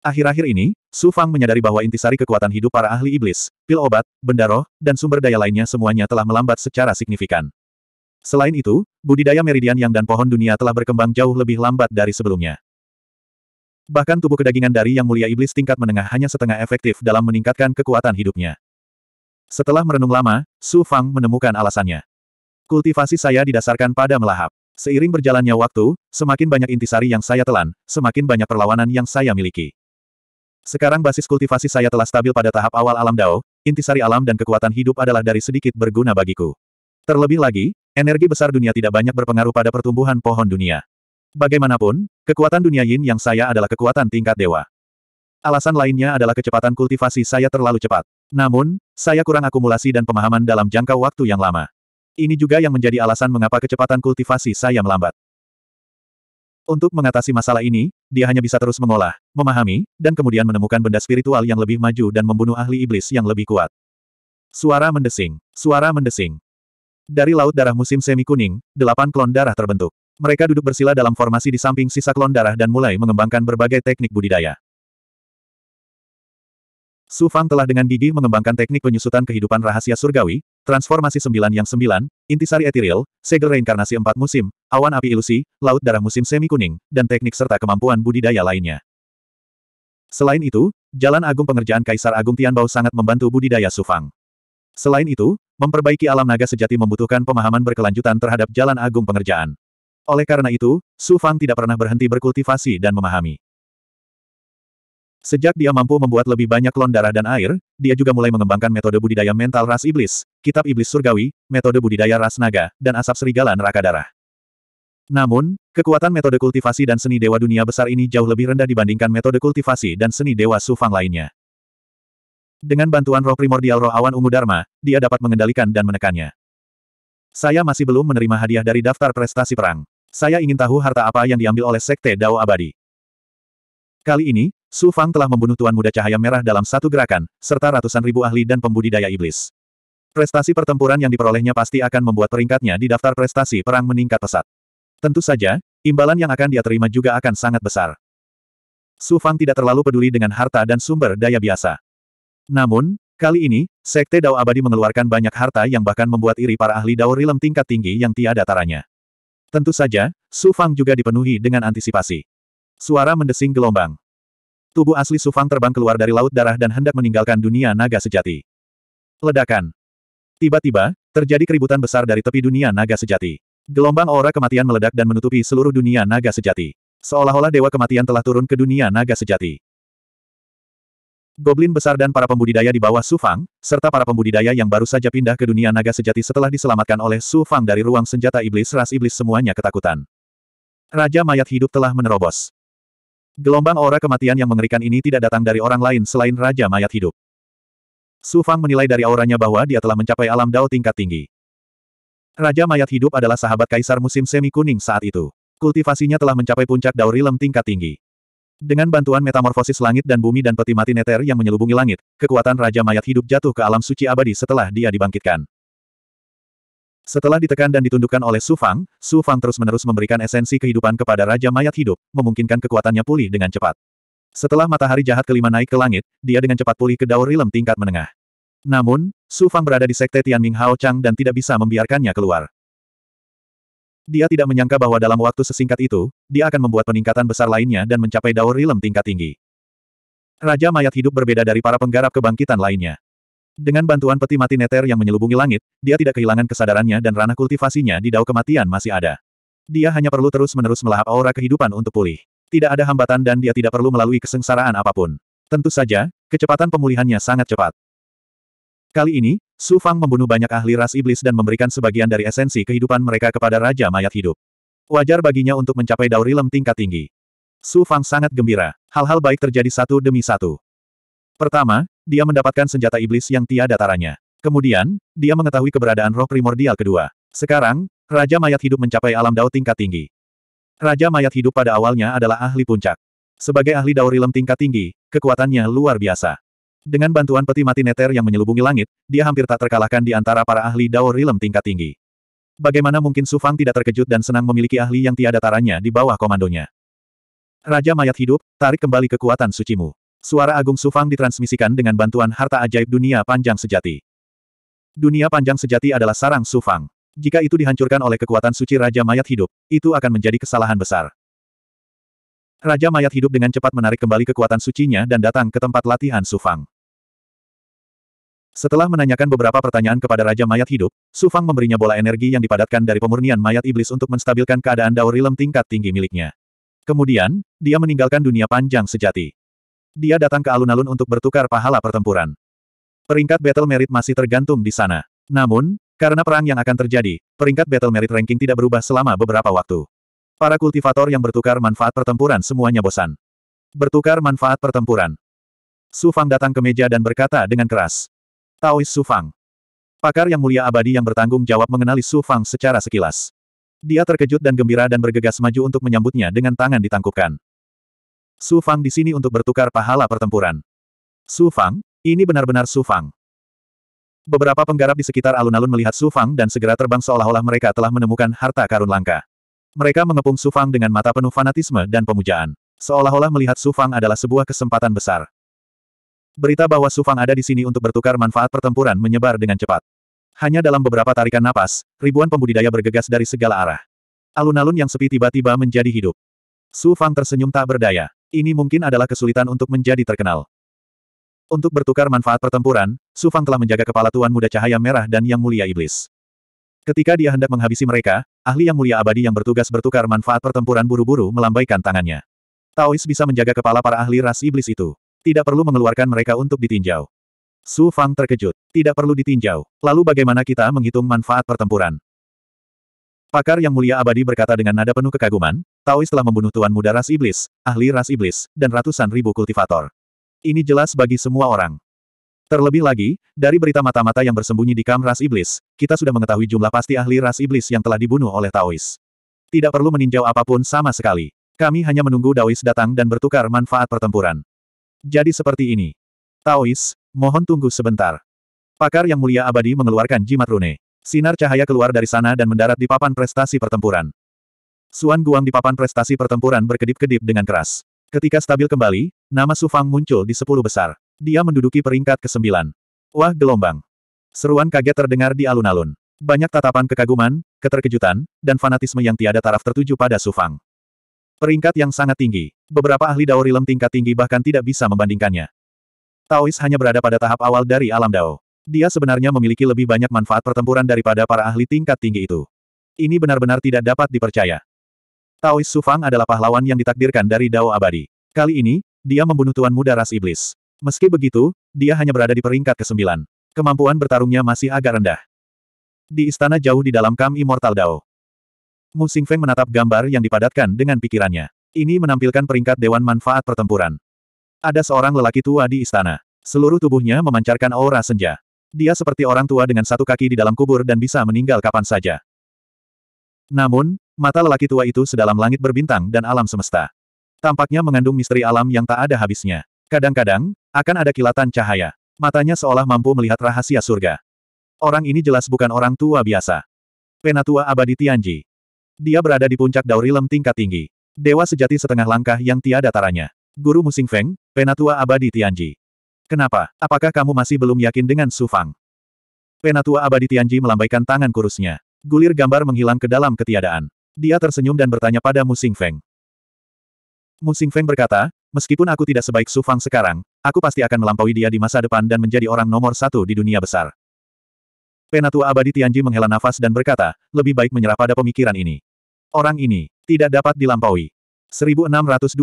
Akhir-akhir ini, Su Fang menyadari bahwa intisari kekuatan hidup para ahli iblis, pil obat, benda roh, dan sumber daya lainnya semuanya telah melambat secara signifikan. Selain itu, budidaya meridian yang dan pohon dunia telah berkembang jauh lebih lambat dari sebelumnya. Bahkan tubuh kedagingan dari yang mulia iblis tingkat menengah hanya setengah efektif dalam meningkatkan kekuatan hidupnya. Setelah merenung lama, Su Fang menemukan alasannya. Kultivasi saya didasarkan pada melahap. Seiring berjalannya waktu, semakin banyak intisari yang saya telan, semakin banyak perlawanan yang saya miliki. Sekarang basis kultivasi saya telah stabil pada tahap awal alam Dao, intisari alam dan kekuatan hidup adalah dari sedikit berguna bagiku. Terlebih lagi, energi besar dunia tidak banyak berpengaruh pada pertumbuhan pohon dunia. Bagaimanapun, kekuatan dunia yin yang saya adalah kekuatan tingkat dewa. Alasan lainnya adalah kecepatan kultivasi saya terlalu cepat. Namun, saya kurang akumulasi dan pemahaman dalam jangka waktu yang lama. Ini juga yang menjadi alasan mengapa kecepatan kultivasi saya melambat. Untuk mengatasi masalah ini, dia hanya bisa terus mengolah, memahami, dan kemudian menemukan benda spiritual yang lebih maju dan membunuh ahli iblis yang lebih kuat. Suara mendesing. Suara mendesing. Dari Laut Darah Musim Semi Kuning, delapan klon darah terbentuk. Mereka duduk bersila dalam formasi di samping sisa klon darah dan mulai mengembangkan berbagai teknik budidaya. Su Fang telah dengan gigi mengembangkan teknik penyusutan kehidupan rahasia surgawi, transformasi sembilan yang sembilan, intisari etiril, segel reinkarnasi empat musim, awan api ilusi, laut darah musim semi kuning, dan teknik serta kemampuan budidaya lainnya. Selain itu, Jalan Agung pengerjaan Kaisar Agung Tianbao sangat membantu budidaya Sufang. Selain itu, memperbaiki alam naga sejati membutuhkan pemahaman berkelanjutan terhadap Jalan Agung pengerjaan. Oleh karena itu, Sufang tidak pernah berhenti berkultivasi dan memahami. Sejak dia mampu membuat lebih banyak klon darah dan air, dia juga mulai mengembangkan metode budidaya mental ras iblis, kitab iblis surgawi, metode budidaya ras naga, dan asap serigala neraka darah. Namun, kekuatan metode kultivasi dan seni dewa dunia besar ini jauh lebih rendah dibandingkan metode kultivasi dan seni dewa sufang lainnya. Dengan bantuan roh primordial roh awan ungu Dharma, dia dapat mengendalikan dan menekannya. Saya masih belum menerima hadiah dari daftar prestasi perang. Saya ingin tahu harta apa yang diambil oleh Sekte Dao Abadi. Kali ini, Su Fang telah membunuh Tuan Muda Cahaya Merah dalam satu gerakan, serta ratusan ribu ahli dan pembudidaya iblis. Prestasi pertempuran yang diperolehnya pasti akan membuat peringkatnya di daftar prestasi perang meningkat pesat. Tentu saja, imbalan yang akan dia terima juga akan sangat besar. Su Fang tidak terlalu peduli dengan harta dan sumber daya biasa. Namun, kali ini, Sekte Dao Abadi mengeluarkan banyak harta yang bahkan membuat iri para ahli Dao Rilem tingkat tinggi yang tiada taranya. Tentu saja, Su Fang juga dipenuhi dengan antisipasi. Suara mendesing gelombang. Tubuh asli Su Fang terbang keluar dari laut darah dan hendak meninggalkan dunia naga sejati. Ledakan. Tiba-tiba, terjadi keributan besar dari tepi dunia naga sejati. Gelombang aura kematian meledak dan menutupi seluruh dunia naga sejati. Seolah-olah dewa kematian telah turun ke dunia naga sejati. Goblin besar dan para pembudidaya di bawah Su Fang, serta para pembudidaya yang baru saja pindah ke dunia naga sejati setelah diselamatkan oleh Su Fang dari ruang senjata iblis ras iblis semuanya ketakutan. Raja mayat hidup telah menerobos. Gelombang aura kematian yang mengerikan ini tidak datang dari orang lain selain Raja mayat hidup. Su Fang menilai dari auranya bahwa dia telah mencapai alam dao tingkat tinggi. Raja Mayat Hidup adalah sahabat Kaisar musim semi kuning saat itu. Kultivasinya telah mencapai puncak Daurilem tingkat tinggi. Dengan bantuan metamorfosis langit dan bumi dan peti mati neter yang menyelubungi langit, kekuatan Raja Mayat Hidup jatuh ke alam suci abadi setelah dia dibangkitkan. Setelah ditekan dan ditundukkan oleh Su Fang, Su Fang terus-menerus memberikan esensi kehidupan kepada Raja Mayat Hidup, memungkinkan kekuatannya pulih dengan cepat. Setelah matahari jahat kelima naik ke langit, dia dengan cepat pulih ke Dauri rilem tingkat menengah. Namun, Su Fang berada di sekte Tianming Hao Chang dan tidak bisa membiarkannya keluar. Dia tidak menyangka bahwa dalam waktu sesingkat itu, dia akan membuat peningkatan besar lainnya dan mencapai daur Realm tingkat tinggi. Raja mayat hidup berbeda dari para penggarap kebangkitan lainnya. Dengan bantuan peti mati neter yang menyelubungi langit, dia tidak kehilangan kesadarannya dan ranah kultivasinya di Dao kematian masih ada. Dia hanya perlu terus-menerus melahap aura kehidupan untuk pulih. Tidak ada hambatan dan dia tidak perlu melalui kesengsaraan apapun. Tentu saja, kecepatan pemulihannya sangat cepat. Kali ini, Su Fang membunuh banyak ahli ras iblis dan memberikan sebagian dari esensi kehidupan mereka kepada Raja Mayat Hidup. Wajar baginya untuk mencapai Daurilem tingkat tinggi. Su Fang sangat gembira. Hal-hal baik terjadi satu demi satu. Pertama, dia mendapatkan senjata iblis yang tiada taranya. Kemudian, dia mengetahui keberadaan roh primordial kedua. Sekarang, Raja Mayat Hidup mencapai alam dao tingkat tinggi. Raja Mayat Hidup pada awalnya adalah ahli puncak. Sebagai ahli daurilem tingkat tinggi, kekuatannya luar biasa. Dengan bantuan peti mati neter yang menyelubungi langit, dia hampir tak terkalahkan di antara para ahli Dao Rilem tingkat tinggi. Bagaimana mungkin Su Fang tidak terkejut dan senang memiliki ahli yang tiada taranya di bawah komandonya? Raja mayat hidup, tarik kembali kekuatan sucimu. Suara agung Su Fang ditransmisikan dengan bantuan harta ajaib dunia panjang sejati. Dunia panjang sejati adalah sarang Su Fang. Jika itu dihancurkan oleh kekuatan suci Raja mayat hidup, itu akan menjadi kesalahan besar. Raja mayat hidup dengan cepat menarik kembali kekuatan sucinya dan datang ke tempat latihan Su Fang. Setelah menanyakan beberapa pertanyaan kepada Raja Mayat Hidup, Su Fang memberinya bola energi yang dipadatkan dari pemurnian mayat iblis untuk menstabilkan keadaan Dao Rilem tingkat tinggi miliknya. Kemudian, dia meninggalkan dunia panjang sejati. Dia datang ke alun-alun untuk bertukar pahala pertempuran. Peringkat battle merit masih tergantung di sana. Namun, karena perang yang akan terjadi, peringkat battle merit ranking tidak berubah selama beberapa waktu. Para kultivator yang bertukar manfaat pertempuran semuanya bosan. Bertukar manfaat pertempuran. Su Fang datang ke meja dan berkata dengan keras. Taois Su Fang, Pakar yang mulia abadi yang bertanggung jawab mengenali Su Fang secara sekilas. Dia terkejut dan gembira dan bergegas maju untuk menyambutnya dengan tangan ditangkupkan. Su Fang di sini untuk bertukar pahala pertempuran. Su Fang, ini benar-benar Su Fang. Beberapa penggarap di sekitar alun-alun melihat Su Fang dan segera terbang seolah-olah mereka telah menemukan harta karun langka. Mereka mengepung Fang dengan mata penuh fanatisme dan pemujaan. Seolah-olah melihat Su Fang adalah sebuah kesempatan besar. Berita bahwa Sufang ada di sini untuk bertukar manfaat pertempuran menyebar dengan cepat. Hanya dalam beberapa tarikan napas, ribuan pembudidaya bergegas dari segala arah. Alun-alun yang sepi tiba-tiba menjadi hidup. Su Fang tersenyum tak berdaya. Ini mungkin adalah kesulitan untuk menjadi terkenal. Untuk bertukar manfaat pertempuran, Su Fang telah menjaga kepala Tuan Muda Cahaya Merah dan Yang Mulia Iblis. Ketika dia hendak menghabisi mereka, ahli Yang Mulia Abadi yang bertugas bertukar manfaat pertempuran buru-buru melambaikan tangannya. Taois bisa menjaga kepala para ahli ras iblis itu. Tidak perlu mengeluarkan mereka untuk ditinjau. Su Fang terkejut. Tidak perlu ditinjau. Lalu bagaimana kita menghitung manfaat pertempuran? Pakar yang mulia abadi berkata dengan nada penuh kekaguman, Taois telah membunuh Tuan Muda Ras Iblis, ahli Ras Iblis, dan ratusan ribu kultivator. Ini jelas bagi semua orang. Terlebih lagi, dari berita mata-mata yang bersembunyi di kam Ras Iblis, kita sudah mengetahui jumlah pasti ahli Ras Iblis yang telah dibunuh oleh Taois. Tidak perlu meninjau apapun sama sekali. Kami hanya menunggu Daois datang dan bertukar manfaat pertempuran. Jadi seperti ini. Taois, mohon tunggu sebentar. Pakar yang mulia abadi mengeluarkan jimat rune. Sinar cahaya keluar dari sana dan mendarat di papan prestasi pertempuran. Suan Guang di papan prestasi pertempuran berkedip-kedip dengan keras. Ketika stabil kembali, nama Su Fang muncul di sepuluh besar. Dia menduduki peringkat ke-9. Wah gelombang. Seruan kaget terdengar di alun-alun. Banyak tatapan kekaguman, keterkejutan, dan fanatisme yang tiada taraf tertuju pada Su Fang. Peringkat yang sangat tinggi. Beberapa ahli Dao Rilem tingkat tinggi bahkan tidak bisa membandingkannya. Taois hanya berada pada tahap awal dari alam Dao. Dia sebenarnya memiliki lebih banyak manfaat pertempuran daripada para ahli tingkat tinggi itu. Ini benar-benar tidak dapat dipercaya. Taois Sufang adalah pahlawan yang ditakdirkan dari Dao abadi. Kali ini, dia membunuh Tuan Muda Ras Iblis. Meski begitu, dia hanya berada di peringkat ke-9. Kemampuan bertarungnya masih agak rendah. Di istana jauh di dalam Kam Immortal Dao, Mu Xingfeng menatap gambar yang dipadatkan dengan pikirannya. Ini menampilkan peringkat Dewan Manfaat Pertempuran. Ada seorang lelaki tua di istana. Seluruh tubuhnya memancarkan aura senja. Dia seperti orang tua dengan satu kaki di dalam kubur dan bisa meninggal kapan saja. Namun, mata lelaki tua itu sedalam langit berbintang dan alam semesta. Tampaknya mengandung misteri alam yang tak ada habisnya. Kadang-kadang, akan ada kilatan cahaya. Matanya seolah mampu melihat rahasia surga. Orang ini jelas bukan orang tua biasa. Penatua abadi Tianji. Dia berada di puncak Daurilem tingkat tinggi. Dewa sejati setengah langkah yang tiada taranya. Guru Musing Feng, Penatua Abadi Tianji. Kenapa? Apakah kamu masih belum yakin dengan Su Fang? Penatua Abadi Tianji melambaikan tangan kurusnya. Gulir gambar menghilang ke dalam ketiadaan. Dia tersenyum dan bertanya pada Musing Feng. Musing Feng berkata, meskipun aku tidak sebaik Su Fang sekarang, aku pasti akan melampaui dia di masa depan dan menjadi orang nomor satu di dunia besar. Penatua abadi Tianji menghela nafas dan berkata, lebih baik menyerah pada pemikiran ini. Orang ini, tidak dapat dilampaui. 1612.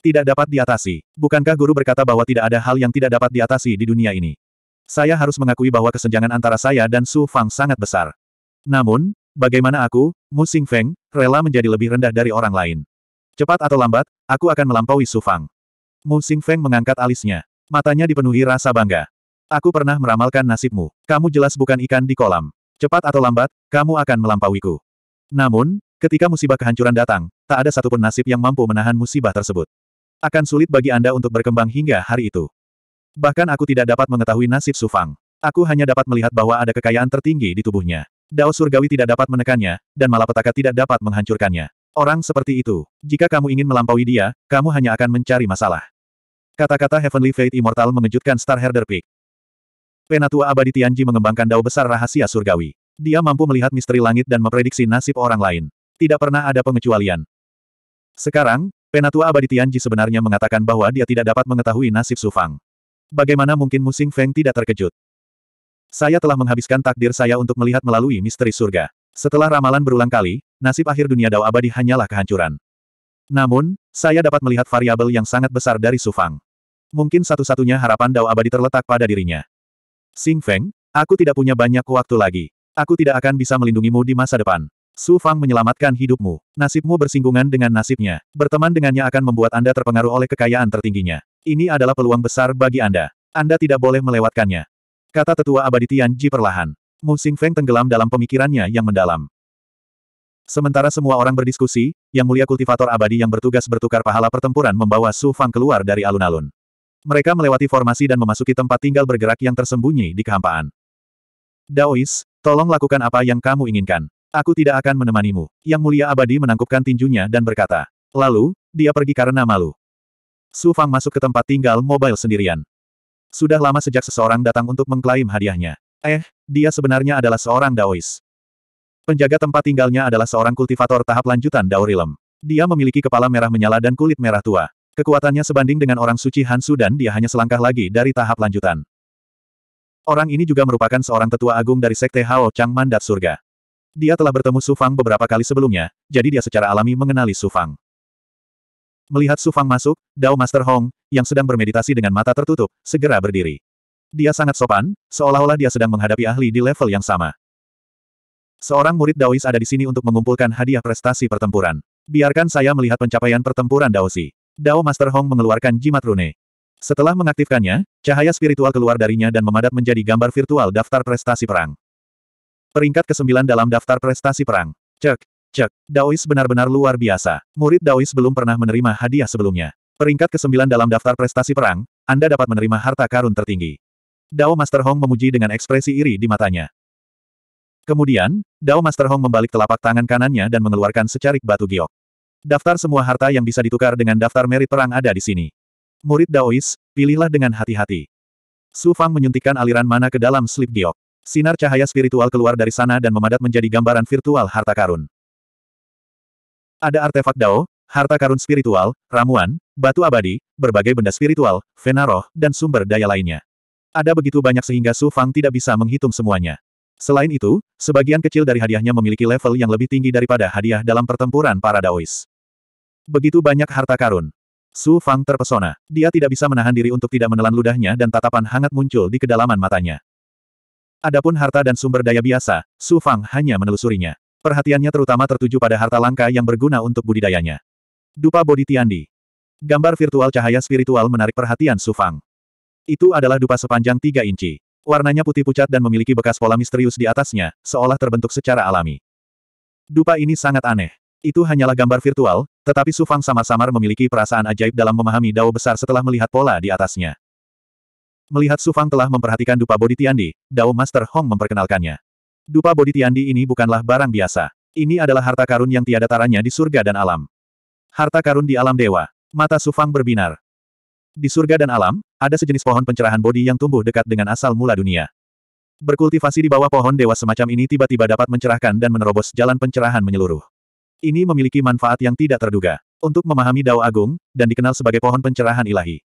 Tidak dapat diatasi. Bukankah guru berkata bahwa tidak ada hal yang tidak dapat diatasi di dunia ini? Saya harus mengakui bahwa kesenjangan antara saya dan Su Fang sangat besar. Namun, bagaimana aku, Mu Xing Feng, rela menjadi lebih rendah dari orang lain? Cepat atau lambat, aku akan melampaui Su Fang. Mu Xing Feng mengangkat alisnya. Matanya dipenuhi rasa bangga. Aku pernah meramalkan nasibmu. Kamu jelas bukan ikan di kolam. Cepat atau lambat, kamu akan melampauiku. Namun, ketika musibah kehancuran datang, tak ada satupun nasib yang mampu menahan musibah tersebut. Akan sulit bagi Anda untuk berkembang hingga hari itu. Bahkan aku tidak dapat mengetahui nasib Sufang. Aku hanya dapat melihat bahwa ada kekayaan tertinggi di tubuhnya. Dao surgawi tidak dapat menekannya, dan malapetaka tidak dapat menghancurkannya. Orang seperti itu, jika kamu ingin melampaui dia, kamu hanya akan mencari masalah. Kata-kata Heavenly Fate Immortal mengejutkan Star Herder Peak. Penatua abadi Tianji mengembangkan dao besar rahasia surgawi. Dia mampu melihat misteri langit dan memprediksi nasib orang lain. Tidak pernah ada pengecualian. Sekarang, Penatua Abadi Tianji sebenarnya mengatakan bahwa dia tidak dapat mengetahui nasib Sufang. Bagaimana mungkin Musing Feng tidak terkejut? Saya telah menghabiskan takdir saya untuk melihat melalui misteri surga. Setelah ramalan berulang kali, nasib akhir dunia Dao Abadi hanyalah kehancuran. Namun, saya dapat melihat variabel yang sangat besar dari Sufang. Mungkin satu-satunya harapan Dao Abadi terletak pada dirinya. Sing Feng, aku tidak punya banyak waktu lagi. Aku tidak akan bisa melindungimu di masa depan. Su Fang menyelamatkan hidupmu. Nasibmu bersinggungan dengan nasibnya. Berteman dengannya akan membuat Anda terpengaruh oleh kekayaan tertingginya. Ini adalah peluang besar bagi Anda. Anda tidak boleh melewatkannya. Kata tetua abadi Tian Ji perlahan. Mu Xing Feng tenggelam dalam pemikirannya yang mendalam. Sementara semua orang berdiskusi, yang mulia kultivator abadi yang bertugas bertukar pahala pertempuran membawa Su Fang keluar dari alun-alun. Mereka melewati formasi dan memasuki tempat tinggal bergerak yang tersembunyi di kehampaan. Daois, Tolong lakukan apa yang kamu inginkan. Aku tidak akan menemanimu. Yang mulia abadi menangkupkan tinjunya dan berkata. Lalu, dia pergi karena malu. Su Fang masuk ke tempat tinggal mobile sendirian. Sudah lama sejak seseorang datang untuk mengklaim hadiahnya. Eh, dia sebenarnya adalah seorang Daois. Penjaga tempat tinggalnya adalah seorang kultivator tahap lanjutan Daurilem. Dia memiliki kepala merah menyala dan kulit merah tua. Kekuatannya sebanding dengan orang suci Hansu dan dia hanya selangkah lagi dari tahap lanjutan. Orang ini juga merupakan seorang tetua agung dari Sekte Hao Chang Mandat Surga. Dia telah bertemu Su Fang beberapa kali sebelumnya, jadi dia secara alami mengenali Su Fang. Melihat Su Fang masuk, Dao Master Hong, yang sedang bermeditasi dengan mata tertutup, segera berdiri. Dia sangat sopan, seolah-olah dia sedang menghadapi ahli di level yang sama. Seorang murid Daois ada di sini untuk mengumpulkan hadiah prestasi pertempuran. Biarkan saya melihat pencapaian pertempuran Daosi. Dao Master Hong mengeluarkan jimat rune. Setelah mengaktifkannya, cahaya spiritual keluar darinya dan memadat menjadi gambar virtual daftar prestasi perang. Peringkat ke-9 dalam daftar prestasi perang. Cek, cek, Daois benar-benar luar biasa. Murid Daois belum pernah menerima hadiah sebelumnya. Peringkat ke-9 dalam daftar prestasi perang, Anda dapat menerima harta karun tertinggi. Dao Master Hong memuji dengan ekspresi iri di matanya. Kemudian, Dao Master Hong membalik telapak tangan kanannya dan mengeluarkan secarik batu giok. Daftar semua harta yang bisa ditukar dengan daftar merit perang ada di sini. Murid Daois, pilihlah dengan hati-hati. Su Fang menyuntikkan aliran mana ke dalam slip giok. Sinar cahaya spiritual keluar dari sana dan memadat menjadi gambaran virtual harta karun. Ada artefak Dao, harta karun spiritual, ramuan, batu abadi, berbagai benda spiritual, venaroh, dan sumber daya lainnya. Ada begitu banyak sehingga Su Fang tidak bisa menghitung semuanya. Selain itu, sebagian kecil dari hadiahnya memiliki level yang lebih tinggi daripada hadiah dalam pertempuran para Daois. Begitu banyak harta karun. Su Fang terpesona. Dia tidak bisa menahan diri untuk tidak menelan ludahnya dan tatapan hangat muncul di kedalaman matanya. Adapun harta dan sumber daya biasa, Su Fang hanya menelusurinya. Perhatiannya terutama tertuju pada harta langka yang berguna untuk budidayanya. Dupa Bodi Tiandi. Gambar virtual cahaya spiritual menarik perhatian Su Fang. Itu adalah dupa sepanjang 3 inci. Warnanya putih pucat dan memiliki bekas pola misterius di atasnya, seolah terbentuk secara alami. Dupa ini sangat aneh. Itu hanyalah gambar virtual, tetapi Su Fang samar-samar memiliki perasaan ajaib dalam memahami dao besar setelah melihat pola di atasnya. Melihat Su Fang telah memperhatikan dupa bodi Tiandi, dao Master Hong memperkenalkannya. Dupa bodi Tiandi ini bukanlah barang biasa. Ini adalah harta karun yang tiada taranya di surga dan alam. Harta karun di alam dewa. Mata Su Fang berbinar. Di surga dan alam, ada sejenis pohon pencerahan bodi yang tumbuh dekat dengan asal mula dunia. Berkultivasi di bawah pohon dewa semacam ini tiba-tiba dapat mencerahkan dan menerobos jalan pencerahan menyeluruh. Ini memiliki manfaat yang tidak terduga. Untuk memahami Dao Agung, dan dikenal sebagai pohon pencerahan ilahi.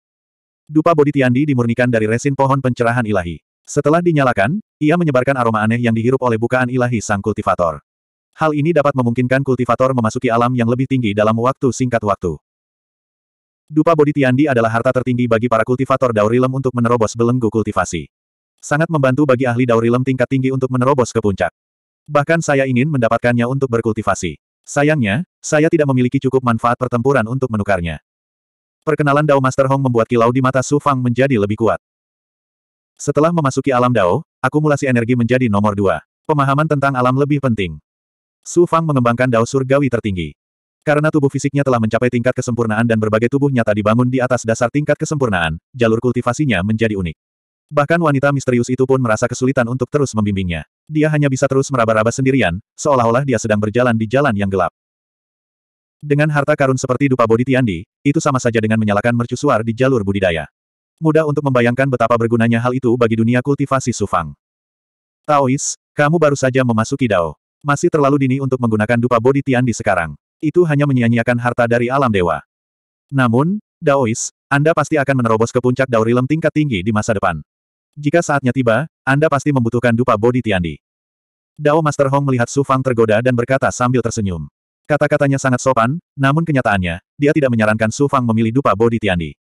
Dupa bodhi Tiandi dimurnikan dari resin pohon pencerahan ilahi. Setelah dinyalakan, ia menyebarkan aroma aneh yang dihirup oleh bukaan ilahi sang kultivator. Hal ini dapat memungkinkan kultivator memasuki alam yang lebih tinggi dalam waktu singkat waktu. Dupa bodhi Tiandi adalah harta tertinggi bagi para kultivator Daurilem untuk menerobos belenggu kultivasi. Sangat membantu bagi ahli Daurilem tingkat tinggi untuk menerobos ke puncak. Bahkan saya ingin mendapatkannya untuk berkultivasi. Sayangnya, saya tidak memiliki cukup manfaat pertempuran untuk menukarnya. Perkenalan Dao Master Hong membuat kilau di mata Su Fang menjadi lebih kuat. Setelah memasuki alam Dao, akumulasi energi menjadi nomor dua. Pemahaman tentang alam lebih penting. Su Fang mengembangkan Dao surgawi tertinggi. Karena tubuh fisiknya telah mencapai tingkat kesempurnaan dan berbagai tubuh nyata dibangun di atas dasar tingkat kesempurnaan, jalur kultivasinya menjadi unik. Bahkan wanita misterius itu pun merasa kesulitan untuk terus membimbingnya. Dia hanya bisa terus meraba-raba sendirian, seolah-olah dia sedang berjalan di jalan yang gelap. Dengan harta karun seperti dupa bodi Tiandi, itu sama saja dengan menyalakan mercusuar di jalur budidaya. Mudah untuk membayangkan betapa bergunanya hal itu bagi dunia kultivasi Sufang. Taois, kamu baru saja memasuki Dao. Masih terlalu dini untuk menggunakan dupa bodi Tiandi sekarang. Itu hanya menyia-nyiakan harta dari alam dewa. Namun, Daois, Anda pasti akan menerobos ke puncak Dao tingkat tinggi di masa depan. Jika saatnya tiba, Anda pasti membutuhkan dupa bodi Tiandi. Dao Master Hong melihat Su Fang tergoda dan berkata sambil tersenyum. Kata-katanya sangat sopan, namun kenyataannya, dia tidak menyarankan Su Fang memilih dupa bodi Tiandi.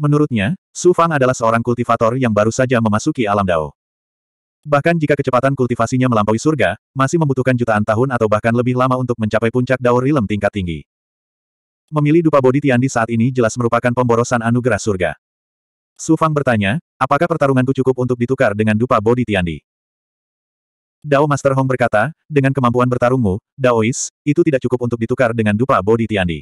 Menurutnya, Su Fang adalah seorang kultivator yang baru saja memasuki alam Dao. Bahkan jika kecepatan kultivasinya melampaui surga, masih membutuhkan jutaan tahun atau bahkan lebih lama untuk mencapai puncak Dao Realm tingkat tinggi. Memilih dupa bodi Tiandi saat ini jelas merupakan pemborosan anugerah surga. Su Fang bertanya, apakah pertarunganku cukup untuk ditukar dengan dupa bodi Tiandi? Dao Master Hong berkata, dengan kemampuan bertarungmu, Daois, itu tidak cukup untuk ditukar dengan dupa bodi Tiandi.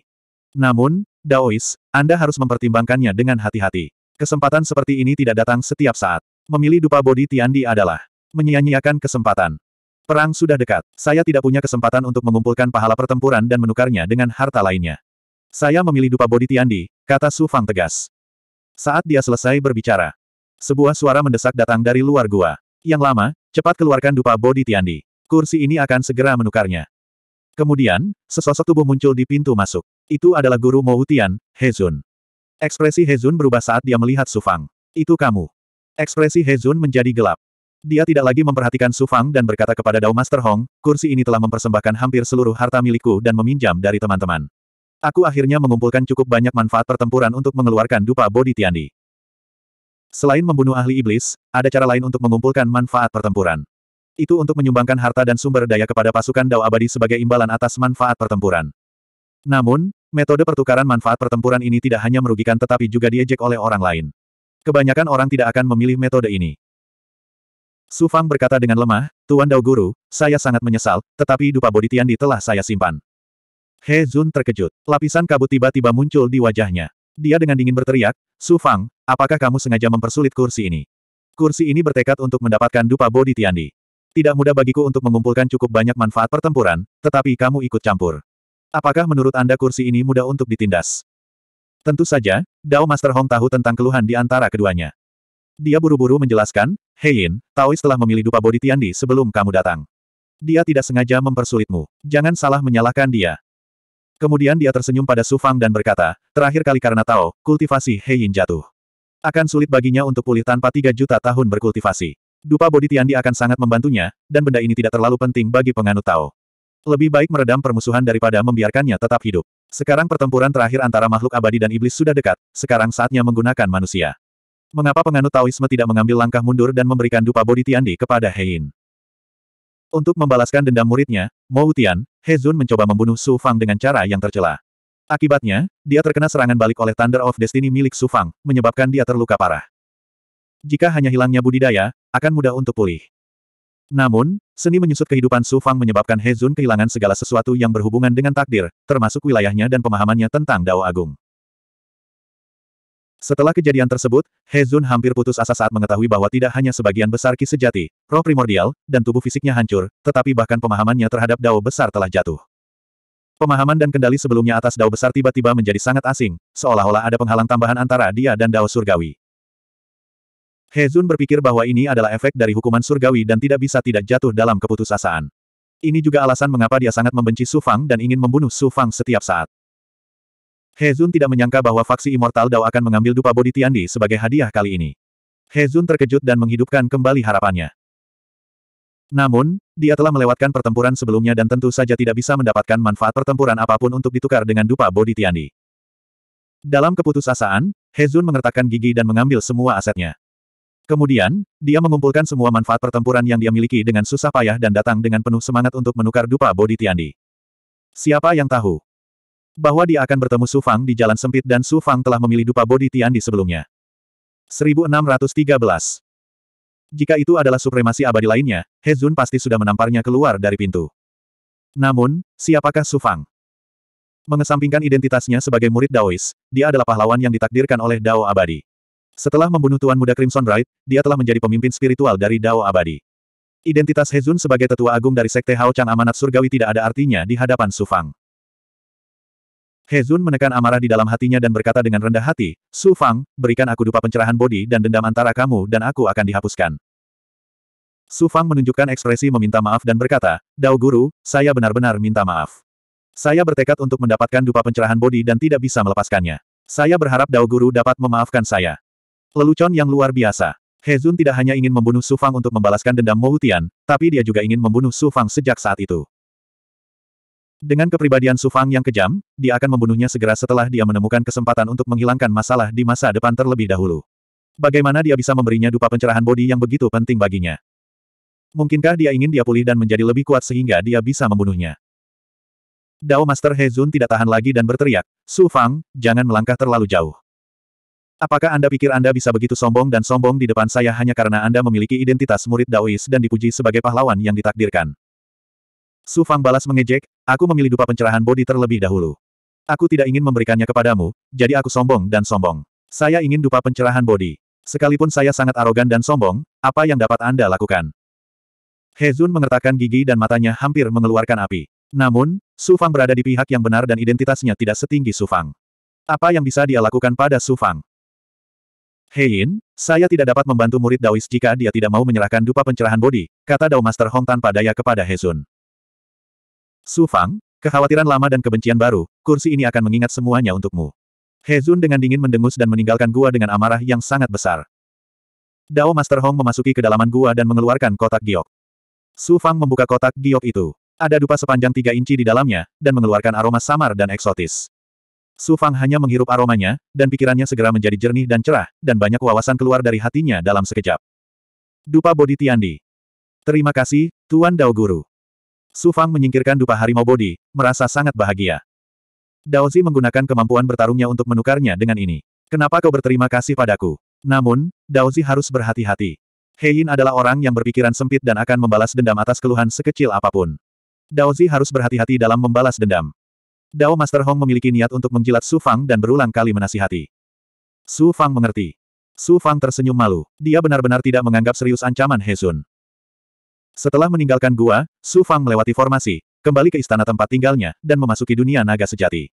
Namun, Daois, Anda harus mempertimbangkannya dengan hati-hati. Kesempatan seperti ini tidak datang setiap saat. Memilih dupa bodi Tiandi adalah menyia-nyiakan kesempatan. Perang sudah dekat. Saya tidak punya kesempatan untuk mengumpulkan pahala pertempuran dan menukarnya dengan harta lainnya. Saya memilih dupa bodi Tiandi, kata Su Fang tegas. Saat dia selesai berbicara, sebuah suara mendesak datang dari luar gua. Yang lama, cepat keluarkan dupa bodi Tiandi. Kursi ini akan segera menukarnya. Kemudian, sesosok tubuh muncul di pintu masuk. Itu adalah guru Mou Tian, Hezun. Ekspresi Hezun berubah saat dia melihat Sufang. Itu kamu. Ekspresi Hezun menjadi gelap. Dia tidak lagi memperhatikan Sufang dan berkata kepada Dao Master Hong, kursi ini telah mempersembahkan hampir seluruh harta milikku dan meminjam dari teman-teman. Aku akhirnya mengumpulkan cukup banyak manfaat pertempuran untuk mengeluarkan dupa bodi Tiandi. Selain membunuh ahli iblis, ada cara lain untuk mengumpulkan manfaat pertempuran. Itu untuk menyumbangkan harta dan sumber daya kepada pasukan Dao Abadi sebagai imbalan atas manfaat pertempuran. Namun, metode pertukaran manfaat pertempuran ini tidak hanya merugikan tetapi juga diejek oleh orang lain. Kebanyakan orang tidak akan memilih metode ini. Su Fang berkata dengan lemah, Tuan Dao Guru, saya sangat menyesal, tetapi dupa bodi Tiandi telah saya simpan. He Zun terkejut. Lapisan kabut tiba-tiba muncul di wajahnya. Dia dengan dingin berteriak, Su Fang, apakah kamu sengaja mempersulit kursi ini? Kursi ini bertekad untuk mendapatkan dupa bodi Tiandi. Tidak mudah bagiku untuk mengumpulkan cukup banyak manfaat pertempuran, tetapi kamu ikut campur. Apakah menurut Anda kursi ini mudah untuk ditindas? Tentu saja, Dao Master Hong tahu tentang keluhan di antara keduanya. Dia buru-buru menjelaskan, Yin, Taois telah memilih dupa bodi Tiandi sebelum kamu datang. Dia tidak sengaja mempersulitmu. Jangan salah menyalahkan dia. Kemudian dia tersenyum pada Su Fang dan berkata, terakhir kali karena Tao, kultivasi Yin jatuh. Akan sulit baginya untuk pulih tanpa 3 juta tahun berkultivasi. Dupa Bodhi Tiandi akan sangat membantunya, dan benda ini tidak terlalu penting bagi penganut Tao. Lebih baik meredam permusuhan daripada membiarkannya tetap hidup. Sekarang pertempuran terakhir antara makhluk abadi dan iblis sudah dekat, sekarang saatnya menggunakan manusia. Mengapa penganut Taoisme tidak mengambil langkah mundur dan memberikan dupa Bodhi Tiandi kepada Yin? Untuk membalaskan dendam muridnya, Mo Tian, He Zun mencoba membunuh Su Fang dengan cara yang tercela. Akibatnya, dia terkena serangan balik oleh Thunder of Destiny milik Su Fang, menyebabkan dia terluka parah. Jika hanya hilangnya budidaya, akan mudah untuk pulih. Namun, seni menyusut kehidupan Su Fang menyebabkan He Zun kehilangan segala sesuatu yang berhubungan dengan takdir, termasuk wilayahnya dan pemahamannya tentang Dao Agung. Setelah kejadian tersebut, Hezun hampir putus asa saat mengetahui bahwa tidak hanya sebagian besar ki sejati, roh primordial, dan tubuh fisiknya hancur, tetapi bahkan pemahamannya terhadap dao besar telah jatuh. Pemahaman dan kendali sebelumnya atas dao besar tiba-tiba menjadi sangat asing, seolah-olah ada penghalang tambahan antara dia dan dao surgawi. Hezun berpikir bahwa ini adalah efek dari hukuman surgawi dan tidak bisa tidak jatuh dalam keputusasaan. Ini juga alasan mengapa dia sangat membenci Su Fang dan ingin membunuh Su Fang setiap saat. Hezun tidak menyangka bahwa faksi Immortal Dao akan mengambil dupa bodi Tiandi sebagai hadiah kali ini. Hezun terkejut dan menghidupkan kembali harapannya. Namun, dia telah melewatkan pertempuran sebelumnya dan tentu saja tidak bisa mendapatkan manfaat pertempuran apapun untuk ditukar dengan dupa bodi Tiandi. Dalam keputusasaan, Hezun mengertakkan gigi dan mengambil semua asetnya. Kemudian, dia mengumpulkan semua manfaat pertempuran yang dia miliki dengan susah payah dan datang dengan penuh semangat untuk menukar dupa bodi Tiandi. Siapa yang tahu? bahwa dia akan bertemu Su Fang di jalan sempit dan Su Fang telah memilih dupa bodi Tian di sebelumnya. 1613 Jika itu adalah supremasi abadi lainnya, He Zun pasti sudah menamparnya keluar dari pintu. Namun, siapakah Su Fang? Mengesampingkan identitasnya sebagai murid Daois, dia adalah pahlawan yang ditakdirkan oleh Dao Abadi. Setelah membunuh Tuan Muda Crimson Bright, dia telah menjadi pemimpin spiritual dari Dao Abadi. Identitas Hezun sebagai tetua agung dari Sekte Hao Chang Amanat Surgawi tidak ada artinya di hadapan Su Fang. Hezun menekan amarah di dalam hatinya dan berkata dengan rendah hati, Su Fang, berikan aku dupa pencerahan bodi dan dendam antara kamu dan aku akan dihapuskan. Su Fang menunjukkan ekspresi meminta maaf dan berkata, Dao Guru, saya benar-benar minta maaf. Saya bertekad untuk mendapatkan dupa pencerahan bodi dan tidak bisa melepaskannya. Saya berharap Dao Guru dapat memaafkan saya. Lelucon yang luar biasa. Hezun tidak hanya ingin membunuh Su Fang untuk membalaskan dendam Mou Tian, tapi dia juga ingin membunuh Su Fang sejak saat itu. Dengan kepribadian Sufang yang kejam, dia akan membunuhnya segera setelah dia menemukan kesempatan untuk menghilangkan masalah di masa depan terlebih dahulu. Bagaimana dia bisa memberinya dupa pencerahan bodi yang begitu penting baginya? Mungkinkah dia ingin dia pulih dan menjadi lebih kuat sehingga dia bisa membunuhnya? Dao Master Hezun tidak tahan lagi dan berteriak, Su Fang, jangan melangkah terlalu jauh. Apakah Anda pikir Anda bisa begitu sombong dan sombong di depan saya hanya karena Anda memiliki identitas murid Daois dan dipuji sebagai pahlawan yang ditakdirkan? Su Fang balas mengejek, aku memilih dupa pencerahan bodi terlebih dahulu. Aku tidak ingin memberikannya kepadamu, jadi aku sombong dan sombong. Saya ingin dupa pencerahan bodi. Sekalipun saya sangat arogan dan sombong, apa yang dapat Anda lakukan? He Hezun mengertakkan gigi dan matanya hampir mengeluarkan api. Namun, Su Fang berada di pihak yang benar dan identitasnya tidak setinggi Su Fang. Apa yang bisa dia lakukan pada Su Fang? Yin, saya tidak dapat membantu murid Daois jika dia tidak mau menyerahkan dupa pencerahan bodi, kata Dao Master Hong tanpa daya kepada He Hezun. Su Fang, kekhawatiran lama dan kebencian baru, kursi ini akan mengingat semuanya untukmu. He Zun dengan dingin mendengus dan meninggalkan gua dengan amarah yang sangat besar. Dao Master Hong memasuki kedalaman gua dan mengeluarkan kotak giok. Su Fang membuka kotak giok itu. Ada dupa sepanjang tiga inci di dalamnya, dan mengeluarkan aroma samar dan eksotis. Su Fang hanya menghirup aromanya, dan pikirannya segera menjadi jernih dan cerah, dan banyak wawasan keluar dari hatinya dalam sekejap. Dupa Bodhi Tiandi. Terima kasih, Tuan Dao Guru. Su Fang menyingkirkan dupa harimau bodi, merasa sangat bahagia. Daozi menggunakan kemampuan bertarungnya untuk menukarnya dengan ini. Kenapa kau berterima kasih padaku? Namun, Daozi harus berhati-hati. Yin adalah orang yang berpikiran sempit dan akan membalas dendam atas keluhan sekecil apapun. Daozi harus berhati-hati dalam membalas dendam. Dao Master Hong memiliki niat untuk menjilat Su Fang dan berulang kali menasihati. Su Fang mengerti. Su Fang tersenyum malu. Dia benar-benar tidak menganggap serius ancaman Sun. Setelah meninggalkan gua, Su Fang melewati formasi, kembali ke istana tempat tinggalnya, dan memasuki dunia naga sejati.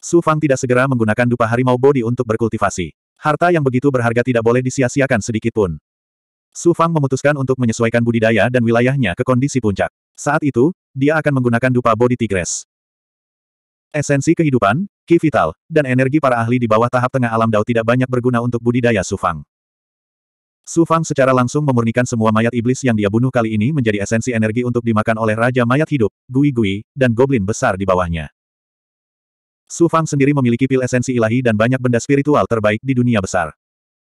Su Fang tidak segera menggunakan dupa harimau bodi untuk berkultivasi. Harta yang begitu berharga tidak boleh disia-siakan sedikitpun. Su Fang memutuskan untuk menyesuaikan budidaya dan wilayahnya ke kondisi puncak. Saat itu, dia akan menggunakan dupa bodi tigres. Esensi kehidupan, ki vital, dan energi para ahli di bawah tahap tengah alam dao tidak banyak berguna untuk budidaya Su Fang. Su Fang secara langsung memurnikan semua mayat iblis yang dia bunuh kali ini menjadi esensi energi untuk dimakan oleh Raja Mayat Hidup, Gui Gui, dan Goblin besar di bawahnya. Su Fang sendiri memiliki pil esensi ilahi dan banyak benda spiritual terbaik di dunia besar.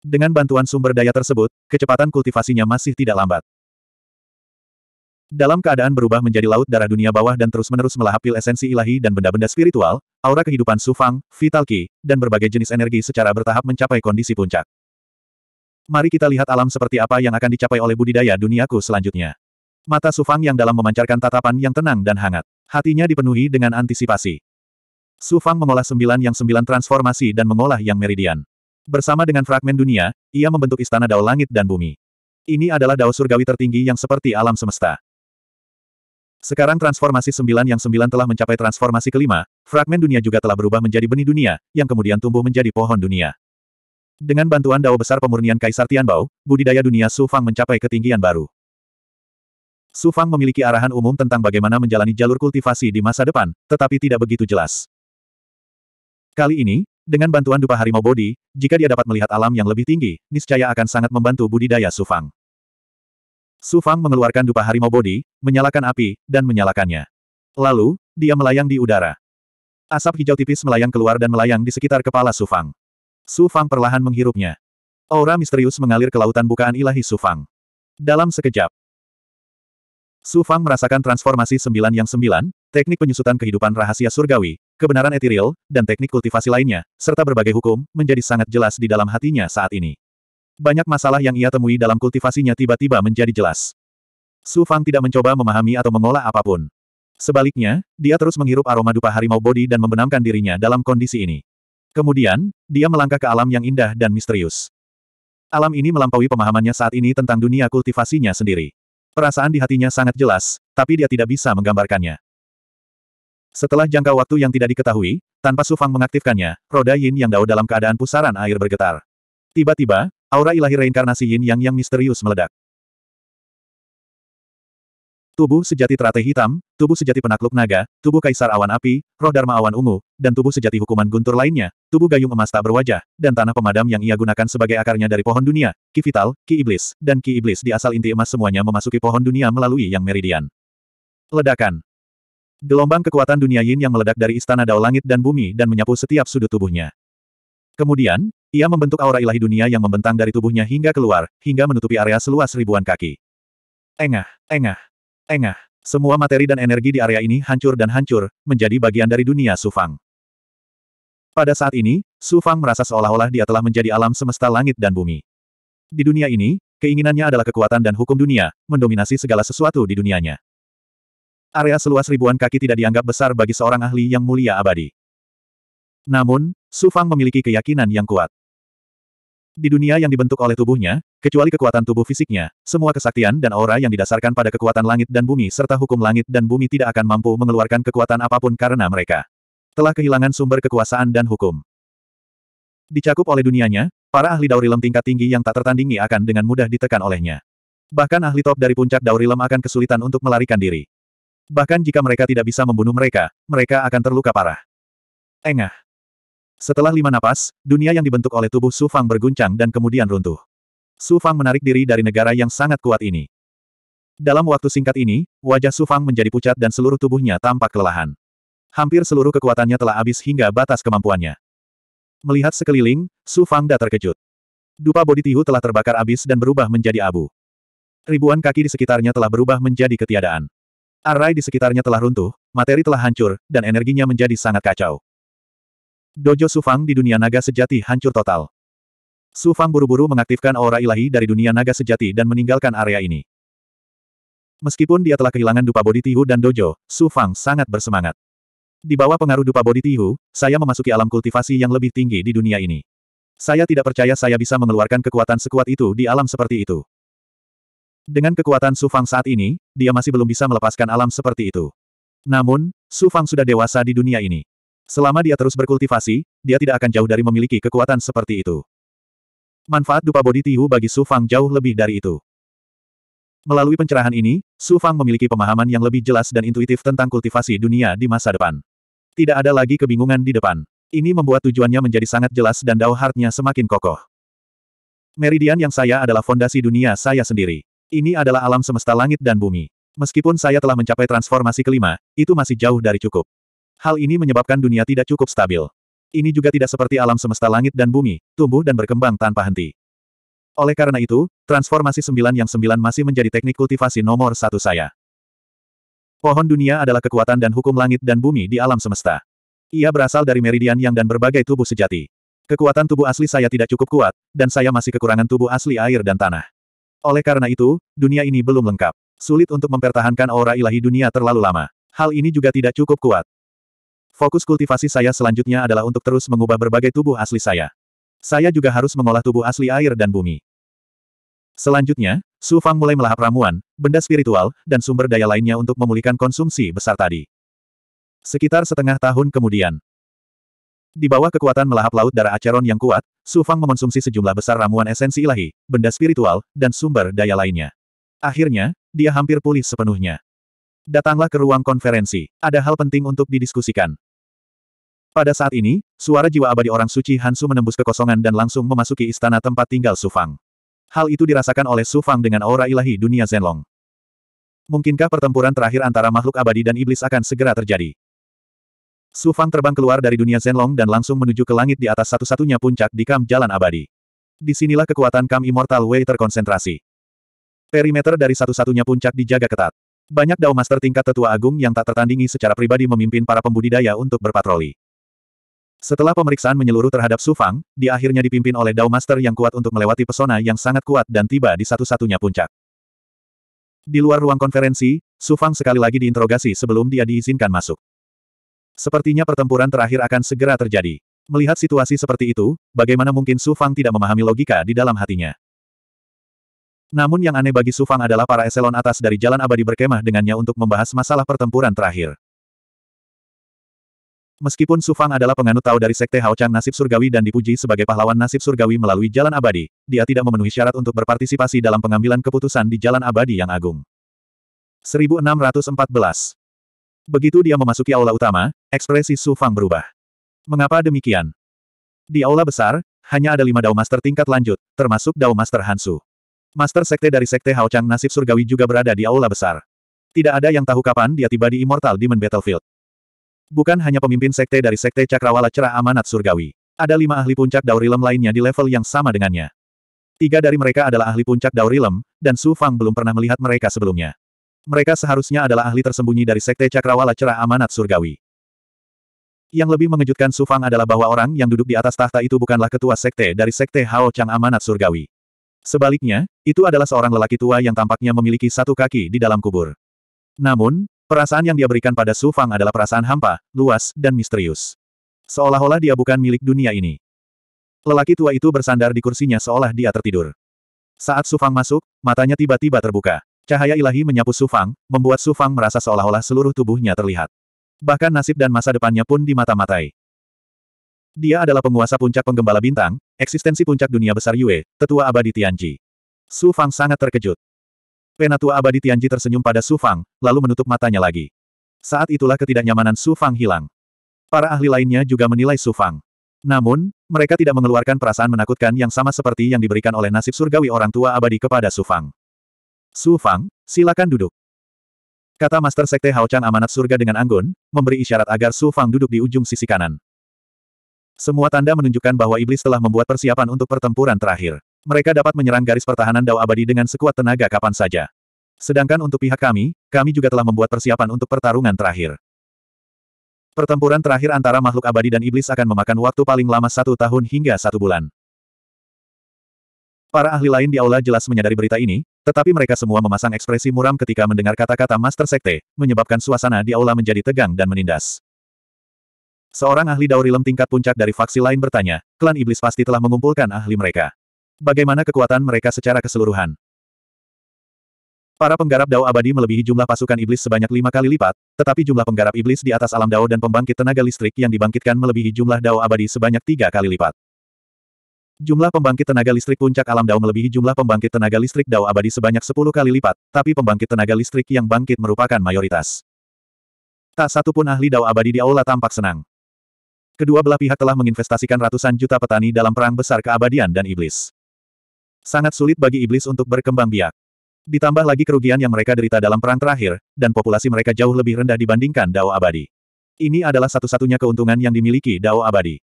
Dengan bantuan sumber daya tersebut, kecepatan kultivasinya masih tidak lambat. Dalam keadaan berubah menjadi laut darah dunia bawah dan terus-menerus melahap pil esensi ilahi dan benda-benda spiritual, aura kehidupan Sufang, Vital Qi, dan berbagai jenis energi secara bertahap mencapai kondisi puncak. Mari kita lihat alam seperti apa yang akan dicapai oleh budidaya duniaku selanjutnya. Mata Sufang yang dalam memancarkan tatapan yang tenang dan hangat. Hatinya dipenuhi dengan antisipasi. Sufang mengolah sembilan yang sembilan transformasi dan mengolah yang meridian. Bersama dengan fragmen dunia, ia membentuk istana dao langit dan bumi. Ini adalah dao surgawi tertinggi yang seperti alam semesta. Sekarang transformasi sembilan yang sembilan telah mencapai transformasi kelima, fragmen dunia juga telah berubah menjadi benih dunia, yang kemudian tumbuh menjadi pohon dunia. Dengan bantuan dao besar pemurnian Kaisar Tianbao, budidaya dunia Su Fang mencapai ketinggian baru. Su Fang memiliki arahan umum tentang bagaimana menjalani jalur kultivasi di masa depan, tetapi tidak begitu jelas. Kali ini, dengan bantuan Dupa Harimau Bodi, jika dia dapat melihat alam yang lebih tinggi, niscaya akan sangat membantu budidaya Su Fang. Su Fang mengeluarkan Dupa Harimau Bodi, menyalakan api, dan menyalakannya. Lalu, dia melayang di udara. Asap hijau tipis melayang keluar dan melayang di sekitar kepala Su Fang. Su Fang perlahan menghirupnya. Aura misterius mengalir ke lautan bukaan ilahi Su Fang. Dalam sekejap, Su Fang merasakan transformasi sembilan yang sembilan, teknik penyusutan kehidupan rahasia surgawi, kebenaran etiril, dan teknik kultivasi lainnya, serta berbagai hukum, menjadi sangat jelas di dalam hatinya saat ini. Banyak masalah yang ia temui dalam kultivasinya tiba-tiba menjadi jelas. Su Fang tidak mencoba memahami atau mengolah apapun. Sebaliknya, dia terus menghirup aroma dupa harimau bodi dan membenamkan dirinya dalam kondisi ini. Kemudian, dia melangkah ke alam yang indah dan misterius. Alam ini melampaui pemahamannya saat ini tentang dunia kultivasinya sendiri. Perasaan di hatinya sangat jelas, tapi dia tidak bisa menggambarkannya. Setelah jangka waktu yang tidak diketahui, tanpa Sufang mengaktifkannya, roda yin yang dao dalam keadaan pusaran air bergetar. Tiba-tiba, aura ilahi reinkarnasi yin yang yang misterius meledak. Tubuh sejati teratai hitam, tubuh sejati penakluk naga, tubuh kaisar awan api, roh dharma awan ungu, dan tubuh sejati hukuman guntur lainnya, tubuh gayung emas tak berwajah, dan tanah pemadam yang ia gunakan sebagai akarnya dari pohon dunia, ki vital, ki iblis, dan ki iblis di asal inti emas semuanya memasuki pohon dunia melalui yang meridian. Ledakan. Gelombang kekuatan dunia yin yang meledak dari istana dao langit dan bumi dan menyapu setiap sudut tubuhnya. Kemudian, ia membentuk aura ilahi dunia yang membentang dari tubuhnya hingga keluar, hingga menutupi area seluas ribuan kaki. Engah, engah. Engah. Semua materi dan energi di area ini hancur dan hancur, menjadi bagian dari dunia Sufang. Pada saat ini, Sufang merasa seolah-olah dia telah menjadi alam semesta langit dan bumi. Di dunia ini, keinginannya adalah kekuatan dan hukum dunia, mendominasi segala sesuatu di dunianya. Area seluas ribuan kaki tidak dianggap besar bagi seorang ahli yang mulia abadi. Namun, Sufang memiliki keyakinan yang kuat. Di dunia yang dibentuk oleh tubuhnya, kecuali kekuatan tubuh fisiknya, semua kesaktian dan aura yang didasarkan pada kekuatan langit dan bumi serta hukum langit dan bumi tidak akan mampu mengeluarkan kekuatan apapun karena mereka telah kehilangan sumber kekuasaan dan hukum. Dicakup oleh dunianya, para ahli daurilem tingkat tinggi yang tak tertandingi akan dengan mudah ditekan olehnya. Bahkan ahli top dari puncak daurilem akan kesulitan untuk melarikan diri. Bahkan jika mereka tidak bisa membunuh mereka, mereka akan terluka parah. Engah. Setelah lima napas, dunia yang dibentuk oleh tubuh Su Fang berguncang dan kemudian runtuh. Su Fang menarik diri dari negara yang sangat kuat ini. Dalam waktu singkat ini, wajah Su Fang menjadi pucat dan seluruh tubuhnya tampak kelelahan. Hampir seluruh kekuatannya telah habis hingga batas kemampuannya. Melihat sekeliling, Su Fang dah terkejut. Dupa bodi Tihu telah terbakar habis dan berubah menjadi abu. Ribuan kaki di sekitarnya telah berubah menjadi ketiadaan. Arai di sekitarnya telah runtuh, materi telah hancur, dan energinya menjadi sangat kacau. Dojo Sufang di dunia naga sejati hancur total. Sufang buru-buru mengaktifkan aura ilahi dari dunia naga sejati dan meninggalkan area ini. Meskipun dia telah kehilangan dupa bodi Tihu dan Dojo, Sufang sangat bersemangat. Di bawah pengaruh dupa bodi Tihu, saya memasuki alam kultivasi yang lebih tinggi di dunia ini. Saya tidak percaya saya bisa mengeluarkan kekuatan sekuat itu di alam seperti itu. Dengan kekuatan Sufang saat ini, dia masih belum bisa melepaskan alam seperti itu. Namun, Sufang sudah dewasa di dunia ini. Selama dia terus berkultivasi, dia tidak akan jauh dari memiliki kekuatan seperti itu. Manfaat dupa bodi Tihu bagi Su Fang jauh lebih dari itu. Melalui pencerahan ini, Su Fang memiliki pemahaman yang lebih jelas dan intuitif tentang kultivasi dunia di masa depan. Tidak ada lagi kebingungan di depan. Ini membuat tujuannya menjadi sangat jelas dan Dao heart semakin kokoh. Meridian yang saya adalah fondasi dunia saya sendiri. Ini adalah alam semesta langit dan bumi. Meskipun saya telah mencapai transformasi kelima, itu masih jauh dari cukup. Hal ini menyebabkan dunia tidak cukup stabil. Ini juga tidak seperti alam semesta langit dan bumi, tumbuh dan berkembang tanpa henti. Oleh karena itu, transformasi sembilan yang sembilan masih menjadi teknik kultivasi nomor satu saya. Pohon dunia adalah kekuatan dan hukum langit dan bumi di alam semesta. Ia berasal dari meridian yang dan berbagai tubuh sejati. Kekuatan tubuh asli saya tidak cukup kuat, dan saya masih kekurangan tubuh asli air dan tanah. Oleh karena itu, dunia ini belum lengkap. Sulit untuk mempertahankan aura ilahi dunia terlalu lama. Hal ini juga tidak cukup kuat. Fokus kultivasi saya selanjutnya adalah untuk terus mengubah berbagai tubuh asli saya. Saya juga harus mengolah tubuh asli air dan bumi. Selanjutnya, Su Fang mulai melahap ramuan, benda spiritual, dan sumber daya lainnya untuk memulihkan konsumsi besar tadi. Sekitar setengah tahun kemudian. Di bawah kekuatan melahap laut darah Acheron yang kuat, Su Fang mengonsumsi sejumlah besar ramuan esensi ilahi, benda spiritual, dan sumber daya lainnya. Akhirnya, dia hampir pulih sepenuhnya. Datanglah ke ruang konferensi. Ada hal penting untuk didiskusikan. Pada saat ini, suara jiwa abadi orang suci Hansu menembus kekosongan dan langsung memasuki istana tempat tinggal Sufang. Hal itu dirasakan oleh Sufang dengan aura ilahi dunia Zenlong. Mungkinkah pertempuran terakhir antara makhluk abadi dan iblis akan segera terjadi? Sufang terbang keluar dari dunia Zenlong dan langsung menuju ke langit di atas satu-satunya puncak di Kam Jalan Abadi. Disinilah kekuatan Kam Immortal Way terkonsentrasi. Perimeter dari satu-satunya puncak dijaga ketat. Banyak Dao Master tingkat tetua agung yang tak tertandingi secara pribadi memimpin para pembudidaya untuk berpatroli. Setelah pemeriksaan menyeluruh terhadap Su Fang, dia akhirnya dipimpin oleh Dao Master yang kuat untuk melewati pesona yang sangat kuat dan tiba di satu-satunya puncak. Di luar ruang konferensi, Su Fang sekali lagi diinterogasi sebelum dia diizinkan masuk. Sepertinya pertempuran terakhir akan segera terjadi. Melihat situasi seperti itu, bagaimana mungkin Su Fang tidak memahami logika di dalam hatinya. Namun yang aneh bagi Su Fang adalah para eselon atas dari Jalan Abadi berkemah dengannya untuk membahas masalah pertempuran terakhir. Meskipun Su Fang adalah penganut Tao dari Sekte Hao Chang nasib surgawi dan dipuji sebagai pahlawan nasib surgawi melalui jalan abadi, dia tidak memenuhi syarat untuk berpartisipasi dalam pengambilan keputusan di jalan abadi yang agung. 1614 Begitu dia memasuki aula utama, ekspresi Su Fang berubah. Mengapa demikian? Di aula besar, hanya ada lima Dao Master tingkat lanjut, termasuk Dao Master Hansu. Master Sekte dari Sekte Hao Chang nasib surgawi juga berada di aula besar. Tidak ada yang tahu kapan dia tiba di Immortal Demon Battlefield. Bukan hanya pemimpin sekte dari sekte Cakrawala Cerah Amanat Surgawi. Ada lima ahli puncak Daurilem lainnya di level yang sama dengannya. Tiga dari mereka adalah ahli puncak Daurilem, dan Su Fang belum pernah melihat mereka sebelumnya. Mereka seharusnya adalah ahli tersembunyi dari sekte Cakrawala Cerah Amanat Surgawi. Yang lebih mengejutkan Su Fang adalah bahwa orang yang duduk di atas tahta itu bukanlah ketua sekte dari sekte Hao Chang Amanat Surgawi. Sebaliknya, itu adalah seorang lelaki tua yang tampaknya memiliki satu kaki di dalam kubur. Namun, Perasaan yang dia berikan pada Su Fang adalah perasaan hampa, luas, dan misterius. Seolah-olah dia bukan milik dunia ini. Lelaki tua itu bersandar di kursinya seolah dia tertidur. Saat Su Fang masuk, matanya tiba-tiba terbuka. Cahaya ilahi menyapu Su Fang, membuat Su Fang merasa seolah-olah seluruh tubuhnya terlihat. Bahkan nasib dan masa depannya pun dimata-matai. Dia adalah penguasa puncak penggembala bintang, eksistensi puncak dunia besar Yue, tetua abadi Tianji. Su Fang sangat terkejut. Penatua abadi Tianji tersenyum pada Su Fang, lalu menutup matanya lagi. Saat itulah ketidaknyamanan Su Fang hilang. Para ahli lainnya juga menilai Su Fang. Namun, mereka tidak mengeluarkan perasaan menakutkan yang sama seperti yang diberikan oleh nasib surgawi orang tua abadi kepada Su Fang. Su Fang, silakan duduk. Kata Master Sekte Hao Chang amanat surga dengan anggun, memberi isyarat agar Su Fang duduk di ujung sisi kanan. Semua tanda menunjukkan bahwa iblis telah membuat persiapan untuk pertempuran terakhir. Mereka dapat menyerang garis pertahanan Dao Abadi dengan sekuat tenaga kapan saja. Sedangkan untuk pihak kami, kami juga telah membuat persiapan untuk pertarungan terakhir. Pertempuran terakhir antara makhluk abadi dan iblis akan memakan waktu paling lama satu tahun hingga satu bulan. Para ahli lain di aula jelas menyadari berita ini, tetapi mereka semua memasang ekspresi muram ketika mendengar kata-kata Master Sekte, menyebabkan suasana di aula menjadi tegang dan menindas. Seorang ahli daurilem tingkat puncak dari faksi lain bertanya, klan iblis pasti telah mengumpulkan ahli mereka. Bagaimana kekuatan mereka secara keseluruhan? Para penggarap Dao abadi melebihi jumlah pasukan iblis sebanyak lima kali lipat, tetapi jumlah penggarap iblis di atas alam Dao dan pembangkit tenaga listrik yang dibangkitkan melebihi jumlah Dao abadi sebanyak tiga kali lipat. Jumlah pembangkit tenaga listrik puncak alam Dao melebihi jumlah pembangkit tenaga listrik Dao abadi sebanyak sepuluh kali lipat, tapi pembangkit tenaga listrik yang bangkit merupakan mayoritas. Tak satu pun ahli Dao abadi di aula tampak senang. Kedua belah pihak telah menginvestasikan ratusan juta petani dalam perang besar keabadian dan iblis. Sangat sulit bagi iblis untuk berkembang biak. Ditambah lagi kerugian yang mereka derita dalam perang terakhir, dan populasi mereka jauh lebih rendah dibandingkan Dao Abadi. Ini adalah satu-satunya keuntungan yang dimiliki Dao Abadi.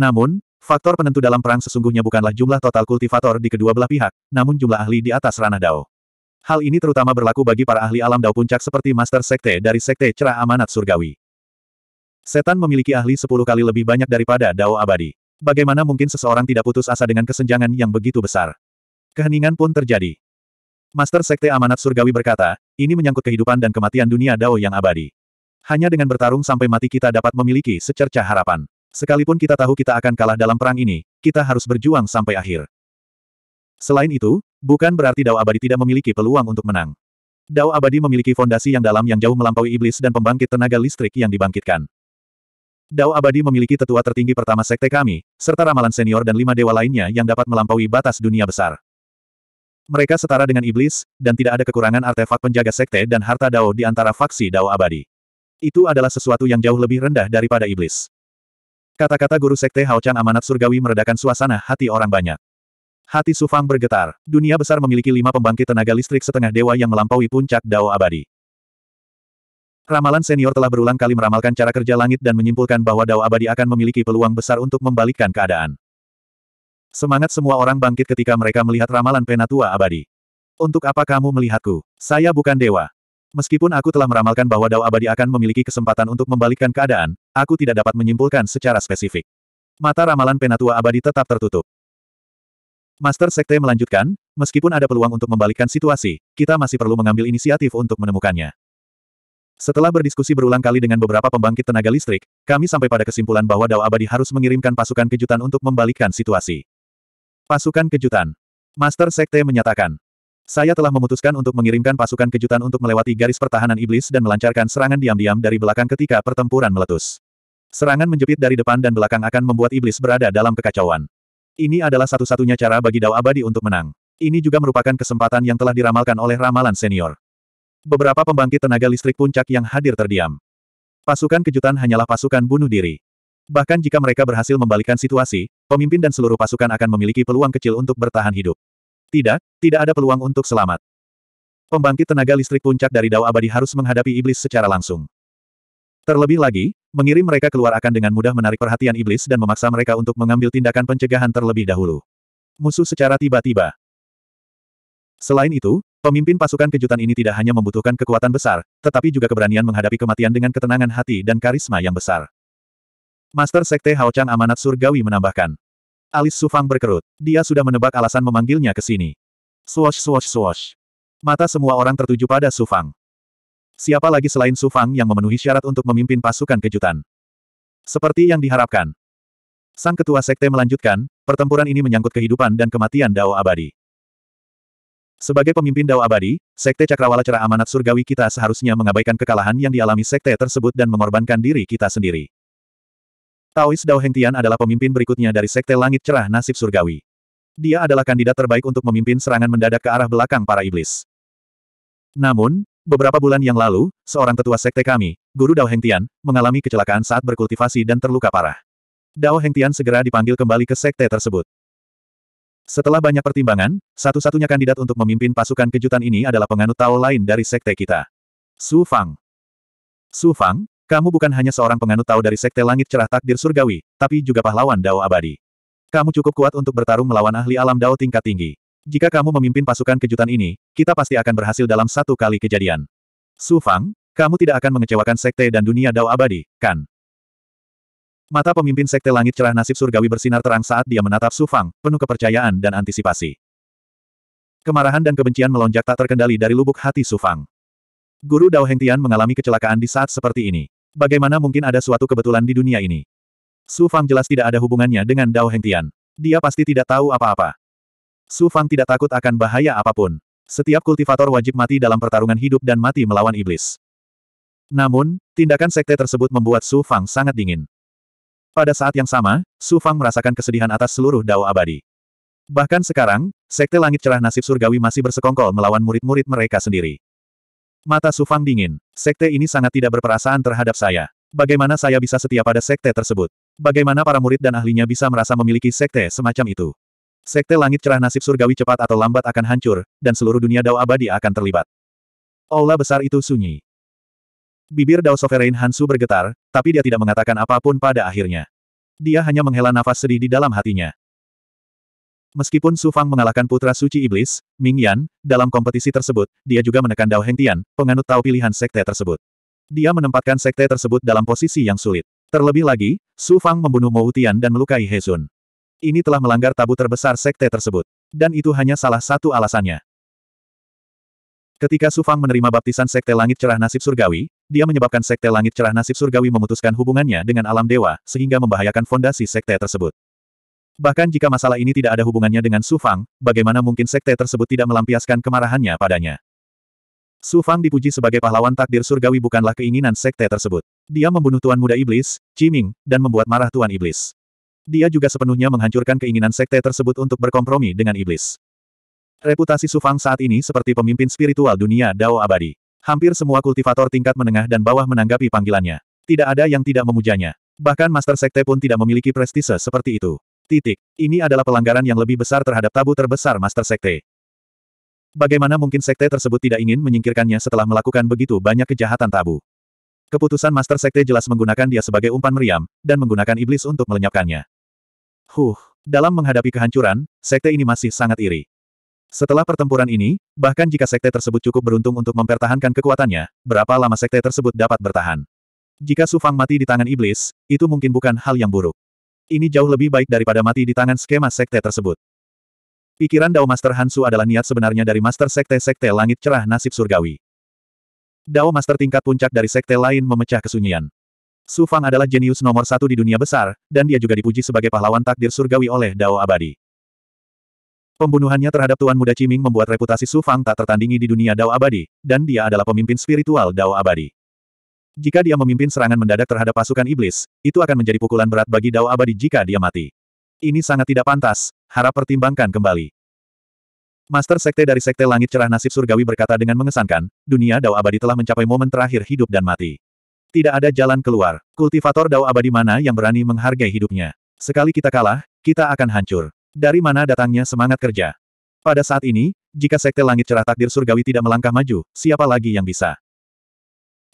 Namun, faktor penentu dalam perang sesungguhnya bukanlah jumlah total kultivator di kedua belah pihak, namun jumlah ahli di atas ranah Dao. Hal ini terutama berlaku bagi para ahli alam Dao Puncak seperti Master Sekte dari Sekte Cerah Amanat Surgawi. Setan memiliki ahli sepuluh kali lebih banyak daripada Dao Abadi. Bagaimana mungkin seseorang tidak putus asa dengan kesenjangan yang begitu besar? Keheningan pun terjadi. Master Sekte Amanat Surgawi berkata, ini menyangkut kehidupan dan kematian dunia Dao yang abadi. Hanya dengan bertarung sampai mati kita dapat memiliki secerca harapan. Sekalipun kita tahu kita akan kalah dalam perang ini, kita harus berjuang sampai akhir. Selain itu, bukan berarti Dao abadi tidak memiliki peluang untuk menang. Dao abadi memiliki fondasi yang dalam yang jauh melampaui iblis dan pembangkit tenaga listrik yang dibangkitkan. Dao abadi memiliki tetua tertinggi pertama sekte kami, serta ramalan senior dan lima dewa lainnya yang dapat melampaui batas dunia besar. Mereka setara dengan iblis, dan tidak ada kekurangan artefak penjaga sekte dan harta Dao di antara faksi Dao abadi. Itu adalah sesuatu yang jauh lebih rendah daripada iblis. Kata-kata guru sekte Hao Chang amanat surgawi meredakan suasana hati orang banyak. Hati Sufang bergetar. Dunia besar memiliki lima pembangkit tenaga listrik setengah dewa yang melampaui puncak Dao abadi. Ramalan senior telah berulang kali meramalkan cara kerja langit dan menyimpulkan bahwa Dao Abadi akan memiliki peluang besar untuk membalikkan keadaan. Semangat semua orang bangkit ketika mereka melihat ramalan Penatua Abadi. Untuk apa kamu melihatku? Saya bukan dewa. Meskipun aku telah meramalkan bahwa Dao Abadi akan memiliki kesempatan untuk membalikkan keadaan, aku tidak dapat menyimpulkan secara spesifik. Mata ramalan Penatua Abadi tetap tertutup. Master Sekte melanjutkan, meskipun ada peluang untuk membalikkan situasi, kita masih perlu mengambil inisiatif untuk menemukannya. Setelah berdiskusi berulang kali dengan beberapa pembangkit tenaga listrik, kami sampai pada kesimpulan bahwa Dao Abadi harus mengirimkan pasukan kejutan untuk membalikkan situasi. Pasukan kejutan. Master Sekte menyatakan. Saya telah memutuskan untuk mengirimkan pasukan kejutan untuk melewati garis pertahanan iblis dan melancarkan serangan diam-diam dari belakang ketika pertempuran meletus. Serangan menjepit dari depan dan belakang akan membuat iblis berada dalam kekacauan. Ini adalah satu-satunya cara bagi Dao Abadi untuk menang. Ini juga merupakan kesempatan yang telah diramalkan oleh ramalan senior. Beberapa pembangkit tenaga listrik puncak yang hadir terdiam. Pasukan kejutan hanyalah pasukan bunuh diri. Bahkan jika mereka berhasil membalikkan situasi, pemimpin dan seluruh pasukan akan memiliki peluang kecil untuk bertahan hidup. Tidak, tidak ada peluang untuk selamat. Pembangkit tenaga listrik puncak dari Dao Abadi harus menghadapi iblis secara langsung. Terlebih lagi, mengirim mereka keluar akan dengan mudah menarik perhatian iblis dan memaksa mereka untuk mengambil tindakan pencegahan terlebih dahulu. Musuh secara tiba-tiba. Selain itu, Pemimpin pasukan kejutan ini tidak hanya membutuhkan kekuatan besar, tetapi juga keberanian menghadapi kematian dengan ketenangan hati dan karisma yang besar. Master Sekte Hao Chang Amanat Surgawi menambahkan. Alis Sufang berkerut. Dia sudah menebak alasan memanggilnya ke sini. Swosh swosh swosh. Mata semua orang tertuju pada Sufang. Siapa lagi selain Sufang yang memenuhi syarat untuk memimpin pasukan kejutan? Seperti yang diharapkan. Sang ketua sekte melanjutkan, pertempuran ini menyangkut kehidupan dan kematian Dao abadi. Sebagai pemimpin Dao Abadi, Sekte Cakrawala Cerah Amanat Surgawi kita seharusnya mengabaikan kekalahan yang dialami Sekte tersebut dan mengorbankan diri kita sendiri. Taois Dao Hengtian adalah pemimpin berikutnya dari Sekte Langit Cerah Nasib Surgawi. Dia adalah kandidat terbaik untuk memimpin serangan mendadak ke arah belakang para iblis. Namun, beberapa bulan yang lalu, seorang tetua sekte kami, Guru Dao Hengtian, mengalami kecelakaan saat berkultivasi dan terluka parah. Dao Hengtian segera dipanggil kembali ke sekte tersebut. Setelah banyak pertimbangan, satu-satunya kandidat untuk memimpin pasukan kejutan ini adalah penganut Tao lain dari sekte kita. Su Fang. Su Fang, kamu bukan hanya seorang penganut Tao dari sekte langit cerah takdir surgawi, tapi juga pahlawan Dao abadi. Kamu cukup kuat untuk bertarung melawan ahli alam Dao tingkat tinggi. Jika kamu memimpin pasukan kejutan ini, kita pasti akan berhasil dalam satu kali kejadian. Su Fang, kamu tidak akan mengecewakan sekte dan dunia Dao abadi, kan? Mata pemimpin Sekte Langit Cerah Nasib Surgawi bersinar terang saat dia menatap Su Fang, penuh kepercayaan dan antisipasi. Kemarahan dan kebencian melonjak tak terkendali dari lubuk hati Su Fang. Guru Dao Heng Tian mengalami kecelakaan di saat seperti ini. Bagaimana mungkin ada suatu kebetulan di dunia ini? Su Fang jelas tidak ada hubungannya dengan Dao Heng Tian. Dia pasti tidak tahu apa-apa. Su Fang tidak takut akan bahaya apapun. Setiap kultivator wajib mati dalam pertarungan hidup dan mati melawan iblis. Namun, tindakan sekte tersebut membuat Su Fang sangat dingin. Pada saat yang sama, Su Fang merasakan kesedihan atas seluruh dao abadi. Bahkan sekarang, Sekte Langit Cerah Nasib Surgawi masih bersekongkol melawan murid-murid mereka sendiri. Mata Su Fang dingin. Sekte ini sangat tidak berperasaan terhadap saya. Bagaimana saya bisa setia pada sekte tersebut? Bagaimana para murid dan ahlinya bisa merasa memiliki sekte semacam itu? Sekte Langit Cerah Nasib Surgawi cepat atau lambat akan hancur, dan seluruh dunia dao abadi akan terlibat. Aula besar itu sunyi. Bibir Dao Sovereign Hansu bergetar, tapi dia tidak mengatakan apapun pada akhirnya. Dia hanya menghela nafas sedih di dalam hatinya. Meskipun Su Fang mengalahkan putra suci iblis, Ming Yan, dalam kompetisi tersebut, dia juga menekan Dao Heng Tian, penganut tahu pilihan sekte tersebut. Dia menempatkan sekte tersebut dalam posisi yang sulit. Terlebih lagi, Su Fang membunuh Mou Tian dan melukai He Sun. Ini telah melanggar tabu terbesar sekte tersebut. Dan itu hanya salah satu alasannya. Ketika Su Fang menerima baptisan sekte langit cerah nasib surgawi, dia menyebabkan Sekte Langit Cerah Nasib Surgawi memutuskan hubungannya dengan alam dewa, sehingga membahayakan fondasi Sekte tersebut. Bahkan jika masalah ini tidak ada hubungannya dengan Su Fang, bagaimana mungkin Sekte tersebut tidak melampiaskan kemarahannya padanya? Su Fang dipuji sebagai pahlawan takdir surgawi bukanlah keinginan Sekte tersebut. Dia membunuh Tuan Muda Iblis, Ciming, dan membuat marah Tuan Iblis. Dia juga sepenuhnya menghancurkan keinginan Sekte tersebut untuk berkompromi dengan Iblis. Reputasi Sufang saat ini seperti pemimpin spiritual dunia Dao abadi. Hampir semua kultivator tingkat menengah dan bawah menanggapi panggilannya. Tidak ada yang tidak memujanya. Bahkan Master Sekte pun tidak memiliki prestise seperti itu. Titik. Ini adalah pelanggaran yang lebih besar terhadap tabu terbesar Master Sekte. Bagaimana mungkin sekte tersebut tidak ingin menyingkirkannya setelah melakukan begitu banyak kejahatan tabu? Keputusan Master Sekte jelas menggunakan dia sebagai umpan meriam, dan menggunakan iblis untuk melenyapkannya. Huh, dalam menghadapi kehancuran, sekte ini masih sangat iri. Setelah pertempuran ini, bahkan jika sekte tersebut cukup beruntung untuk mempertahankan kekuatannya, berapa lama sekte tersebut dapat bertahan? Jika Sufang mati di tangan iblis, itu mungkin bukan hal yang buruk. Ini jauh lebih baik daripada mati di tangan skema sekte tersebut. Pikiran Dao Master Hansu adalah niat sebenarnya dari Master Sekte-Sekte Langit Cerah Nasib Surgawi. Dao Master tingkat puncak dari sekte lain memecah kesunyian. Su Fang adalah jenius nomor satu di dunia besar, dan dia juga dipuji sebagai pahlawan takdir surgawi oleh Dao Abadi. Pembunuhannya terhadap Tuan Muda Ciming membuat reputasi Su Fang tak tertandingi di dunia Dao Abadi, dan dia adalah pemimpin spiritual Dao Abadi. Jika dia memimpin serangan mendadak terhadap pasukan iblis, itu akan menjadi pukulan berat bagi Dao Abadi jika dia mati. Ini sangat tidak pantas, harap pertimbangkan kembali. Master Sekte dari Sekte Langit Cerah Nasib Surgawi berkata dengan mengesankan, dunia Dao Abadi telah mencapai momen terakhir hidup dan mati. Tidak ada jalan keluar, kultivator Dao Abadi mana yang berani menghargai hidupnya. Sekali kita kalah, kita akan hancur. Dari mana datangnya semangat kerja? Pada saat ini, jika Sekte Langit Cerah Takdir Surgawi tidak melangkah maju, siapa lagi yang bisa?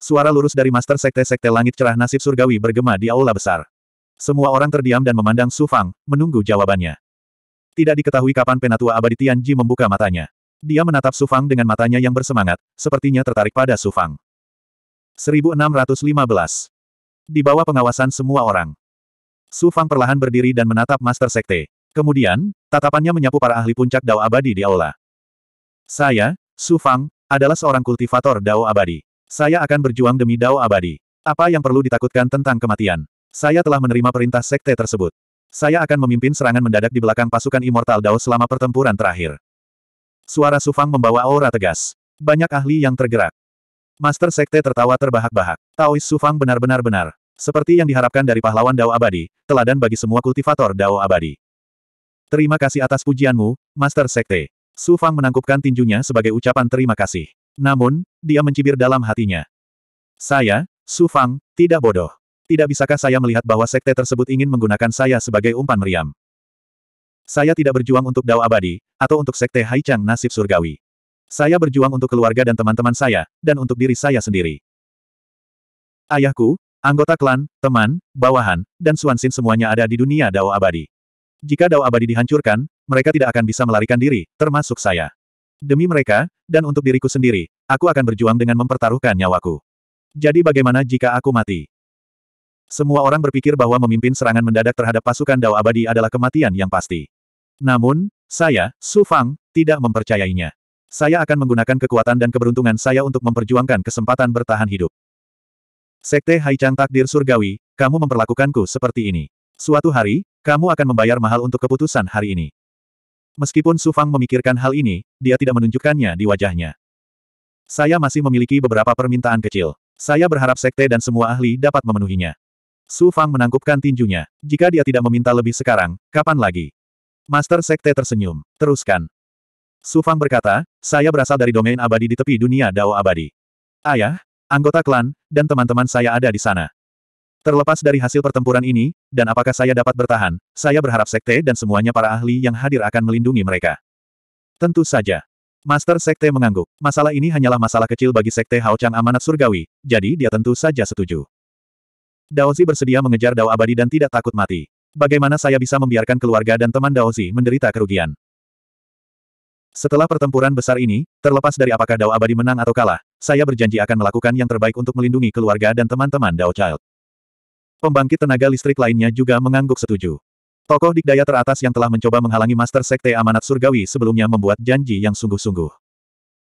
Suara lurus dari Master Sekte Sekte Langit Cerah Nasib Surgawi bergema di aula besar. Semua orang terdiam dan memandang Su Fang, menunggu jawabannya. Tidak diketahui kapan Penatua Abadi Tianji membuka matanya. Dia menatap Su Fang dengan matanya yang bersemangat, sepertinya tertarik pada Su Fang. 1615. Di bawah pengawasan semua orang. Su Fang perlahan berdiri dan menatap Master Sekte. Kemudian, tatapannya menyapu para ahli puncak Dao abadi di aula. Saya, Su Fang, adalah seorang kultivator Dao abadi. Saya akan berjuang demi Dao abadi. Apa yang perlu ditakutkan tentang kematian? Saya telah menerima perintah sekte tersebut. Saya akan memimpin serangan mendadak di belakang pasukan Immortal Dao selama pertempuran terakhir. Suara Su Fang membawa aura tegas. Banyak ahli yang tergerak. Master Sekte tertawa terbahak-bahak. Taois Su Fang benar-benar benar. Seperti yang diharapkan dari pahlawan Dao Abadi, teladan bagi semua kultivator Dao Abadi. Terima kasih atas pujianmu, Master Sekte. Su Fang menangkupkan tinjunya sebagai ucapan terima kasih. Namun, dia mencibir dalam hatinya. Saya, Su Fang, tidak bodoh. Tidak bisakah saya melihat bahwa sekte tersebut ingin menggunakan saya sebagai umpan meriam? Saya tidak berjuang untuk Dao Abadi, atau untuk sekte Haichang nasib surgawi. Saya berjuang untuk keluarga dan teman-teman saya, dan untuk diri saya sendiri. Ayahku, anggota klan, teman, bawahan, dan Suansin semuanya ada di dunia Dao Abadi. Jika Dao Abadi dihancurkan, mereka tidak akan bisa melarikan diri, termasuk saya. Demi mereka, dan untuk diriku sendiri, aku akan berjuang dengan mempertaruhkan nyawaku. Jadi bagaimana jika aku mati? Semua orang berpikir bahwa memimpin serangan mendadak terhadap pasukan Dao Abadi adalah kematian yang pasti. Namun, saya, Su Fang, tidak mempercayainya. Saya akan menggunakan kekuatan dan keberuntungan saya untuk memperjuangkan kesempatan bertahan hidup. Sekte Haichang Takdir Surgawi, kamu memperlakukanku seperti ini. Suatu hari, kamu akan membayar mahal untuk keputusan hari ini. Meskipun Su Fang memikirkan hal ini, dia tidak menunjukkannya di wajahnya. Saya masih memiliki beberapa permintaan kecil. Saya berharap sekte dan semua ahli dapat memenuhinya. Su Fang menangkupkan tinjunya. Jika dia tidak meminta lebih sekarang, kapan lagi? Master Sekte tersenyum. Teruskan. Su Fang berkata, saya berasal dari domain abadi di tepi dunia Dao abadi. Ayah, anggota klan, dan teman-teman saya ada di sana. Terlepas dari hasil pertempuran ini, dan apakah saya dapat bertahan, saya berharap sekte dan semuanya para ahli yang hadir akan melindungi mereka. Tentu saja. Master Sekte mengangguk. Masalah ini hanyalah masalah kecil bagi Sekte Hao Chang Amanat Surgawi, jadi dia tentu saja setuju. Daozi bersedia mengejar Dao Abadi dan tidak takut mati. Bagaimana saya bisa membiarkan keluarga dan teman Daozi menderita kerugian? Setelah pertempuran besar ini, terlepas dari apakah Dao Abadi menang atau kalah, saya berjanji akan melakukan yang terbaik untuk melindungi keluarga dan teman-teman Dao Child. Pembangkit tenaga listrik lainnya juga mengangguk setuju. Tokoh dikdaya teratas yang telah mencoba menghalangi Master Sekte Amanat Surgawi sebelumnya membuat janji yang sungguh-sungguh.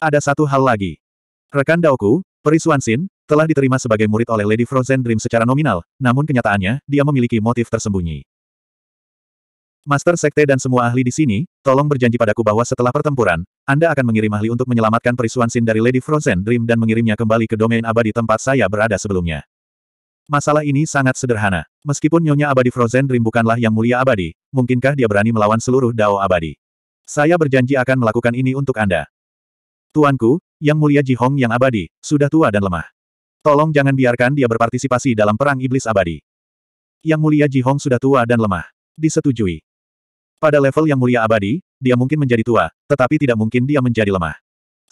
Ada satu hal lagi. Rekan Daoku, Peri Suansin, telah diterima sebagai murid oleh Lady Frozen Dream secara nominal, namun kenyataannya, dia memiliki motif tersembunyi. Master Sekte dan semua ahli di sini, tolong berjanji padaku bahwa setelah pertempuran, Anda akan mengirim ahli untuk menyelamatkan Peri Suansin dari Lady Frozen Dream dan mengirimnya kembali ke domain abadi tempat saya berada sebelumnya. Masalah ini sangat sederhana. Meskipun Nyonya Abadi Frozen Dream bukanlah yang mulia abadi, mungkinkah dia berani melawan seluruh Dao Abadi? Saya berjanji akan melakukan ini untuk Anda. Tuanku, yang mulia Ji Hong yang abadi, sudah tua dan lemah. Tolong jangan biarkan dia berpartisipasi dalam perang iblis abadi. Yang mulia Ji Hong sudah tua dan lemah. Disetujui. Pada level yang mulia abadi, dia mungkin menjadi tua, tetapi tidak mungkin dia menjadi lemah.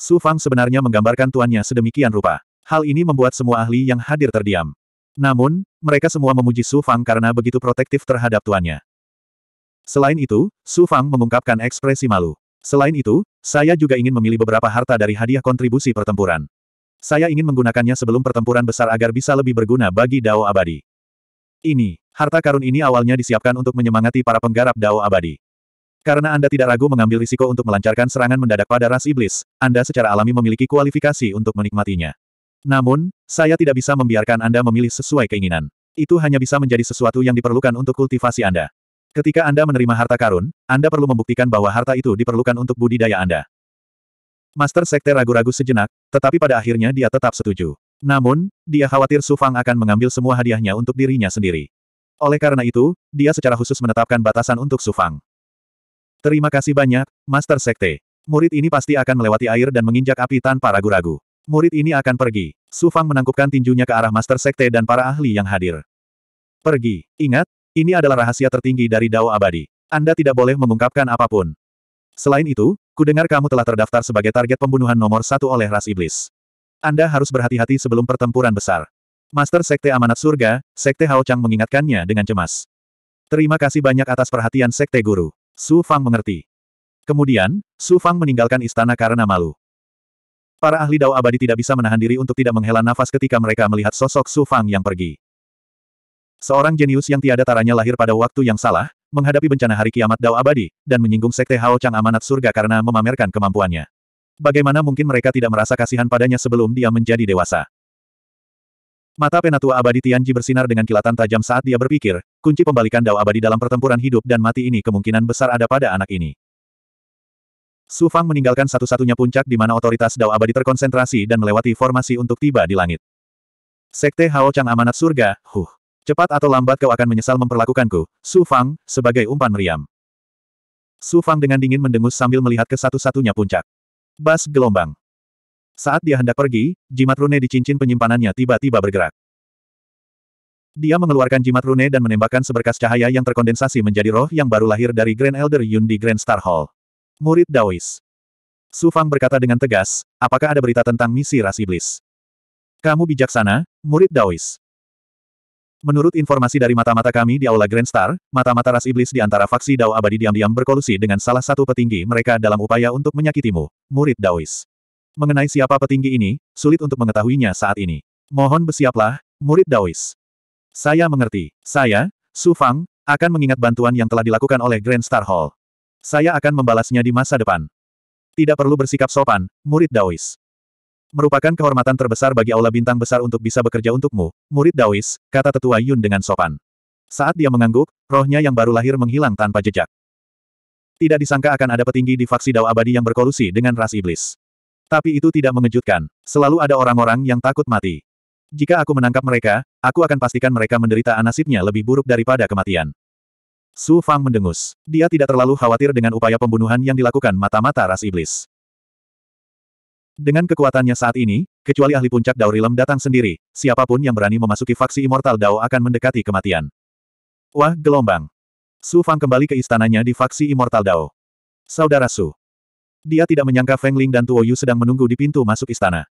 Su Fang sebenarnya menggambarkan tuannya sedemikian rupa. Hal ini membuat semua ahli yang hadir terdiam. Namun, mereka semua memuji Su Fang karena begitu protektif terhadap tuannya. Selain itu, Su Fang mengungkapkan ekspresi malu. Selain itu, saya juga ingin memilih beberapa harta dari hadiah kontribusi pertempuran. Saya ingin menggunakannya sebelum pertempuran besar agar bisa lebih berguna bagi Dao Abadi. Ini, harta karun ini awalnya disiapkan untuk menyemangati para penggarap Dao Abadi. Karena Anda tidak ragu mengambil risiko untuk melancarkan serangan mendadak pada ras iblis, Anda secara alami memiliki kualifikasi untuk menikmatinya. Namun, saya tidak bisa membiarkan Anda memilih sesuai keinginan. Itu hanya bisa menjadi sesuatu yang diperlukan untuk kultivasi Anda. Ketika Anda menerima harta karun, Anda perlu membuktikan bahwa harta itu diperlukan untuk budidaya Anda. Master Sekte ragu-ragu sejenak, tetapi pada akhirnya dia tetap setuju. Namun, dia khawatir Su Fang akan mengambil semua hadiahnya untuk dirinya sendiri. Oleh karena itu, dia secara khusus menetapkan batasan untuk Su Fang. Terima kasih banyak, Master Sekte. Murid ini pasti akan melewati air dan menginjak api tanpa ragu-ragu. Murid ini akan pergi. Su Fang menangkupkan tinjunya ke arah Master Sekte dan para ahli yang hadir. Pergi. Ingat, ini adalah rahasia tertinggi dari Dao Abadi. Anda tidak boleh mengungkapkan apapun. Selain itu, kudengar kamu telah terdaftar sebagai target pembunuhan nomor satu oleh ras iblis. Anda harus berhati-hati sebelum pertempuran besar. Master Sekte Amanat Surga, Sekte Hao Chang mengingatkannya dengan cemas. Terima kasih banyak atas perhatian Sekte Guru. Su Fang mengerti. Kemudian, Su Fang meninggalkan istana karena malu. Para ahli Dao abadi tidak bisa menahan diri untuk tidak menghela nafas ketika mereka melihat sosok Su Fang yang pergi. Seorang jenius yang tiada taranya lahir pada waktu yang salah, menghadapi bencana hari kiamat Dao abadi, dan menyinggung sekte Hao Chang amanat surga karena memamerkan kemampuannya. Bagaimana mungkin mereka tidak merasa kasihan padanya sebelum dia menjadi dewasa? Mata penatua abadi Tianji bersinar dengan kilatan tajam saat dia berpikir, kunci pembalikan Dao abadi dalam pertempuran hidup dan mati ini kemungkinan besar ada pada anak ini. Su Fang meninggalkan satu-satunya puncak di mana otoritas Dao abadi terkonsentrasi dan melewati formasi untuk tiba di langit. Sekte Hao Chang amanat surga, huh. Cepat atau lambat kau akan menyesal memperlakukanku, Su Fang, sebagai umpan meriam. Su Fang dengan dingin mendengus sambil melihat ke satu-satunya puncak. Bas gelombang. Saat dia hendak pergi, jimat rune di cincin penyimpanannya tiba-tiba bergerak. Dia mengeluarkan jimat rune dan menembakkan seberkas cahaya yang terkondensasi menjadi roh yang baru lahir dari Grand Elder Yun di Grand Star Hall. Murid Daois. Su Fang berkata dengan tegas, apakah ada berita tentang misi ras iblis? Kamu bijaksana, murid Daois. Menurut informasi dari mata-mata kami di Aula Grand Star, mata-mata ras iblis di antara faksi Dao abadi diam-diam berkolusi dengan salah satu petinggi mereka dalam upaya untuk menyakitimu, murid Daois. Mengenai siapa petinggi ini, sulit untuk mengetahuinya saat ini. Mohon bersiaplah, murid Daois. Saya mengerti. Saya, Su Fang, akan mengingat bantuan yang telah dilakukan oleh Grand Star Hall. Saya akan membalasnya di masa depan. Tidak perlu bersikap sopan, murid Daois. Merupakan kehormatan terbesar bagi Aula Bintang Besar untuk bisa bekerja untukmu, murid Daois, kata tetua Yun dengan sopan. Saat dia mengangguk, rohnya yang baru lahir menghilang tanpa jejak. Tidak disangka akan ada petinggi di faksi Dao Abadi yang berkolusi dengan ras iblis. Tapi itu tidak mengejutkan. Selalu ada orang-orang yang takut mati. Jika aku menangkap mereka, aku akan pastikan mereka menderita nasibnya lebih buruk daripada kematian. Su Fang mendengus. Dia tidak terlalu khawatir dengan upaya pembunuhan yang dilakukan mata-mata ras iblis. Dengan kekuatannya saat ini, kecuali ahli puncak Dao Rilem datang sendiri, siapapun yang berani memasuki faksi Immortal Dao akan mendekati kematian. Wah, gelombang. Su Fang kembali ke istananya di faksi Immortal Dao. Saudara Su. Dia tidak menyangka Feng Ling dan Tuo Yu sedang menunggu di pintu masuk istana.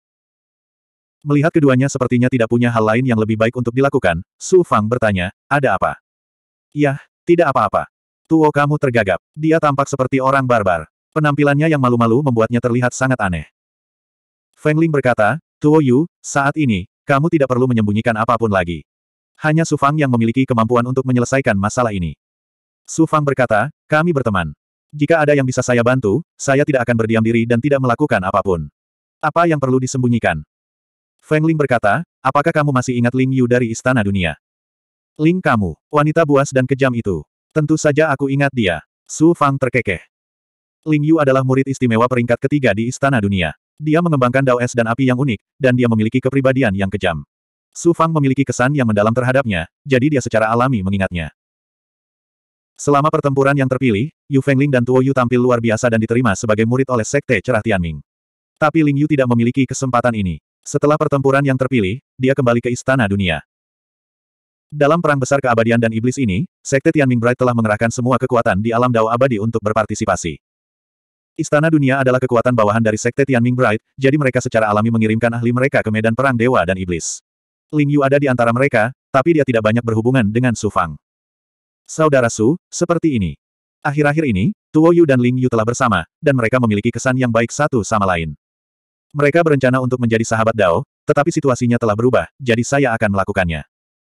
Melihat keduanya sepertinya tidak punya hal lain yang lebih baik untuk dilakukan, Su Fang bertanya, ada apa? Yah, tidak apa-apa. Tuo kamu tergagap. Dia tampak seperti orang barbar. Penampilannya yang malu-malu membuatnya terlihat sangat aneh. Feng Ling berkata, Tuo Yu, saat ini, kamu tidak perlu menyembunyikan apapun lagi. Hanya Su Fang yang memiliki kemampuan untuk menyelesaikan masalah ini. Su Fang berkata, kami berteman. Jika ada yang bisa saya bantu, saya tidak akan berdiam diri dan tidak melakukan apapun. Apa yang perlu disembunyikan? Feng Ling berkata, apakah kamu masih ingat Ling Yu dari Istana Dunia? Ling kamu, wanita buas dan kejam itu. Tentu saja aku ingat dia. Su Fang terkekeh. Ling Yu adalah murid istimewa peringkat ketiga di Istana Dunia. Dia mengembangkan dao es dan api yang unik, dan dia memiliki kepribadian yang kejam. Su Fang memiliki kesan yang mendalam terhadapnya, jadi dia secara alami mengingatnya. Selama pertempuran yang terpilih, Yu Fengling dan Tuo Yu tampil luar biasa dan diterima sebagai murid oleh Sekte Cerah Tianming. Tapi Ling Yu tidak memiliki kesempatan ini. Setelah pertempuran yang terpilih, dia kembali ke Istana Dunia. Dalam perang besar keabadian dan iblis ini, Sekte Tianming Bright telah mengerahkan semua kekuatan di alam dao abadi untuk berpartisipasi. Istana dunia adalah kekuatan bawahan dari Sekte Tianming Bright, jadi mereka secara alami mengirimkan ahli mereka ke medan perang dewa dan iblis. Ling Yu ada di antara mereka, tapi dia tidak banyak berhubungan dengan Su Fang. Saudara Su, seperti ini. Akhir-akhir ini, Tuo Yu dan Ling Yu telah bersama, dan mereka memiliki kesan yang baik satu sama lain. Mereka berencana untuk menjadi sahabat Dao, tetapi situasinya telah berubah, jadi saya akan melakukannya.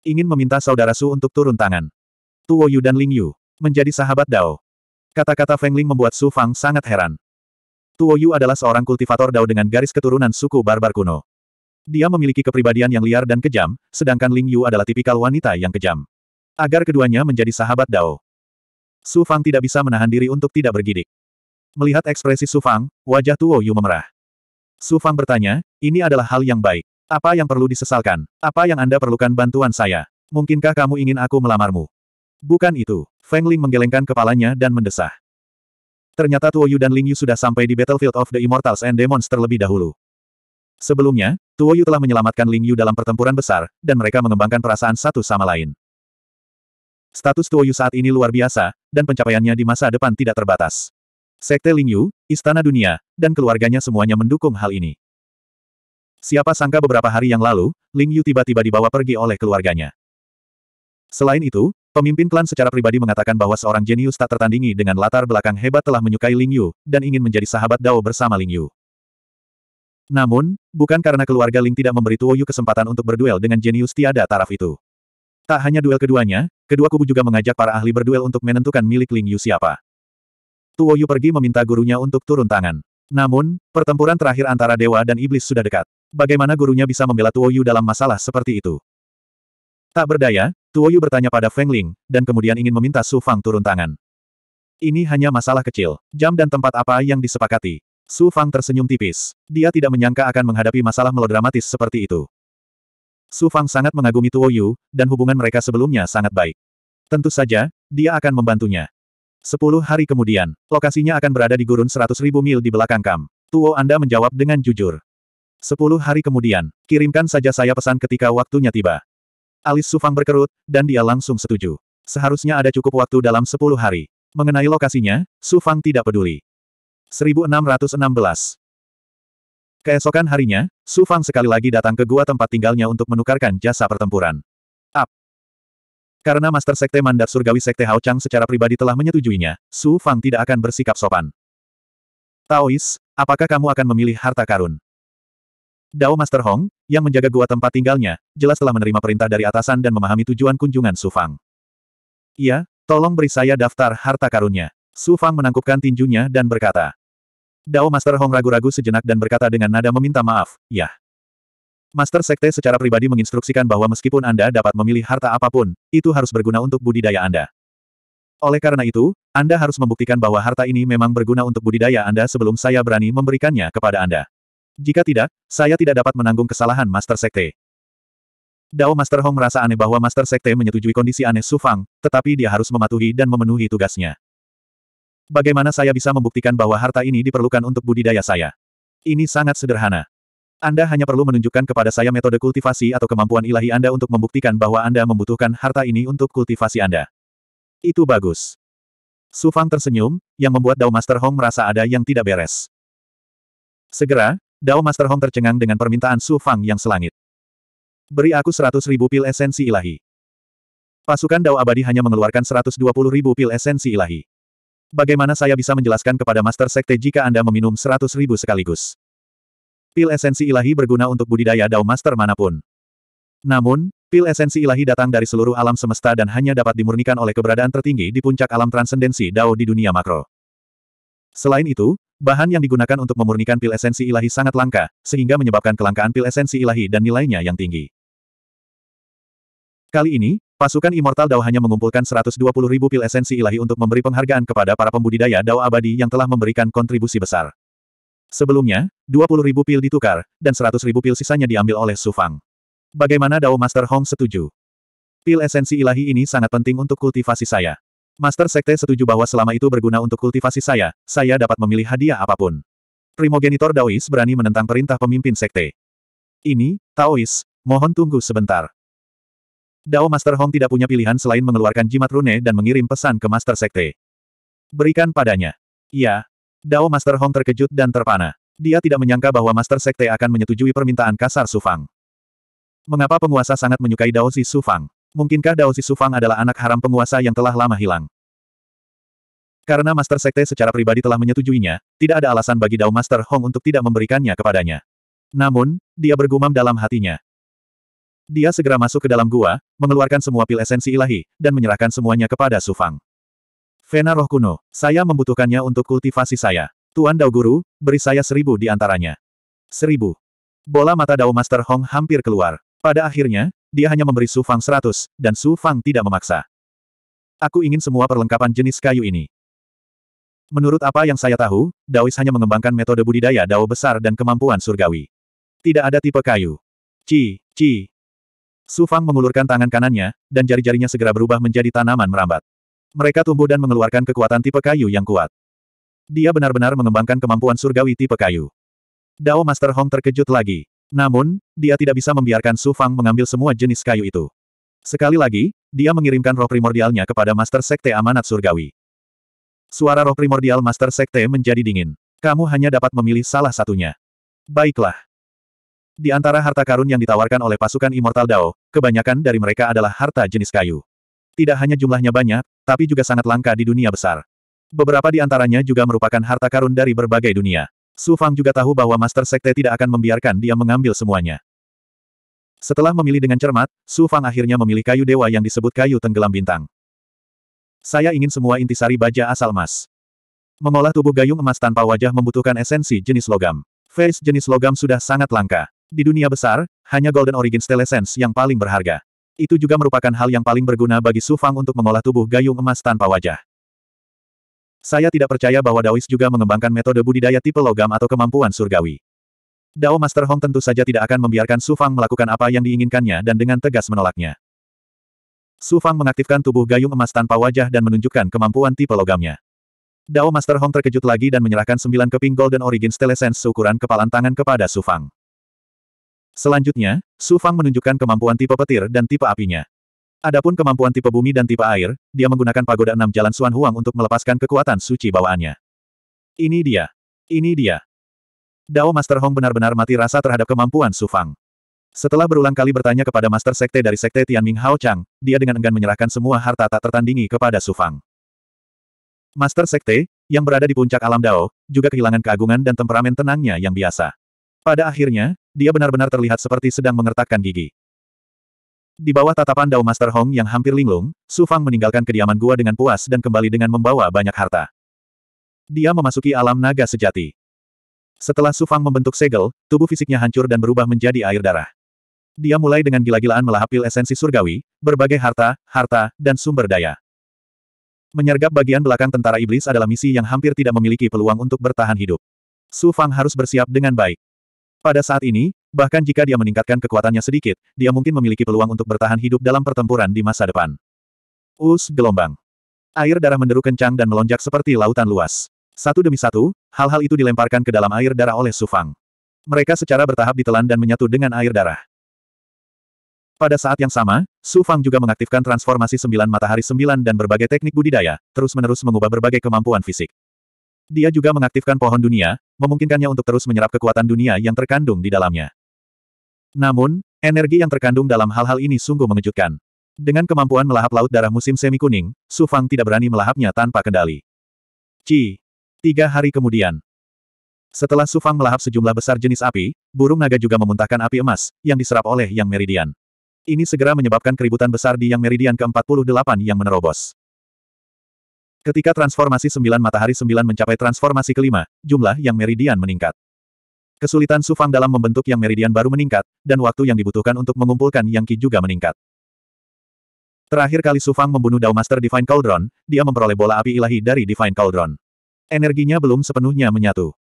Ingin meminta saudara Su untuk turun tangan. Tuo Yu dan Ling Yu. Menjadi sahabat Dao. Kata-kata Feng Ling membuat Su Fang sangat heran. Tuo Yu adalah seorang kultivator Dao dengan garis keturunan suku barbar kuno. Dia memiliki kepribadian yang liar dan kejam, sedangkan Ling Yu adalah tipikal wanita yang kejam. Agar keduanya menjadi sahabat Dao. Su Fang tidak bisa menahan diri untuk tidak bergidik. Melihat ekspresi Su Fang, wajah Tuo Yu memerah. Su Fang bertanya, ini adalah hal yang baik. Apa yang perlu disesalkan? Apa yang Anda perlukan bantuan saya? Mungkinkah kamu ingin aku melamarmu? Bukan itu. Feng Ling menggelengkan kepalanya dan mendesah. Ternyata Tuo Yu dan Ling Yu sudah sampai di Battlefield of the Immortals and Demons terlebih dahulu. Sebelumnya, Tuo Yu telah menyelamatkan Ling Yu dalam pertempuran besar, dan mereka mengembangkan perasaan satu sama lain. Status Tuo Yu saat ini luar biasa, dan pencapaiannya di masa depan tidak terbatas. Sekte Ling Yu, Istana Dunia, dan keluarganya semuanya mendukung hal ini. Siapa sangka beberapa hari yang lalu, Ling Yu tiba-tiba dibawa pergi oleh keluarganya. Selain itu, pemimpin klan secara pribadi mengatakan bahwa seorang jenius tak tertandingi dengan latar belakang hebat telah menyukai Ling Yu, dan ingin menjadi sahabat Dao bersama Ling Yu. Namun, bukan karena keluarga Ling tidak memberi Tuo Yu kesempatan untuk berduel dengan jenius tiada taraf itu. Tak hanya duel keduanya, kedua kubu juga mengajak para ahli berduel untuk menentukan milik Ling Yu siapa. Tuo Yu pergi meminta gurunya untuk turun tangan. Namun, pertempuran terakhir antara dewa dan iblis sudah dekat. Bagaimana gurunya bisa membela Tuoyu dalam masalah seperti itu? Tak berdaya, Tuoyu bertanya pada Feng Ling, dan kemudian ingin meminta Su Fang turun tangan. Ini hanya masalah kecil, jam dan tempat apa yang disepakati. Su Fang tersenyum tipis. Dia tidak menyangka akan menghadapi masalah melodramatis seperti itu. Su Fang sangat mengagumi Tuoyu, dan hubungan mereka sebelumnya sangat baik. Tentu saja, dia akan membantunya. Sepuluh hari kemudian, lokasinya akan berada di gurun seratus ribu mil di belakang Kam. Tuo Anda menjawab dengan jujur. Sepuluh hari kemudian, kirimkan saja saya pesan ketika waktunya tiba. Alis Sufang berkerut, dan dia langsung setuju. Seharusnya ada cukup waktu dalam sepuluh hari. Mengenai lokasinya, Sufang tidak peduli. 1616 Keesokan harinya, Sufang sekali lagi datang ke gua tempat tinggalnya untuk menukarkan jasa pertempuran. Up. Karena Master Sekte Mandat Surgawi Sekte Hao Chang secara pribadi telah menyetujuinya, Sufang tidak akan bersikap sopan. Taois, apakah kamu akan memilih harta karun? Dao Master Hong, yang menjaga gua tempat tinggalnya, jelas telah menerima perintah dari atasan dan memahami tujuan kunjungan Su Fang. Iya, tolong beri saya daftar harta karunnya. Su Fang menangkupkan tinjunya dan berkata. Dao Master Hong ragu-ragu sejenak dan berkata dengan nada meminta maaf, ya. Master Sekte secara pribadi menginstruksikan bahwa meskipun Anda dapat memilih harta apapun, itu harus berguna untuk budidaya Anda. Oleh karena itu, Anda harus membuktikan bahwa harta ini memang berguna untuk budidaya Anda sebelum saya berani memberikannya kepada Anda. Jika tidak, saya tidak dapat menanggung kesalahan Master Sekte. Dao Master Hong merasa aneh bahwa Master Sekte menyetujui kondisi aneh Su Fang, tetapi dia harus mematuhi dan memenuhi tugasnya. Bagaimana saya bisa membuktikan bahwa harta ini diperlukan untuk budidaya saya? Ini sangat sederhana. Anda hanya perlu menunjukkan kepada saya metode kultivasi atau kemampuan ilahi Anda untuk membuktikan bahwa Anda membutuhkan harta ini untuk kultivasi Anda. Itu bagus. Sufang tersenyum, yang membuat Dao Master Hong merasa ada yang tidak beres. Segera, Dao Master Hong tercengang dengan permintaan Su Fang yang selangit. Beri aku seratus ribu pil esensi ilahi. Pasukan Dao Abadi hanya mengeluarkan seratus dua puluh ribu pil esensi ilahi. Bagaimana saya bisa menjelaskan kepada Master Sekte jika Anda meminum seratus ribu sekaligus? Pil esensi ilahi berguna untuk budidaya Dao Master manapun. Namun, pil esensi ilahi datang dari seluruh alam semesta dan hanya dapat dimurnikan oleh keberadaan tertinggi di puncak alam transendensi Dao di dunia makro. Selain itu, Bahan yang digunakan untuk memurnikan pil esensi ilahi sangat langka, sehingga menyebabkan kelangkaan pil esensi ilahi dan nilainya yang tinggi. Kali ini, pasukan Immortal Dao hanya mengumpulkan 120 ribu pil esensi ilahi untuk memberi penghargaan kepada para pembudidaya Dao abadi yang telah memberikan kontribusi besar. Sebelumnya, 20 ribu pil ditukar, dan 100 ribu pil sisanya diambil oleh sufang. Bagaimana Dao Master Hong setuju? Pil esensi ilahi ini sangat penting untuk kultivasi saya. Master Sekte setuju bahwa selama itu berguna untuk kultivasi saya, saya dapat memilih hadiah apapun. Primogenitor Daois berani menentang perintah pemimpin Sekte. Ini, Taois, mohon tunggu sebentar. Dao Master Hong tidak punya pilihan selain mengeluarkan jimat rune dan mengirim pesan ke Master Sekte. Berikan padanya. Ya. Dao Master Hong terkejut dan terpana. Dia tidak menyangka bahwa Master Sekte akan menyetujui permintaan kasar Sufang. Mengapa penguasa sangat menyukai Dao Si Sufang? Mungkinkah Dao Si Sufang adalah anak haram penguasa yang telah lama hilang? Karena Master Sekte secara pribadi telah menyetujuinya, tidak ada alasan bagi Dao Master Hong untuk tidak memberikannya kepadanya. Namun, dia bergumam dalam hatinya. Dia segera masuk ke dalam gua, mengeluarkan semua pil esensi ilahi, dan menyerahkan semuanya kepada Sufang. Vena roh kuno, saya membutuhkannya untuk kultivasi saya. Tuan Dao Guru, beri saya seribu di antaranya. Seribu. Bola mata Dao Master Hong hampir keluar. Pada akhirnya, dia hanya memberi Su Fang seratus, dan Su Fang tidak memaksa. Aku ingin semua perlengkapan jenis kayu ini. Menurut apa yang saya tahu, Daois hanya mengembangkan metode budidaya Dao besar dan kemampuan surgawi. Tidak ada tipe kayu. Ci, ci. Su Fang mengulurkan tangan kanannya, dan jari-jarinya segera berubah menjadi tanaman merambat. Mereka tumbuh dan mengeluarkan kekuatan tipe kayu yang kuat. Dia benar-benar mengembangkan kemampuan surgawi tipe kayu. Dao Master Hong terkejut lagi. Namun, dia tidak bisa membiarkan Su Fang mengambil semua jenis kayu itu. Sekali lagi, dia mengirimkan roh primordialnya kepada Master Sekte Amanat Surgawi. Suara roh primordial Master Sekte menjadi dingin. Kamu hanya dapat memilih salah satunya. Baiklah. Di antara harta karun yang ditawarkan oleh pasukan Immortal Dao, kebanyakan dari mereka adalah harta jenis kayu. Tidak hanya jumlahnya banyak, tapi juga sangat langka di dunia besar. Beberapa di antaranya juga merupakan harta karun dari berbagai dunia. Su Fang juga tahu bahwa Master Sekte tidak akan membiarkan dia mengambil semuanya. Setelah memilih dengan cermat, Su Fang akhirnya memilih kayu dewa yang disebut kayu tenggelam bintang. Saya ingin semua intisari baja asal emas. Mengolah tubuh gayung emas tanpa wajah membutuhkan esensi jenis logam. Face jenis logam sudah sangat langka. Di dunia besar, hanya Golden Origin Stele Essence yang paling berharga. Itu juga merupakan hal yang paling berguna bagi Su Fang untuk mengolah tubuh gayung emas tanpa wajah. Saya tidak percaya bahwa Daois juga mengembangkan metode budidaya tipe logam atau kemampuan surgawi. Dao Master Hong tentu saja tidak akan membiarkan Su Fang melakukan apa yang diinginkannya dan dengan tegas menolaknya. Su Fang mengaktifkan tubuh gayung emas tanpa wajah dan menunjukkan kemampuan tipe logamnya. Dao Master Hong terkejut lagi dan menyerahkan sembilan keping Golden Origin Stelesens seukuran kepalan tangan kepada Su Fang. Selanjutnya, Su Fang menunjukkan kemampuan tipe petir dan tipe apinya. Adapun kemampuan tipe bumi dan tipe air, dia menggunakan pagoda enam jalan Suan Huang untuk melepaskan kekuatan suci bawaannya. Ini dia. Ini dia. Dao Master Hong benar-benar mati rasa terhadap kemampuan Su Fang. Setelah berulang kali bertanya kepada Master Sekte dari Sekte Tianming Hao Chang, dia dengan enggan menyerahkan semua harta tak tertandingi kepada Su Fang. Master Sekte, yang berada di puncak alam Dao, juga kehilangan keagungan dan temperamen tenangnya yang biasa. Pada akhirnya, dia benar-benar terlihat seperti sedang mengertakkan gigi. Di bawah tatapan Dao Master Hong yang hampir linglung, Su Fang meninggalkan kediaman gua dengan puas dan kembali dengan membawa banyak harta. Dia memasuki alam naga sejati. Setelah Su Fang membentuk segel, tubuh fisiknya hancur dan berubah menjadi air darah. Dia mulai dengan gila-gilaan melahap pil esensi surgawi, berbagai harta, harta, dan sumber daya. Menyergap bagian belakang tentara iblis adalah misi yang hampir tidak memiliki peluang untuk bertahan hidup. Su Fang harus bersiap dengan baik. Pada saat ini, Bahkan jika dia meningkatkan kekuatannya sedikit, dia mungkin memiliki peluang untuk bertahan hidup dalam pertempuran di masa depan. Us gelombang. Air darah menderu kencang dan melonjak seperti lautan luas. Satu demi satu, hal-hal itu dilemparkan ke dalam air darah oleh Sufang. Mereka secara bertahap ditelan dan menyatu dengan air darah. Pada saat yang sama, Sufang juga mengaktifkan transformasi sembilan matahari sembilan dan berbagai teknik budidaya, terus-menerus mengubah berbagai kemampuan fisik. Dia juga mengaktifkan pohon dunia, memungkinkannya untuk terus menyerap kekuatan dunia yang terkandung di dalamnya. Namun, energi yang terkandung dalam hal-hal ini sungguh mengejutkan. Dengan kemampuan melahap laut darah musim semi kuning, Su Fang tidak berani melahapnya tanpa kendali. Ci. Tiga hari kemudian. Setelah Su Fang melahap sejumlah besar jenis api, burung naga juga memuntahkan api emas, yang diserap oleh Yang Meridian. Ini segera menyebabkan keributan besar di Yang Meridian ke-48 yang menerobos. Ketika transformasi sembilan matahari sembilan mencapai transformasi kelima, jumlah yang meridian meningkat. Kesulitan Sufang dalam membentuk yang meridian baru meningkat, dan waktu yang dibutuhkan untuk mengumpulkan yang ki juga meningkat. Terakhir kali Sufang membunuh Dao Master Divine Cauldron, dia memperoleh bola api ilahi dari Divine Cauldron. Energinya belum sepenuhnya menyatu.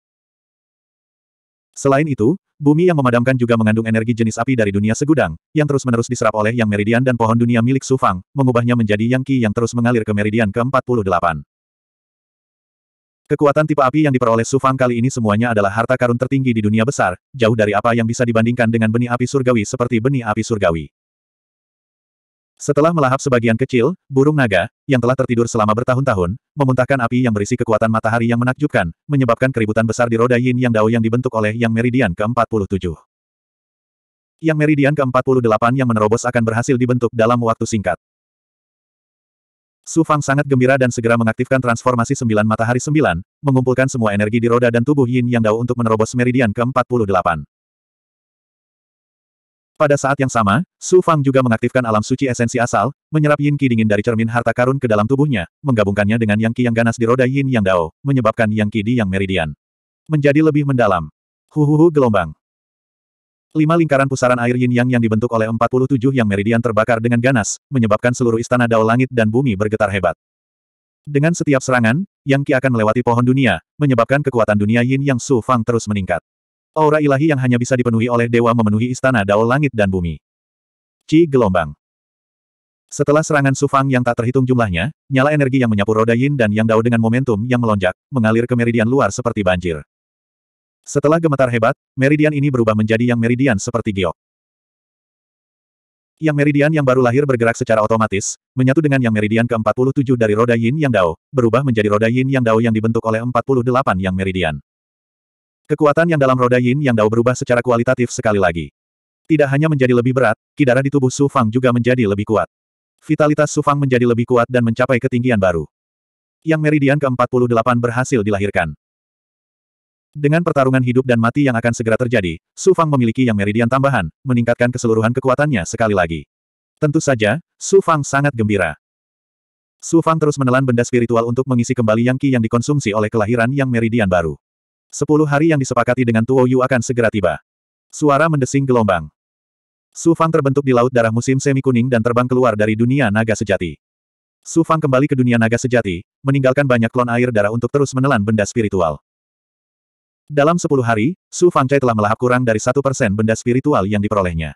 Selain itu, bumi yang memadamkan juga mengandung energi jenis api dari dunia segudang, yang terus-menerus diserap oleh yang meridian dan pohon dunia milik Sufang, mengubahnya menjadi yang ki yang terus mengalir ke meridian ke-48. Kekuatan tipe api yang diperoleh Su Fang kali ini semuanya adalah harta karun tertinggi di dunia besar, jauh dari apa yang bisa dibandingkan dengan benih api surgawi seperti benih api surgawi. Setelah melahap sebagian kecil, burung naga, yang telah tertidur selama bertahun-tahun, memuntahkan api yang berisi kekuatan matahari yang menakjubkan, menyebabkan keributan besar di roda yin yang dao yang dibentuk oleh yang meridian ke-47. Yang meridian ke-48 yang menerobos akan berhasil dibentuk dalam waktu singkat. Su Fang sangat gembira dan segera mengaktifkan transformasi sembilan matahari sembilan, mengumpulkan semua energi di roda dan tubuh Yin Yang Dao untuk menerobos meridian ke-48. Pada saat yang sama, Su Fang juga mengaktifkan alam suci esensi asal, menyerap yin Qi dingin dari cermin harta karun ke dalam tubuhnya, menggabungkannya dengan yang Qi yang ganas di roda yin yang dao, menyebabkan yang Qi di yang meridian. Menjadi lebih mendalam. Huhuhu gelombang. Lima lingkaran pusaran air yin yang yang dibentuk oleh 47 yang meridian terbakar dengan ganas, menyebabkan seluruh istana dao langit dan bumi bergetar hebat. Dengan setiap serangan, Yang Qi akan melewati pohon dunia, menyebabkan kekuatan dunia Yin Yang Su Fang terus meningkat. Aura ilahi yang hanya bisa dipenuhi oleh dewa memenuhi istana dao langit dan bumi. Qi gelombang. Setelah serangan Su Fang yang tak terhitung jumlahnya, nyala energi yang menyapu roda Yin dan Yang Dao dengan momentum yang melonjak, mengalir ke meridian luar seperti banjir. Setelah gemetar hebat, meridian ini berubah menjadi yang meridian seperti giok. Yang meridian yang baru lahir bergerak secara otomatis, menyatu dengan yang meridian ke-47 dari roda yin yang dao, berubah menjadi roda yin yang dao yang dibentuk oleh 48 yang meridian. Kekuatan yang dalam roda yin yang dao berubah secara kualitatif sekali lagi. Tidak hanya menjadi lebih berat, kidara di tubuh Su Fang juga menjadi lebih kuat. Vitalitas Su Fang menjadi lebih kuat dan mencapai ketinggian baru. Yang meridian ke-48 berhasil dilahirkan. Dengan pertarungan hidup dan mati yang akan segera terjadi, Su Fang memiliki yang meridian tambahan, meningkatkan keseluruhan kekuatannya sekali lagi. Tentu saja, Su Fang sangat gembira. Su Fang terus menelan benda spiritual untuk mengisi kembali yang Qi yang dikonsumsi oleh kelahiran yang meridian baru. Sepuluh hari yang disepakati dengan Tuo Yu akan segera tiba. Suara mendesing gelombang. Su Fang terbentuk di Laut Darah Musim Semi Kuning dan terbang keluar dari dunia naga sejati. Su Fang kembali ke dunia naga sejati, meninggalkan banyak klon air darah untuk terus menelan benda spiritual. Dalam sepuluh hari, Su Fangcai telah melahap kurang dari satu persen benda spiritual yang diperolehnya.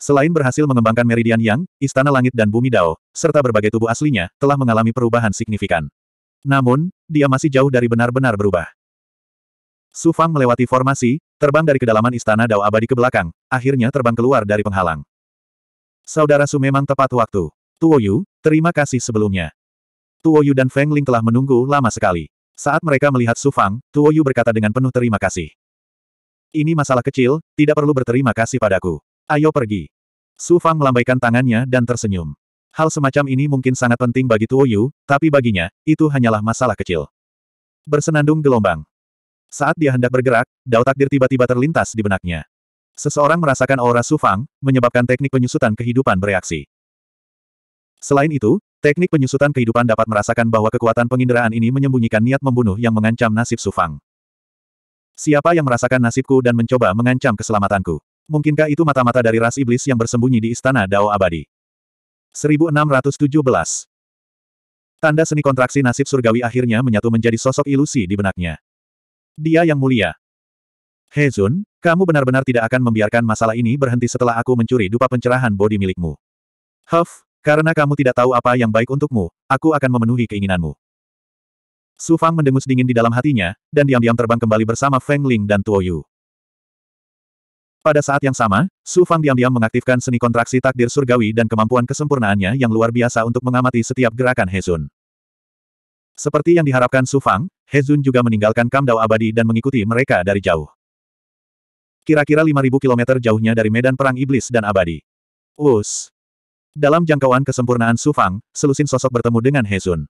Selain berhasil mengembangkan meridian yang, istana langit dan bumi Dao, serta berbagai tubuh aslinya, telah mengalami perubahan signifikan. Namun, dia masih jauh dari benar-benar berubah. Su Fang melewati formasi, terbang dari kedalaman istana Dao abadi ke belakang, akhirnya terbang keluar dari penghalang. Saudara Su memang tepat waktu. Tuo Yu, terima kasih sebelumnya. Tuo Yu dan Feng Ling telah menunggu lama sekali. Saat mereka melihat Su Fang, Tuo Yu berkata dengan penuh terima kasih. Ini masalah kecil, tidak perlu berterima kasih padaku. Ayo pergi. Su Fang melambaikan tangannya dan tersenyum. Hal semacam ini mungkin sangat penting bagi Tuo Yu, tapi baginya, itu hanyalah masalah kecil. Bersenandung gelombang. Saat dia hendak bergerak, dao takdir tiba-tiba terlintas di benaknya. Seseorang merasakan aura Su Fang, menyebabkan teknik penyusutan kehidupan bereaksi. Selain itu, teknik penyusutan kehidupan dapat merasakan bahwa kekuatan penginderaan ini menyembunyikan niat membunuh yang mengancam nasib Sufang. Siapa yang merasakan nasibku dan mencoba mengancam keselamatanku? Mungkinkah itu mata-mata dari ras iblis yang bersembunyi di istana Dao Abadi? 1617 Tanda seni kontraksi nasib surgawi akhirnya menyatu menjadi sosok ilusi di benaknya. Dia yang mulia. Hezun, kamu benar-benar tidak akan membiarkan masalah ini berhenti setelah aku mencuri dupa pencerahan bodi milikmu. Huff, karena kamu tidak tahu apa yang baik untukmu, aku akan memenuhi keinginanmu. Su Fang mendengus dingin di dalam hatinya, dan diam-diam terbang kembali bersama Feng Ling dan Tuo Yu. Pada saat yang sama, Su Fang diam-diam mengaktifkan seni kontraksi takdir surgawi dan kemampuan kesempurnaannya yang luar biasa untuk mengamati setiap gerakan Hezun. Seperti yang diharapkan Su Fang, Hezun juga meninggalkan Kam Dao abadi dan mengikuti mereka dari jauh. Kira-kira 5.000 km jauhnya dari medan perang iblis dan abadi. Us. Dalam jangkauan kesempurnaan Su selusin sosok bertemu dengan Hezun.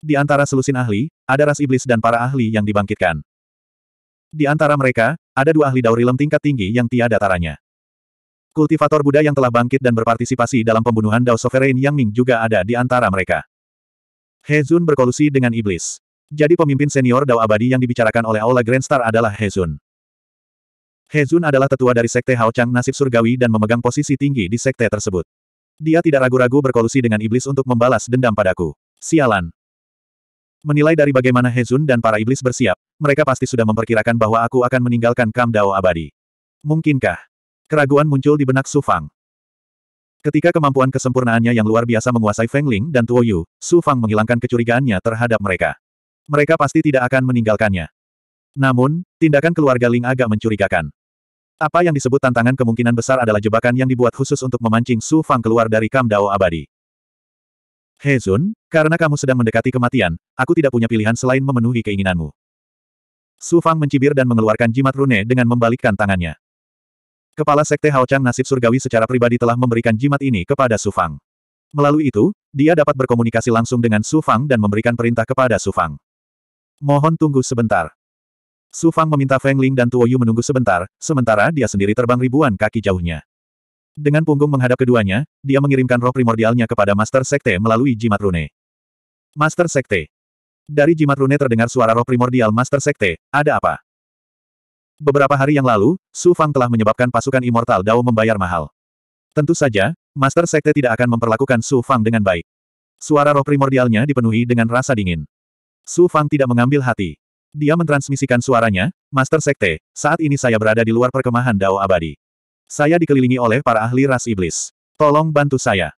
Di antara selusin ahli, ada ras iblis dan para ahli yang dibangkitkan. Di antara mereka, ada dua ahli daurilem tingkat tinggi yang tiada taranya. Kultivator Buddha yang telah bangkit dan berpartisipasi dalam pembunuhan Dao Sovereign Yang Ming juga ada di antara mereka. Hezun berkolusi dengan iblis. Jadi pemimpin senior Dao Abadi yang dibicarakan oleh Aula Grand Star adalah Hezun. Hezun adalah tetua dari Sekte Hao nasib surgawi dan memegang posisi tinggi di Sekte tersebut. Dia tidak ragu-ragu berkolusi dengan iblis untuk membalas dendam padaku. Sialan. Menilai dari bagaimana Hezun dan para iblis bersiap, mereka pasti sudah memperkirakan bahwa aku akan meninggalkan Kam Dao abadi. Mungkinkah? Keraguan muncul di benak Su Fang. Ketika kemampuan kesempurnaannya yang luar biasa menguasai Feng Ling dan Tuo Yu, Su Fang menghilangkan kecurigaannya terhadap mereka. Mereka pasti tidak akan meninggalkannya. Namun, tindakan keluarga Ling agak mencurigakan. Apa yang disebut tantangan kemungkinan besar adalah jebakan yang dibuat khusus untuk memancing Su Fang keluar dari Kam Dao abadi. He Zun, karena kamu sedang mendekati kematian, aku tidak punya pilihan selain memenuhi keinginanmu. Su Fang mencibir dan mengeluarkan jimat rune dengan membalikkan tangannya. Kepala Sekte Hao Chang nasib surgawi secara pribadi telah memberikan jimat ini kepada Su Fang. Melalui itu, dia dapat berkomunikasi langsung dengan Su Fang dan memberikan perintah kepada Su Fang. Mohon tunggu sebentar. Su Fang meminta Feng Ling dan Tuo Yu menunggu sebentar, sementara dia sendiri terbang ribuan kaki jauhnya. Dengan punggung menghadap keduanya, dia mengirimkan roh primordialnya kepada Master Sekte melalui jimat rune. Master Sekte. Dari jimat rune terdengar suara roh primordial Master Sekte, ada apa? Beberapa hari yang lalu, Su Fang telah menyebabkan pasukan Immortal Dao membayar mahal. Tentu saja, Master Sekte tidak akan memperlakukan Su Fang dengan baik. Suara roh primordialnya dipenuhi dengan rasa dingin. Su Fang tidak mengambil hati. Dia mentransmisikan suaranya, Master Sekte, saat ini saya berada di luar perkemahan Dao Abadi. Saya dikelilingi oleh para ahli ras iblis. Tolong bantu saya.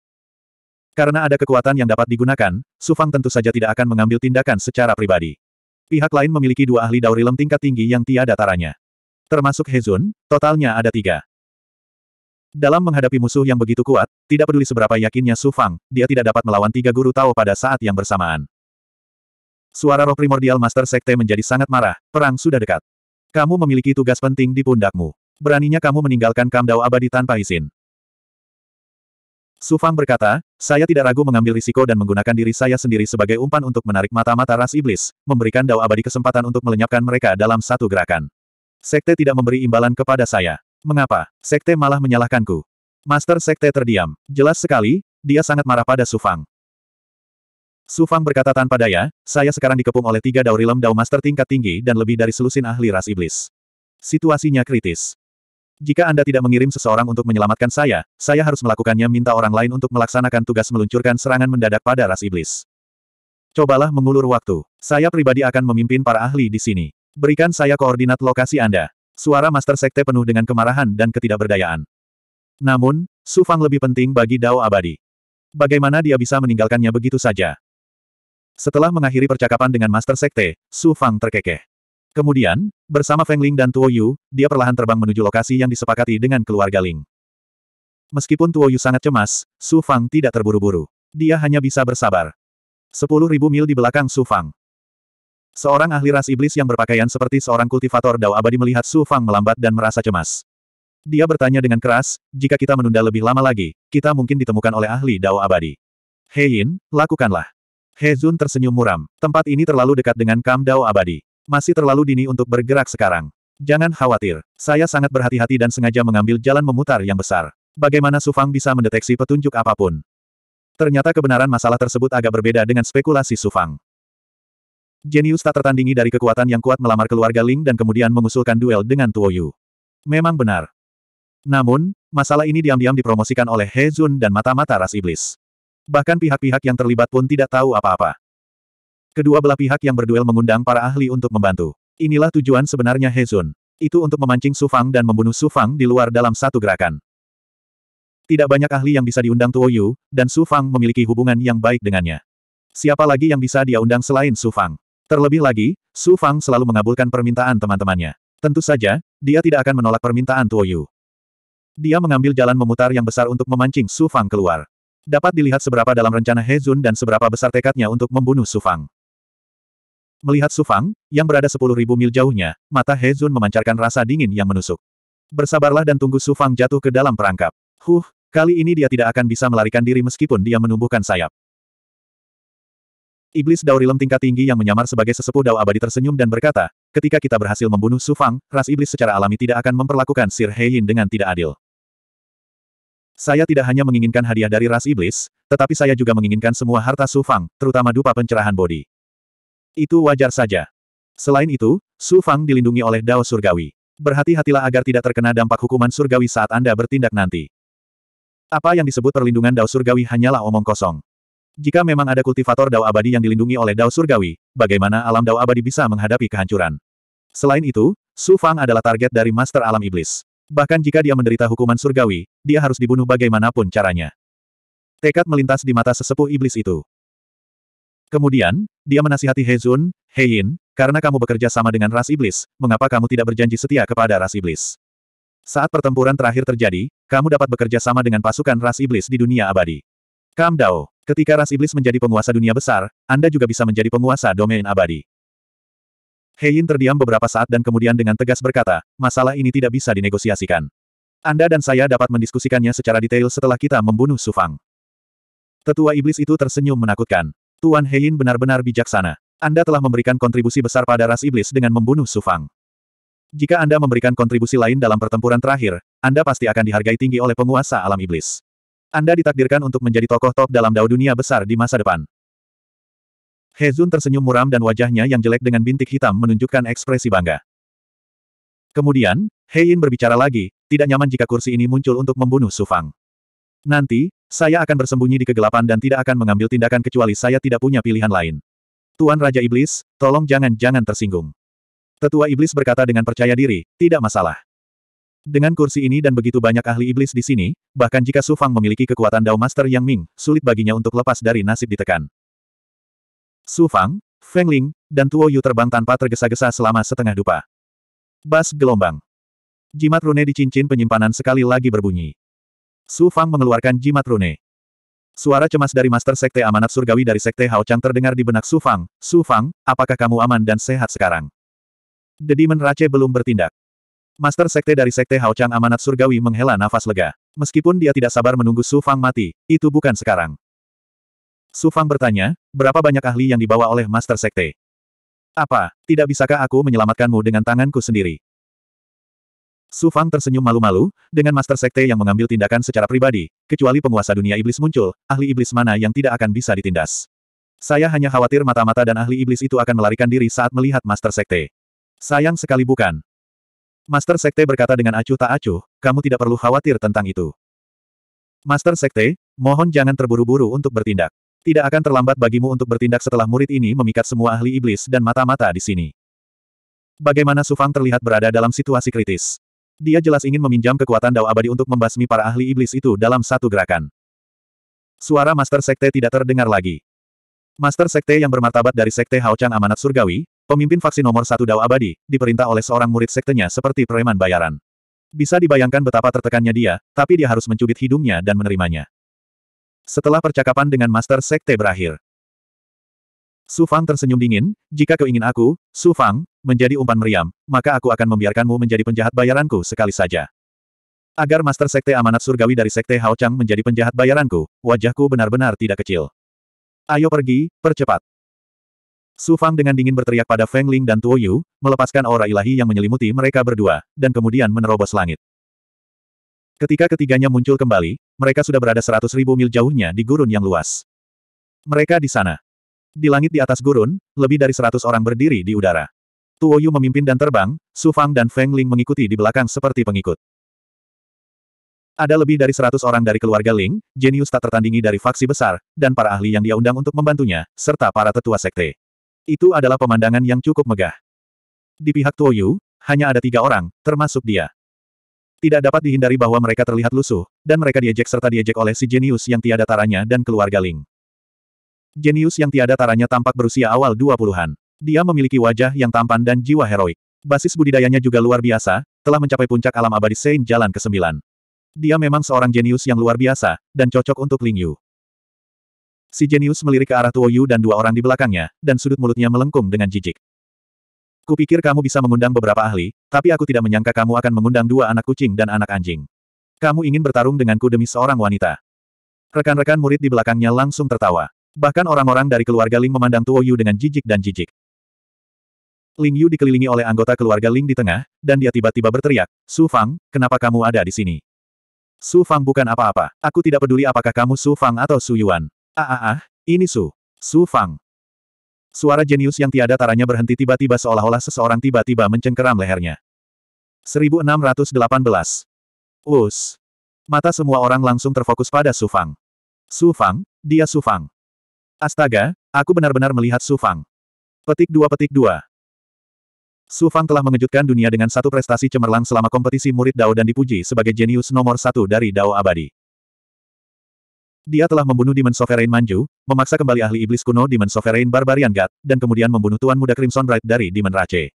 Karena ada kekuatan yang dapat digunakan, Sufang tentu saja tidak akan mengambil tindakan secara pribadi. Pihak lain memiliki dua ahli daurilem tingkat tinggi yang tiada taranya. Termasuk Hezun, totalnya ada tiga. Dalam menghadapi musuh yang begitu kuat, tidak peduli seberapa yakinnya Sufang, dia tidak dapat melawan tiga guru Tao pada saat yang bersamaan. Suara roh primordial Master Sekte menjadi sangat marah, perang sudah dekat. Kamu memiliki tugas penting di pundakmu. Beraninya kamu meninggalkan Kamdao abadi tanpa izin. Sufang berkata, saya tidak ragu mengambil risiko dan menggunakan diri saya sendiri sebagai umpan untuk menarik mata-mata ras iblis, memberikan Dao abadi kesempatan untuk melenyapkan mereka dalam satu gerakan. Sekte tidak memberi imbalan kepada saya. Mengapa? Sekte malah menyalahkanku. Master Sekte terdiam. Jelas sekali, dia sangat marah pada Sufang. Su Fang berkata tanpa daya, saya sekarang dikepung oleh tiga Dao Rilem Dao Master tingkat tinggi dan lebih dari selusin ahli ras iblis. Situasinya kritis. Jika Anda tidak mengirim seseorang untuk menyelamatkan saya, saya harus melakukannya minta orang lain untuk melaksanakan tugas meluncurkan serangan mendadak pada ras iblis. Cobalah mengulur waktu. Saya pribadi akan memimpin para ahli di sini. Berikan saya koordinat lokasi Anda. Suara Master Sekte penuh dengan kemarahan dan ketidakberdayaan. Namun, Su Fang lebih penting bagi Dao Abadi. Bagaimana dia bisa meninggalkannya begitu saja? Setelah mengakhiri percakapan dengan Master Sekte, Su Fang terkekeh. Kemudian, bersama Feng Ling dan Tuo Yu, dia perlahan terbang menuju lokasi yang disepakati dengan keluarga Ling. Meskipun Tuo Yu sangat cemas, Su Fang tidak terburu-buru. Dia hanya bisa bersabar. Sepuluh ribu mil di belakang Su Fang. Seorang ahli ras iblis yang berpakaian seperti seorang kultivator dao abadi melihat Su Fang melambat dan merasa cemas. Dia bertanya dengan keras, jika kita menunda lebih lama lagi, kita mungkin ditemukan oleh ahli dao abadi. Hei Yin, lakukanlah. He Hezun tersenyum muram. Tempat ini terlalu dekat dengan Kam Dao abadi. Masih terlalu dini untuk bergerak sekarang. Jangan khawatir. Saya sangat berhati-hati dan sengaja mengambil jalan memutar yang besar. Bagaimana Sufang bisa mendeteksi petunjuk apapun? Ternyata kebenaran masalah tersebut agak berbeda dengan spekulasi Sufang. Jenius tak tertandingi dari kekuatan yang kuat melamar keluarga Ling dan kemudian mengusulkan duel dengan Tuo Yu. Memang benar. Namun, masalah ini diam-diam dipromosikan oleh He Zun dan mata-mata ras iblis bahkan pihak-pihak yang terlibat pun tidak tahu apa-apa. Kedua belah pihak yang berduel mengundang para ahli untuk membantu. Inilah tujuan sebenarnya Hezun. Itu untuk memancing Su Fang dan membunuh Su Fang di luar dalam satu gerakan. Tidak banyak ahli yang bisa diundang Tuo Yu, dan Fang memiliki hubungan yang baik dengannya. Siapa lagi yang bisa dia undang selain Su Fang? Terlebih lagi, Su Fang selalu mengabulkan permintaan teman-temannya. Tentu saja, dia tidak akan menolak permintaan Tuo Yu. Dia mengambil jalan memutar yang besar untuk memancing Su Fang keluar. Dapat dilihat seberapa dalam rencana Hezun dan seberapa besar tekadnya untuk membunuh Sufang. Melihat Sufang, yang berada sepuluh ribu mil jauhnya, mata Hezun memancarkan rasa dingin yang menusuk. Bersabarlah dan tunggu Sufang jatuh ke dalam perangkap. Huh, kali ini dia tidak akan bisa melarikan diri meskipun dia menumbuhkan sayap. Iblis Daurilem tingkat tinggi yang menyamar sebagai sesepuh Dao Abadi tersenyum dan berkata, ketika kita berhasil membunuh Sufang, ras iblis secara alami tidak akan memperlakukan Sir Heyin dengan tidak adil. Saya tidak hanya menginginkan hadiah dari ras iblis, tetapi saya juga menginginkan semua harta Su Fang, terutama dupa pencerahan bodi. Itu wajar saja. Selain itu, Su Fang dilindungi oleh Dao Surgawi. Berhati-hatilah agar tidak terkena dampak hukuman surgawi saat Anda bertindak nanti. Apa yang disebut perlindungan Dao Surgawi hanyalah omong kosong. Jika memang ada kultivator Dao Abadi yang dilindungi oleh Dao Surgawi, bagaimana alam Dao Abadi bisa menghadapi kehancuran? Selain itu, Su Fang adalah target dari Master Alam Iblis. Bahkan jika dia menderita hukuman surgawi, dia harus dibunuh bagaimanapun caranya. Tekad melintas di mata sesepuh iblis itu. Kemudian, dia menasihati Hezun, Heyin, karena kamu bekerja sama dengan ras iblis, mengapa kamu tidak berjanji setia kepada ras iblis? Saat pertempuran terakhir terjadi, kamu dapat bekerja sama dengan pasukan ras iblis di dunia abadi. Kam Dao, ketika ras iblis menjadi penguasa dunia besar, Anda juga bisa menjadi penguasa domain abadi. Hein terdiam beberapa saat dan kemudian dengan tegas berkata, masalah ini tidak bisa dinegosiasikan. Anda dan saya dapat mendiskusikannya secara detail setelah kita membunuh Sufang. Tetua iblis itu tersenyum menakutkan. Tuan Hein benar-benar bijaksana. Anda telah memberikan kontribusi besar pada ras iblis dengan membunuh Sufang. Jika Anda memberikan kontribusi lain dalam pertempuran terakhir, Anda pasti akan dihargai tinggi oleh penguasa alam iblis. Anda ditakdirkan untuk menjadi tokoh top dalam dao dunia besar di masa depan. He Hezun tersenyum muram dan wajahnya yang jelek dengan bintik hitam menunjukkan ekspresi bangga. Kemudian, He Yin berbicara lagi, tidak nyaman jika kursi ini muncul untuk membunuh Su Fang. Nanti, saya akan bersembunyi di kegelapan dan tidak akan mengambil tindakan kecuali saya tidak punya pilihan lain. Tuan Raja Iblis, tolong jangan-jangan tersinggung. Tetua Iblis berkata dengan percaya diri, tidak masalah. Dengan kursi ini dan begitu banyak ahli iblis di sini, bahkan jika Su Fang memiliki kekuatan Dao Master Yang Ming, sulit baginya untuk lepas dari nasib ditekan. Su Fang, Feng Ling, dan Tuo Yu terbang tanpa tergesa-gesa selama setengah dupa. Bas gelombang. Jimat rune di cincin penyimpanan sekali lagi berbunyi. Su Fang mengeluarkan jimat rune. Suara cemas dari Master Sekte Amanat Surgawi dari Sekte Hao Chang terdengar di benak Su Fang. Su Fang, apakah kamu aman dan sehat sekarang? The Demon Rache belum bertindak. Master Sekte dari Sekte Hao Chang Amanat Surgawi menghela nafas lega. Meskipun dia tidak sabar menunggu Su Fang mati, itu bukan sekarang. Sufang bertanya, berapa banyak ahli yang dibawa oleh Master Sekte? Apa, tidak bisakah aku menyelamatkanmu dengan tanganku sendiri? Sufang tersenyum malu-malu, dengan Master Sekte yang mengambil tindakan secara pribadi, kecuali penguasa dunia iblis muncul, ahli iblis mana yang tidak akan bisa ditindas. Saya hanya khawatir mata-mata dan ahli iblis itu akan melarikan diri saat melihat Master Sekte. Sayang sekali bukan. Master Sekte berkata dengan acuh tak acuh, kamu tidak perlu khawatir tentang itu. Master Sekte, mohon jangan terburu-buru untuk bertindak. Tidak akan terlambat bagimu untuk bertindak setelah murid ini memikat semua ahli iblis dan mata-mata di sini. Bagaimana Sufang terlihat berada dalam situasi kritis. Dia jelas ingin meminjam kekuatan Dao Abadi untuk membasmi para ahli iblis itu dalam satu gerakan. Suara Master Sekte tidak terdengar lagi. Master Sekte yang bermartabat dari Sekte Haochang Amanat Surgawi, pemimpin faksi nomor satu Dao Abadi, diperintah oleh seorang murid sektenya seperti preman bayaran. Bisa dibayangkan betapa tertekannya dia, tapi dia harus mencubit hidungnya dan menerimanya. Setelah percakapan dengan Master Sekte berakhir, Su Fang tersenyum dingin, jika kau ingin aku, Su Fang, menjadi umpan meriam, maka aku akan membiarkanmu menjadi penjahat bayaranku sekali saja. Agar Master Sekte Amanat Surgawi dari Sekte Hao Chang menjadi penjahat bayaranku, wajahku benar-benar tidak kecil. Ayo pergi, percepat. Su Fang dengan dingin berteriak pada Feng Ling dan Tuo Yu, melepaskan aura ilahi yang menyelimuti mereka berdua, dan kemudian menerobos langit. Ketika ketiganya muncul kembali, mereka sudah berada seratus ribu mil jauhnya di gurun yang luas. Mereka di sana. Di langit di atas gurun, lebih dari seratus orang berdiri di udara. Tuo Yu memimpin dan terbang, Su Fang dan Feng Ling mengikuti di belakang seperti pengikut. Ada lebih dari seratus orang dari keluarga Ling, jenius tak tertandingi dari faksi besar, dan para ahli yang dia undang untuk membantunya, serta para tetua sekte. Itu adalah pemandangan yang cukup megah. Di pihak Tuo Yu, hanya ada tiga orang, termasuk dia. Tidak dapat dihindari bahwa mereka terlihat lusuh, dan mereka diejek serta diejek oleh si jenius yang tiada taranya dan keluarga Ling. Jenius yang tiada taranya tampak berusia awal 20-an. Dia memiliki wajah yang tampan dan jiwa heroik. Basis budidayanya juga luar biasa, telah mencapai puncak alam abadi Sein Jalan ke-9. Dia memang seorang jenius yang luar biasa, dan cocok untuk Ling Yu. Si jenius melirik ke arah Tuo Yu dan dua orang di belakangnya, dan sudut mulutnya melengkung dengan jijik. Kupikir kamu bisa mengundang beberapa ahli, tapi aku tidak menyangka kamu akan mengundang dua anak kucing dan anak anjing. Kamu ingin bertarung denganku demi seorang wanita. Rekan-rekan murid di belakangnya langsung tertawa. Bahkan orang-orang dari keluarga Ling memandang Tuo Yu dengan jijik dan jijik. Ling Yu dikelilingi oleh anggota keluarga Ling di tengah, dan dia tiba-tiba berteriak, Su Fang, kenapa kamu ada di sini? Su Fang bukan apa-apa. Aku tidak peduli apakah kamu Su Fang atau Su Yuan. Ah ah ah, ini Su. Su Fang. Suara jenius yang tiada taranya berhenti tiba-tiba seolah-olah seseorang tiba-tiba mencengkeram lehernya. 1618. Us. Mata semua orang langsung terfokus pada Sufang. Sufang, dia Sufang. Astaga, aku benar-benar melihat Sufang. Petik dua petik dua. Sufang telah mengejutkan dunia dengan satu prestasi cemerlang selama kompetisi murid Dao dan dipuji sebagai jenius nomor satu dari Dao abadi. Dia telah membunuh Demon Sovereign Manju, memaksa kembali ahli iblis kuno Demon Sovereign Barbarian God, dan kemudian membunuh Tuan Muda Crimson Bright dari Demon Rache.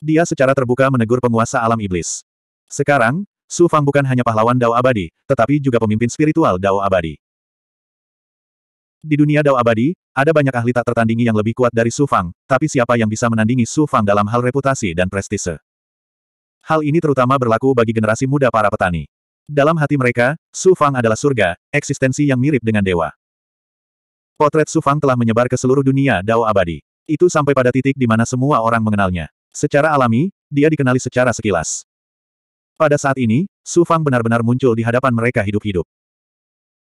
Dia secara terbuka menegur penguasa alam iblis. Sekarang, Su Fang bukan hanya pahlawan Dao Abadi, tetapi juga pemimpin spiritual Dao Abadi. Di dunia Dao Abadi, ada banyak ahli tak tertandingi yang lebih kuat dari Su Fang, tapi siapa yang bisa menandingi Su Fang dalam hal reputasi dan prestise? Hal ini terutama berlaku bagi generasi muda para petani. Dalam hati mereka, Su Fang adalah surga, eksistensi yang mirip dengan dewa. Potret Su Fang telah menyebar ke seluruh dunia Dao abadi. Itu sampai pada titik di mana semua orang mengenalnya. Secara alami, dia dikenali secara sekilas. Pada saat ini, Su Fang benar-benar muncul di hadapan mereka hidup-hidup.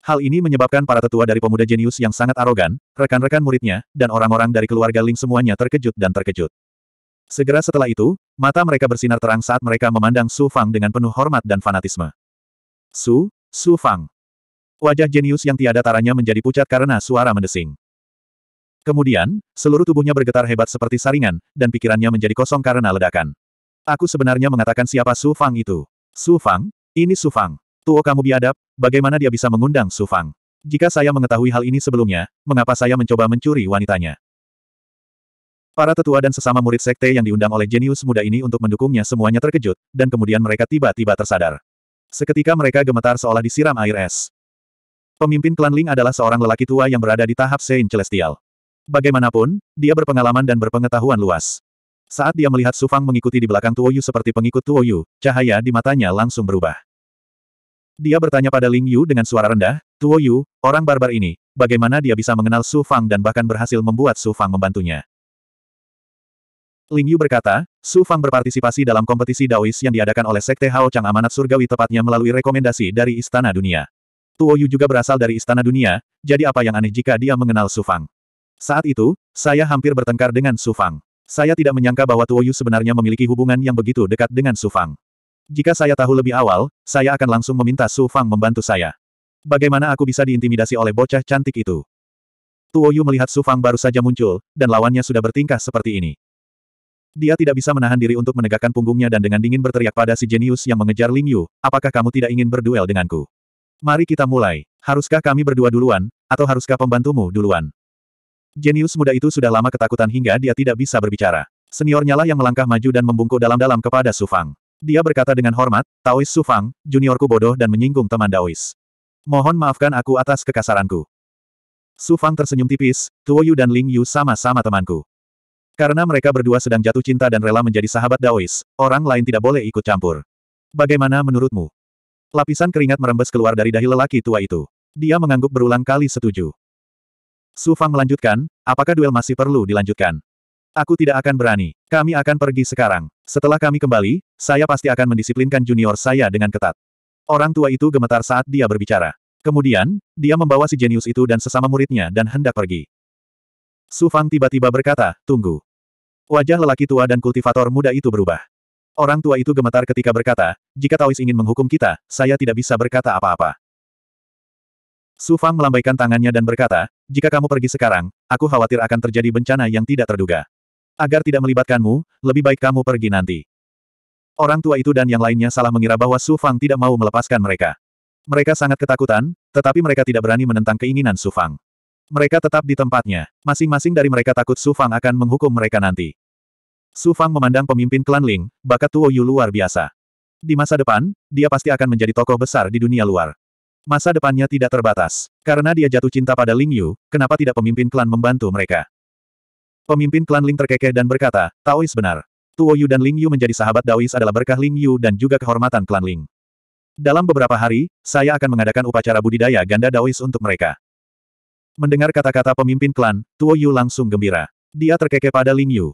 Hal ini menyebabkan para tetua dari pemuda jenius yang sangat arogan, rekan-rekan muridnya, dan orang-orang dari keluarga Ling semuanya terkejut dan terkejut. Segera setelah itu, mata mereka bersinar terang saat mereka memandang Su Fang dengan penuh hormat dan fanatisme. Su, Su Fang. Wajah jenius yang tiada taranya menjadi pucat karena suara mendesing. Kemudian, seluruh tubuhnya bergetar hebat seperti saringan, dan pikirannya menjadi kosong karena ledakan. Aku sebenarnya mengatakan siapa Su Fang itu. Su Fang? Ini Su Fang. Tuo kamu biadab, bagaimana dia bisa mengundang Su Fang? Jika saya mengetahui hal ini sebelumnya, mengapa saya mencoba mencuri wanitanya? Para tetua dan sesama murid sekte yang diundang oleh jenius muda ini untuk mendukungnya semuanya terkejut, dan kemudian mereka tiba-tiba tersadar. Seketika mereka gemetar seolah disiram air es. Pemimpin klan Ling adalah seorang lelaki tua yang berada di tahap Sein Celestial. Bagaimanapun, dia berpengalaman dan berpengetahuan luas. Saat dia melihat Sufang mengikuti di belakang Tuoyu seperti pengikut Tuoyu, cahaya di matanya langsung berubah. Dia bertanya pada Ling Yu dengan suara rendah, Tuoyu, orang barbar ini, bagaimana dia bisa mengenal Sufang dan bahkan berhasil membuat Sufang membantunya? Ling Yu berkata, Su Fang berpartisipasi dalam kompetisi Daois yang diadakan oleh Sekte Hao Chang Amanat Surgawi tepatnya melalui rekomendasi dari Istana Dunia. Tuo Yu juga berasal dari Istana Dunia, jadi apa yang aneh jika dia mengenal Su Fang. Saat itu, saya hampir bertengkar dengan Su Fang. Saya tidak menyangka bahwa Tuo Yu sebenarnya memiliki hubungan yang begitu dekat dengan Su Fang. Jika saya tahu lebih awal, saya akan langsung meminta Su Fang membantu saya. Bagaimana aku bisa diintimidasi oleh bocah cantik itu? Tuo Yu melihat Su Fang baru saja muncul, dan lawannya sudah bertingkah seperti ini. Dia tidak bisa menahan diri untuk menegakkan punggungnya dan dengan dingin berteriak pada si jenius yang mengejar Ling Yu, apakah kamu tidak ingin berduel denganku? Mari kita mulai. Haruskah kami berdua duluan, atau haruskah pembantumu duluan? Jenius muda itu sudah lama ketakutan hingga dia tidak bisa berbicara. Seniornya lah yang melangkah maju dan membungkuk dalam-dalam kepada Su Fang. Dia berkata dengan hormat, Taois Su Fang, juniorku bodoh dan menyinggung teman Daois. Mohon maafkan aku atas kekasaranku. Su Fang tersenyum tipis, Tuo Yu dan Ling Yu sama-sama temanku. Karena mereka berdua sedang jatuh cinta dan rela menjadi sahabat Daois, orang lain tidak boleh ikut campur. Bagaimana menurutmu? Lapisan keringat merembes keluar dari dahi lelaki tua itu. Dia mengangguk berulang kali setuju. Su Fang melanjutkan, apakah duel masih perlu dilanjutkan? Aku tidak akan berani. Kami akan pergi sekarang. Setelah kami kembali, saya pasti akan mendisiplinkan junior saya dengan ketat. Orang tua itu gemetar saat dia berbicara. Kemudian, dia membawa si jenius itu dan sesama muridnya dan hendak pergi. Su Fang tiba-tiba berkata, tunggu. Wajah lelaki tua dan kultivator muda itu berubah. Orang tua itu gemetar ketika berkata, jika Taois ingin menghukum kita, saya tidak bisa berkata apa-apa. Su Fang melambaikan tangannya dan berkata, jika kamu pergi sekarang, aku khawatir akan terjadi bencana yang tidak terduga. Agar tidak melibatkanmu, lebih baik kamu pergi nanti. Orang tua itu dan yang lainnya salah mengira bahwa Su Fang tidak mau melepaskan mereka. Mereka sangat ketakutan, tetapi mereka tidak berani menentang keinginan Su Fang. Mereka tetap di tempatnya. Masing-masing dari mereka takut Su Fang akan menghukum mereka nanti. Su Fang memandang pemimpin klan Ling, bakat Tuo Yu luar biasa. Di masa depan, dia pasti akan menjadi tokoh besar di dunia luar. Masa depannya tidak terbatas. Karena dia jatuh cinta pada Ling Yu, kenapa tidak pemimpin klan membantu mereka? Pemimpin klan Ling terkekeh dan berkata, Taois benar. Tuo Yu dan Ling Yu menjadi sahabat Daois adalah berkah Ling Yu dan juga kehormatan klan Ling. Dalam beberapa hari, saya akan mengadakan upacara budidaya ganda Daois untuk mereka. Mendengar kata-kata pemimpin klan, Tuo Yu langsung gembira. Dia terkekeh pada Ling Yu.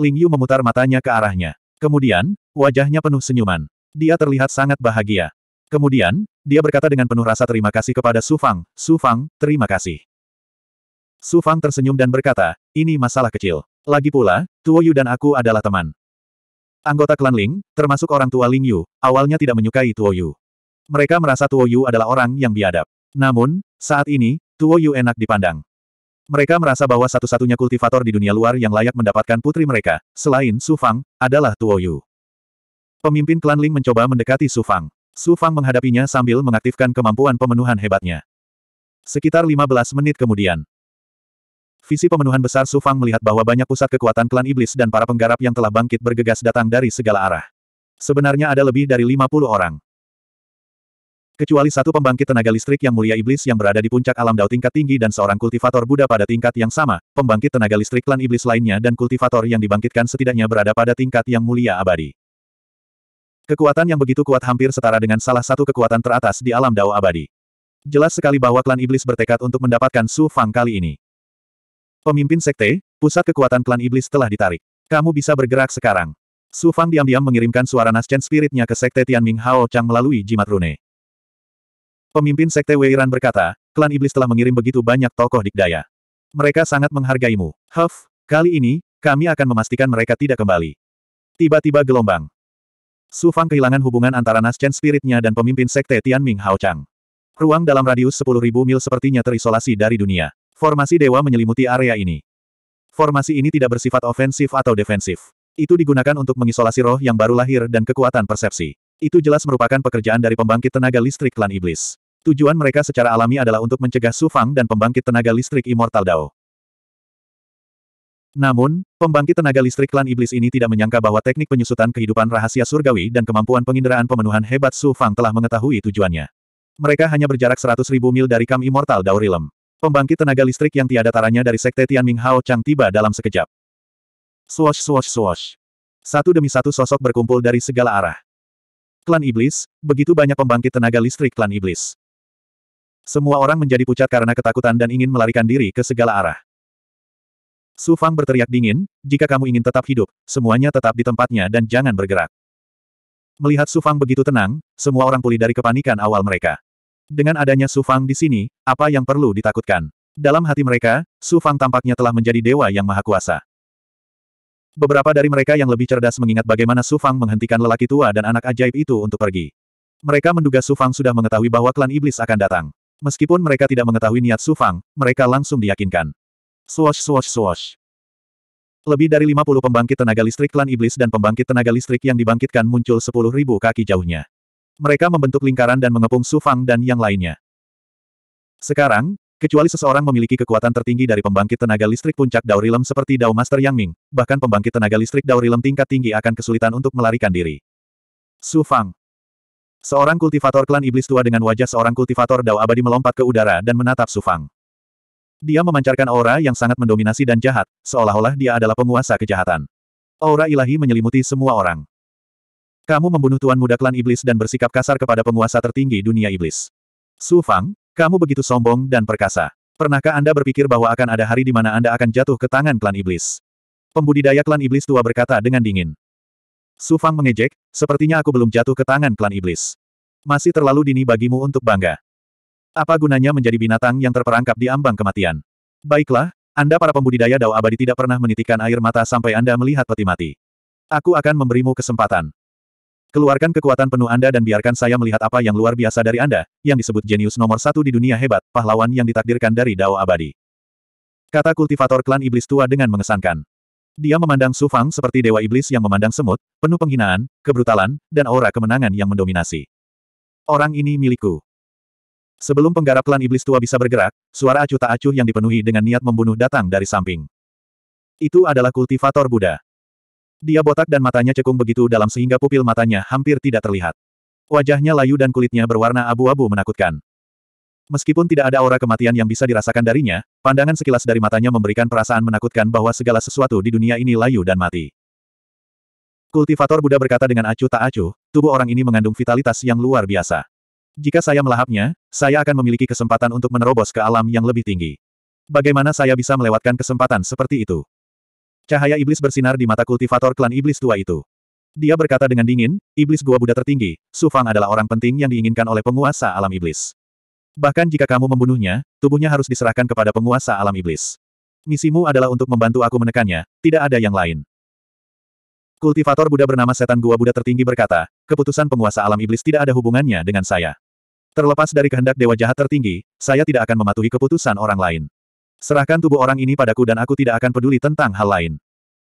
Ling Yu memutar matanya ke arahnya. Kemudian, wajahnya penuh senyuman. Dia terlihat sangat bahagia. Kemudian, dia berkata dengan penuh rasa terima kasih kepada Su Fang, Su Fang, terima kasih. Su Fang tersenyum dan berkata, ini masalah kecil. Lagi pula, Tuo Yu dan aku adalah teman. Anggota klan Ling, termasuk orang tua Ling Yu, awalnya tidak menyukai Tuo Yu. Mereka merasa Tuo Yu adalah orang yang biadab. Namun, saat ini, Tuo Yu enak dipandang. Mereka merasa bahwa satu-satunya kultivator di dunia luar yang layak mendapatkan putri mereka, selain Su Fang, adalah Tuo Yu. Pemimpin klan Ling mencoba mendekati Su Fang. Su Fang menghadapinya sambil mengaktifkan kemampuan pemenuhan hebatnya. Sekitar 15 menit kemudian, Visi pemenuhan besar Su Fang melihat bahwa banyak pusat kekuatan klan iblis dan para penggarap yang telah bangkit bergegas datang dari segala arah. Sebenarnya ada lebih dari 50 orang. Kecuali satu pembangkit tenaga listrik yang mulia iblis yang berada di puncak alam dao tingkat tinggi dan seorang kultivator Buddha pada tingkat yang sama, pembangkit tenaga listrik klan iblis lainnya dan kultivator yang dibangkitkan setidaknya berada pada tingkat yang mulia abadi. Kekuatan yang begitu kuat hampir setara dengan salah satu kekuatan teratas di alam Dao abadi. Jelas sekali bahwa klan iblis bertekad untuk mendapatkan Su Fang kali ini. Pemimpin sekte, pusat kekuatan klan iblis telah ditarik. Kamu bisa bergerak sekarang. Su Fang diam-diam mengirimkan suara Naschen spiritnya ke sekte Tianming Hao Chang melalui jimat rune. Pemimpin Sekte Weiran berkata, klan iblis telah mengirim begitu banyak tokoh dikdaya. Mereka sangat menghargaimu. Huff, kali ini, kami akan memastikan mereka tidak kembali. Tiba-tiba gelombang. Su Fang kehilangan hubungan antara Nascent spiritnya dan pemimpin Sekte Tian Ming Hao Chang. Ruang dalam radius 10.000 mil sepertinya terisolasi dari dunia. Formasi dewa menyelimuti area ini. Formasi ini tidak bersifat ofensif atau defensif. Itu digunakan untuk mengisolasi roh yang baru lahir dan kekuatan persepsi. Itu jelas merupakan pekerjaan dari pembangkit tenaga listrik klan iblis. Tujuan mereka secara alami adalah untuk mencegah Sufang dan pembangkit tenaga listrik Immortal Dao. Namun, pembangkit tenaga listrik klan iblis ini tidak menyangka bahwa teknik penyusutan kehidupan rahasia surgawi dan kemampuan penginderaan pemenuhan hebat Su Fang telah mengetahui tujuannya. Mereka hanya berjarak 100.000 mil dari Kam Immortal Dao Rilem. Pembangkit tenaga listrik yang tiada taranya dari Sekte Tianming Hao Chang tiba dalam sekejap. Swash swash swash. Satu demi satu sosok berkumpul dari segala arah. Klan Iblis, begitu banyak pembangkit tenaga listrik klan Iblis. Semua orang menjadi pucat karena ketakutan dan ingin melarikan diri ke segala arah. Su Fang berteriak dingin, jika kamu ingin tetap hidup, semuanya tetap di tempatnya dan jangan bergerak. Melihat Su Fang begitu tenang, semua orang pulih dari kepanikan awal mereka. Dengan adanya Su Fang di sini, apa yang perlu ditakutkan? Dalam hati mereka, Su Fang tampaknya telah menjadi dewa yang maha kuasa. Beberapa dari mereka yang lebih cerdas mengingat bagaimana Su Fang menghentikan lelaki tua dan anak ajaib itu untuk pergi. Mereka menduga Su Fang sudah mengetahui bahwa klan iblis akan datang. Meskipun mereka tidak mengetahui niat Su Fang, mereka langsung diyakinkan. Swash swash swash. Lebih dari 50 pembangkit tenaga listrik klan iblis dan pembangkit tenaga listrik yang dibangkitkan muncul 10.000 kaki jauhnya. Mereka membentuk lingkaran dan mengepung Su Fang dan yang lainnya. Sekarang, kecuali seseorang memiliki kekuatan tertinggi dari pembangkit tenaga listrik puncak Daurilem seperti Dao Master Yang Ming, bahkan pembangkit tenaga listrik Daurilem tingkat tinggi akan kesulitan untuk melarikan diri. Su Fang, Seorang kultivator klan iblis tua dengan wajah seorang kultivator dao abadi melompat ke udara dan menatap Sufang. Dia memancarkan aura yang sangat mendominasi dan jahat, seolah-olah dia adalah penguasa kejahatan. Aura ilahi menyelimuti semua orang. Kamu membunuh tuan muda klan iblis dan bersikap kasar kepada penguasa tertinggi dunia iblis. Sufang, kamu begitu sombong dan perkasa. Pernahkah Anda berpikir bahwa akan ada hari di mana Anda akan jatuh ke tangan klan iblis? Pembudidaya klan iblis tua berkata dengan dingin. Su Fang mengejek, sepertinya aku belum jatuh ke tangan klan iblis. Masih terlalu dini bagimu untuk bangga. Apa gunanya menjadi binatang yang terperangkap di ambang kematian? Baiklah, Anda para pembudidaya dao abadi tidak pernah menitikkan air mata sampai Anda melihat peti mati. Aku akan memberimu kesempatan. Keluarkan kekuatan penuh Anda dan biarkan saya melihat apa yang luar biasa dari Anda, yang disebut jenius nomor satu di dunia hebat, pahlawan yang ditakdirkan dari Dao Abadi. Kata kultivator klan iblis tua dengan mengesankan. Dia memandang Su Fang seperti dewa iblis yang memandang semut, penuh penghinaan, kebrutalan, dan aura kemenangan yang mendominasi. Orang ini milikku. Sebelum penggarap klan iblis tua bisa bergerak, suara acuh tak acuh yang dipenuhi dengan niat membunuh datang dari samping. Itu adalah kultivator Buddha. Dia botak dan matanya cekung begitu dalam sehingga pupil matanya hampir tidak terlihat. Wajahnya layu dan kulitnya berwarna abu-abu menakutkan. Meskipun tidak ada aura kematian yang bisa dirasakan darinya, pandangan sekilas dari matanya memberikan perasaan menakutkan bahwa segala sesuatu di dunia ini layu dan mati. Kultivator Buddha berkata dengan acuh tak acuh, tubuh orang ini mengandung vitalitas yang luar biasa. Jika saya melahapnya, saya akan memiliki kesempatan untuk menerobos ke alam yang lebih tinggi. Bagaimana saya bisa melewatkan kesempatan seperti itu? Cahaya iblis bersinar di mata kultivator klan iblis tua itu. Dia berkata dengan dingin, iblis gua Buddha tertinggi, Sufang adalah orang penting yang diinginkan oleh penguasa alam iblis. Bahkan jika kamu membunuhnya, tubuhnya harus diserahkan kepada penguasa alam iblis. Misimu adalah untuk membantu aku menekannya, tidak ada yang lain. Kultivator Buddha bernama Setan Gua Buddha tertinggi berkata, keputusan penguasa alam iblis tidak ada hubungannya dengan saya. Terlepas dari kehendak dewa jahat tertinggi, saya tidak akan mematuhi keputusan orang lain. Serahkan tubuh orang ini padaku dan aku tidak akan peduli tentang hal lain.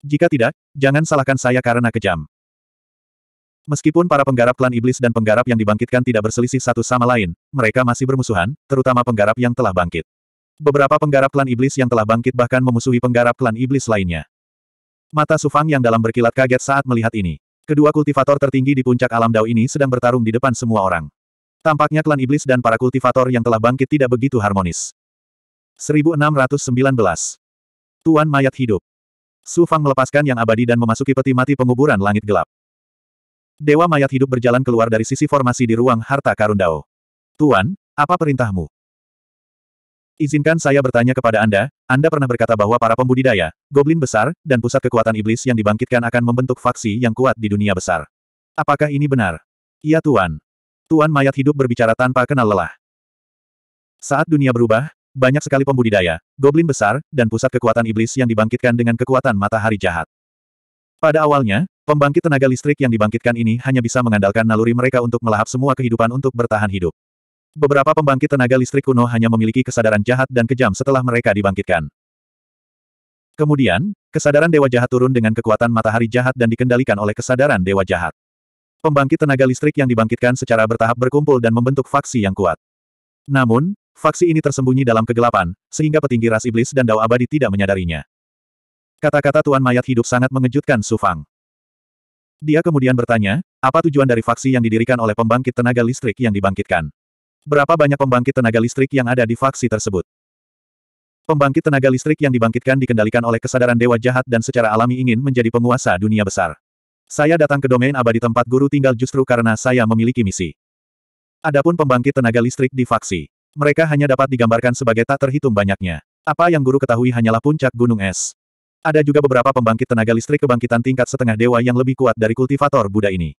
Jika tidak, jangan salahkan saya karena kejam. Meskipun para penggarap klan iblis dan penggarap yang dibangkitkan tidak berselisih satu sama lain, mereka masih bermusuhan, terutama penggarap yang telah bangkit. Beberapa penggarap klan iblis yang telah bangkit bahkan memusuhi penggarap klan iblis lainnya. Mata Sufang yang dalam berkilat kaget saat melihat ini. Kedua kultivator tertinggi di puncak alam Dao ini sedang bertarung di depan semua orang. Tampaknya klan iblis dan para kultivator yang telah bangkit tidak begitu harmonis. 1619. Tuan Mayat Hidup. Sufang melepaskan yang abadi dan memasuki peti mati penguburan langit gelap. Dewa mayat hidup berjalan keluar dari sisi formasi di ruang harta karun Dao. Tuan, apa perintahmu? Izinkan saya bertanya kepada Anda, Anda pernah berkata bahwa para pembudidaya, goblin besar, dan pusat kekuatan iblis yang dibangkitkan akan membentuk faksi yang kuat di dunia besar. Apakah ini benar? Iya Tuan. Tuan mayat hidup berbicara tanpa kenal lelah. Saat dunia berubah, banyak sekali pembudidaya, goblin besar, dan pusat kekuatan iblis yang dibangkitkan dengan kekuatan matahari jahat. Pada awalnya, pembangkit tenaga listrik yang dibangkitkan ini hanya bisa mengandalkan naluri mereka untuk melahap semua kehidupan untuk bertahan hidup. Beberapa pembangkit tenaga listrik kuno hanya memiliki kesadaran jahat dan kejam setelah mereka dibangkitkan. Kemudian, kesadaran dewa jahat turun dengan kekuatan matahari jahat dan dikendalikan oleh kesadaran dewa jahat. Pembangkit tenaga listrik yang dibangkitkan secara bertahap berkumpul dan membentuk faksi yang kuat. Namun, faksi ini tersembunyi dalam kegelapan, sehingga petinggi ras iblis dan dao abadi tidak menyadarinya. Kata-kata Tuan Mayat Hidup sangat mengejutkan Su Fang. Dia kemudian bertanya, apa tujuan dari faksi yang didirikan oleh pembangkit tenaga listrik yang dibangkitkan? Berapa banyak pembangkit tenaga listrik yang ada di faksi tersebut? Pembangkit tenaga listrik yang dibangkitkan dikendalikan oleh kesadaran dewa jahat dan secara alami ingin menjadi penguasa dunia besar. Saya datang ke domain abadi tempat guru tinggal justru karena saya memiliki misi. Adapun pembangkit tenaga listrik di faksi. Mereka hanya dapat digambarkan sebagai tak terhitung banyaknya. Apa yang guru ketahui hanyalah puncak gunung es. Ada juga beberapa pembangkit tenaga listrik kebangkitan tingkat setengah dewa yang lebih kuat dari kultivator Buddha ini.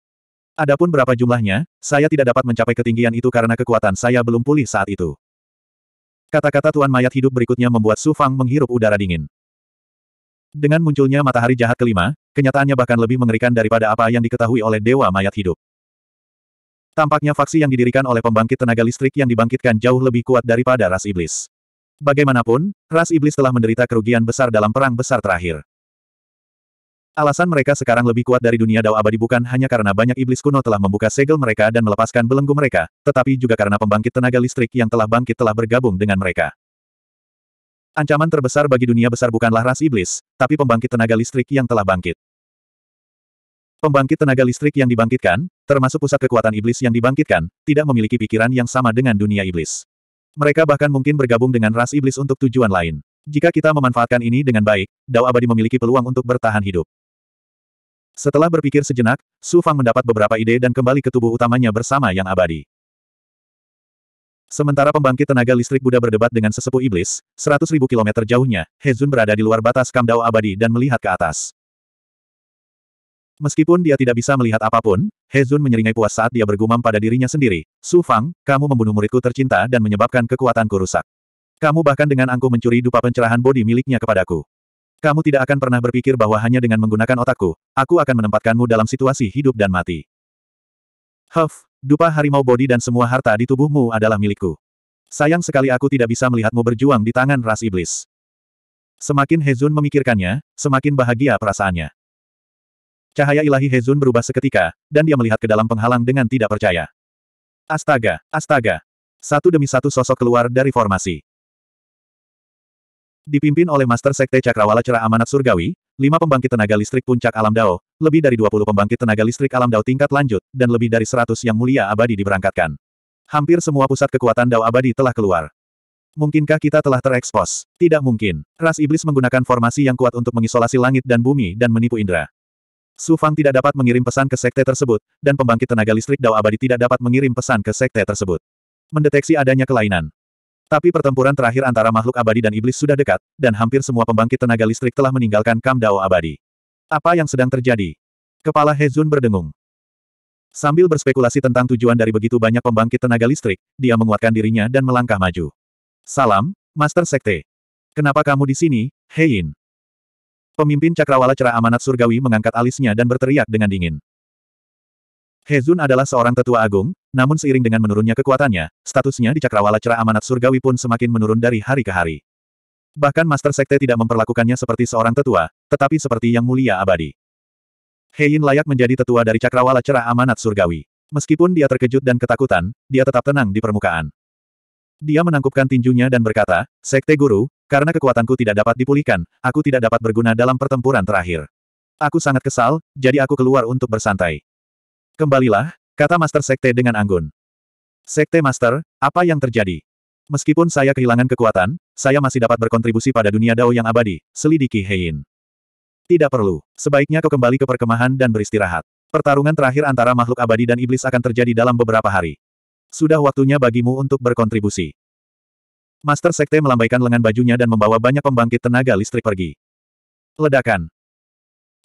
Adapun berapa jumlahnya, saya tidak dapat mencapai ketinggian itu karena kekuatan saya belum pulih saat itu. Kata-kata Tuan Mayat hidup berikutnya membuat Su Fang menghirup udara dingin. Dengan munculnya matahari jahat kelima, kenyataannya bahkan lebih mengerikan daripada apa yang diketahui oleh Dewa Mayat Hidup. Tampaknya faksi yang didirikan oleh pembangkit tenaga listrik yang dibangkitkan jauh lebih kuat daripada ras iblis. Bagaimanapun, ras iblis telah menderita kerugian besar dalam perang besar terakhir. Alasan mereka sekarang lebih kuat dari dunia Dao abadi bukan hanya karena banyak iblis kuno telah membuka segel mereka dan melepaskan belenggu mereka, tetapi juga karena pembangkit tenaga listrik yang telah bangkit telah bergabung dengan mereka. Ancaman terbesar bagi dunia besar bukanlah ras iblis, tapi pembangkit tenaga listrik yang telah bangkit. Pembangkit tenaga listrik yang dibangkitkan, termasuk pusat kekuatan iblis yang dibangkitkan, tidak memiliki pikiran yang sama dengan dunia iblis. Mereka bahkan mungkin bergabung dengan ras iblis untuk tujuan lain. Jika kita memanfaatkan ini dengan baik, Dao Abadi memiliki peluang untuk bertahan hidup. Setelah berpikir sejenak, Su Fang mendapat beberapa ide dan kembali ke tubuh utamanya bersama yang abadi. Sementara pembangkit tenaga listrik Buddha berdebat dengan sesepuh iblis, 100.000 km jauhnya, Hezun berada di luar batas kam Dao abadi dan melihat ke atas. Meskipun dia tidak bisa melihat apapun, Hezun menyeringai puas saat dia bergumam pada dirinya sendiri, Su Fang, kamu membunuh muridku tercinta dan menyebabkan kekuatanku rusak. Kamu bahkan dengan angku mencuri dupa pencerahan bodi miliknya kepadaku. Kamu tidak akan pernah berpikir bahwa hanya dengan menggunakan otakku, aku akan menempatkanmu dalam situasi hidup dan mati. Huff, dupa harimau bodi dan semua harta di tubuhmu adalah milikku. Sayang sekali aku tidak bisa melihatmu berjuang di tangan ras iblis. Semakin Hezun memikirkannya, semakin bahagia perasaannya. Cahaya ilahi Hezun berubah seketika, dan dia melihat ke dalam penghalang dengan tidak percaya. Astaga, astaga. Satu demi satu sosok keluar dari formasi. Dipimpin oleh Master Sekte Cakrawala Cerah Amanat Surgawi, lima pembangkit tenaga listrik puncak alam Dao, lebih dari 20 pembangkit tenaga listrik alam Dao tingkat lanjut, dan lebih dari 100 yang mulia abadi diberangkatkan. Hampir semua pusat kekuatan Dao abadi telah keluar. Mungkinkah kita telah terekspos? Tidak mungkin. Ras iblis menggunakan formasi yang kuat untuk mengisolasi langit dan bumi dan menipu indera. Su Fang tidak dapat mengirim pesan ke sekte tersebut, dan pembangkit tenaga listrik Dao Abadi tidak dapat mengirim pesan ke sekte tersebut. Mendeteksi adanya kelainan. Tapi pertempuran terakhir antara makhluk abadi dan iblis sudah dekat, dan hampir semua pembangkit tenaga listrik telah meninggalkan Kam Dao Abadi. Apa yang sedang terjadi? Kepala Hezun berdengung. Sambil berspekulasi tentang tujuan dari begitu banyak pembangkit tenaga listrik, dia menguatkan dirinya dan melangkah maju. Salam, Master Sekte. Kenapa kamu di sini, Hein? Pemimpin cakrawala cerah amanat surgawi mengangkat alisnya dan berteriak dengan dingin. Hezun adalah seorang tetua agung, namun seiring dengan menurunnya kekuatannya, statusnya di cakrawala cerah amanat surgawi pun semakin menurun dari hari ke hari. Bahkan Master Sekte tidak memperlakukannya seperti seorang tetua, tetapi seperti yang mulia abadi. Hein layak menjadi tetua dari cakrawala cerah amanat surgawi. Meskipun dia terkejut dan ketakutan, dia tetap tenang di permukaan. Dia menangkupkan tinjunya dan berkata, Sekte Guru, karena kekuatanku tidak dapat dipulihkan, aku tidak dapat berguna dalam pertempuran terakhir. Aku sangat kesal, jadi aku keluar untuk bersantai. Kembalilah, kata Master Sekte dengan anggun. Sekte Master, apa yang terjadi? Meskipun saya kehilangan kekuatan, saya masih dapat berkontribusi pada dunia Dao yang abadi, selidiki Hein. Tidak perlu. Sebaiknya kau kembali ke perkemahan dan beristirahat. Pertarungan terakhir antara makhluk abadi dan iblis akan terjadi dalam beberapa hari. Sudah waktunya bagimu untuk berkontribusi. Master Sekte melambaikan lengan bajunya dan membawa banyak pembangkit tenaga listrik pergi. Ledakan.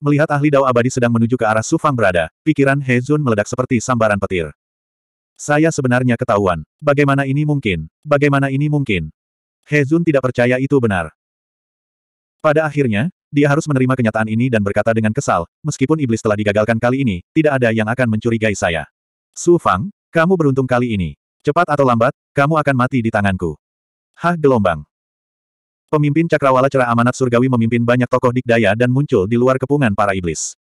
Melihat ahli Dao abadi sedang menuju ke arah Sufang berada, pikiran He Zun meledak seperti sambaran petir. Saya sebenarnya ketahuan. Bagaimana ini mungkin? Bagaimana ini mungkin? He Zun tidak percaya itu benar. Pada akhirnya, dia harus menerima kenyataan ini dan berkata dengan kesal, meskipun iblis telah digagalkan kali ini, tidak ada yang akan mencurigai saya. Su Fang, kamu beruntung kali ini. Cepat atau lambat, kamu akan mati di tanganku. Hah gelombang. Pemimpin Cakrawala Cerah Amanat Surgawi memimpin banyak tokoh dikdaya dan muncul di luar kepungan para iblis.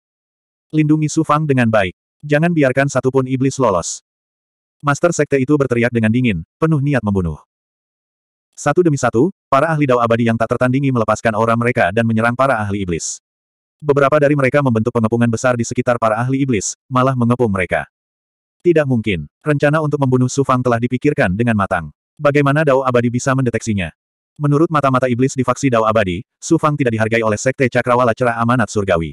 Lindungi Sufang dengan baik. Jangan biarkan satupun iblis lolos. Master Sekte itu berteriak dengan dingin, penuh niat membunuh. Satu demi satu, para ahli dao abadi yang tak tertandingi melepaskan aura mereka dan menyerang para ahli iblis. Beberapa dari mereka membentuk pengepungan besar di sekitar para ahli iblis, malah mengepung mereka. Tidak mungkin. Rencana untuk membunuh Sufang telah dipikirkan dengan matang. Bagaimana Dao Abadi bisa mendeteksinya? Menurut mata-mata iblis di faksi Dao Abadi, Su Fang tidak dihargai oleh Sekte Cakrawala Cerah Amanat Surgawi.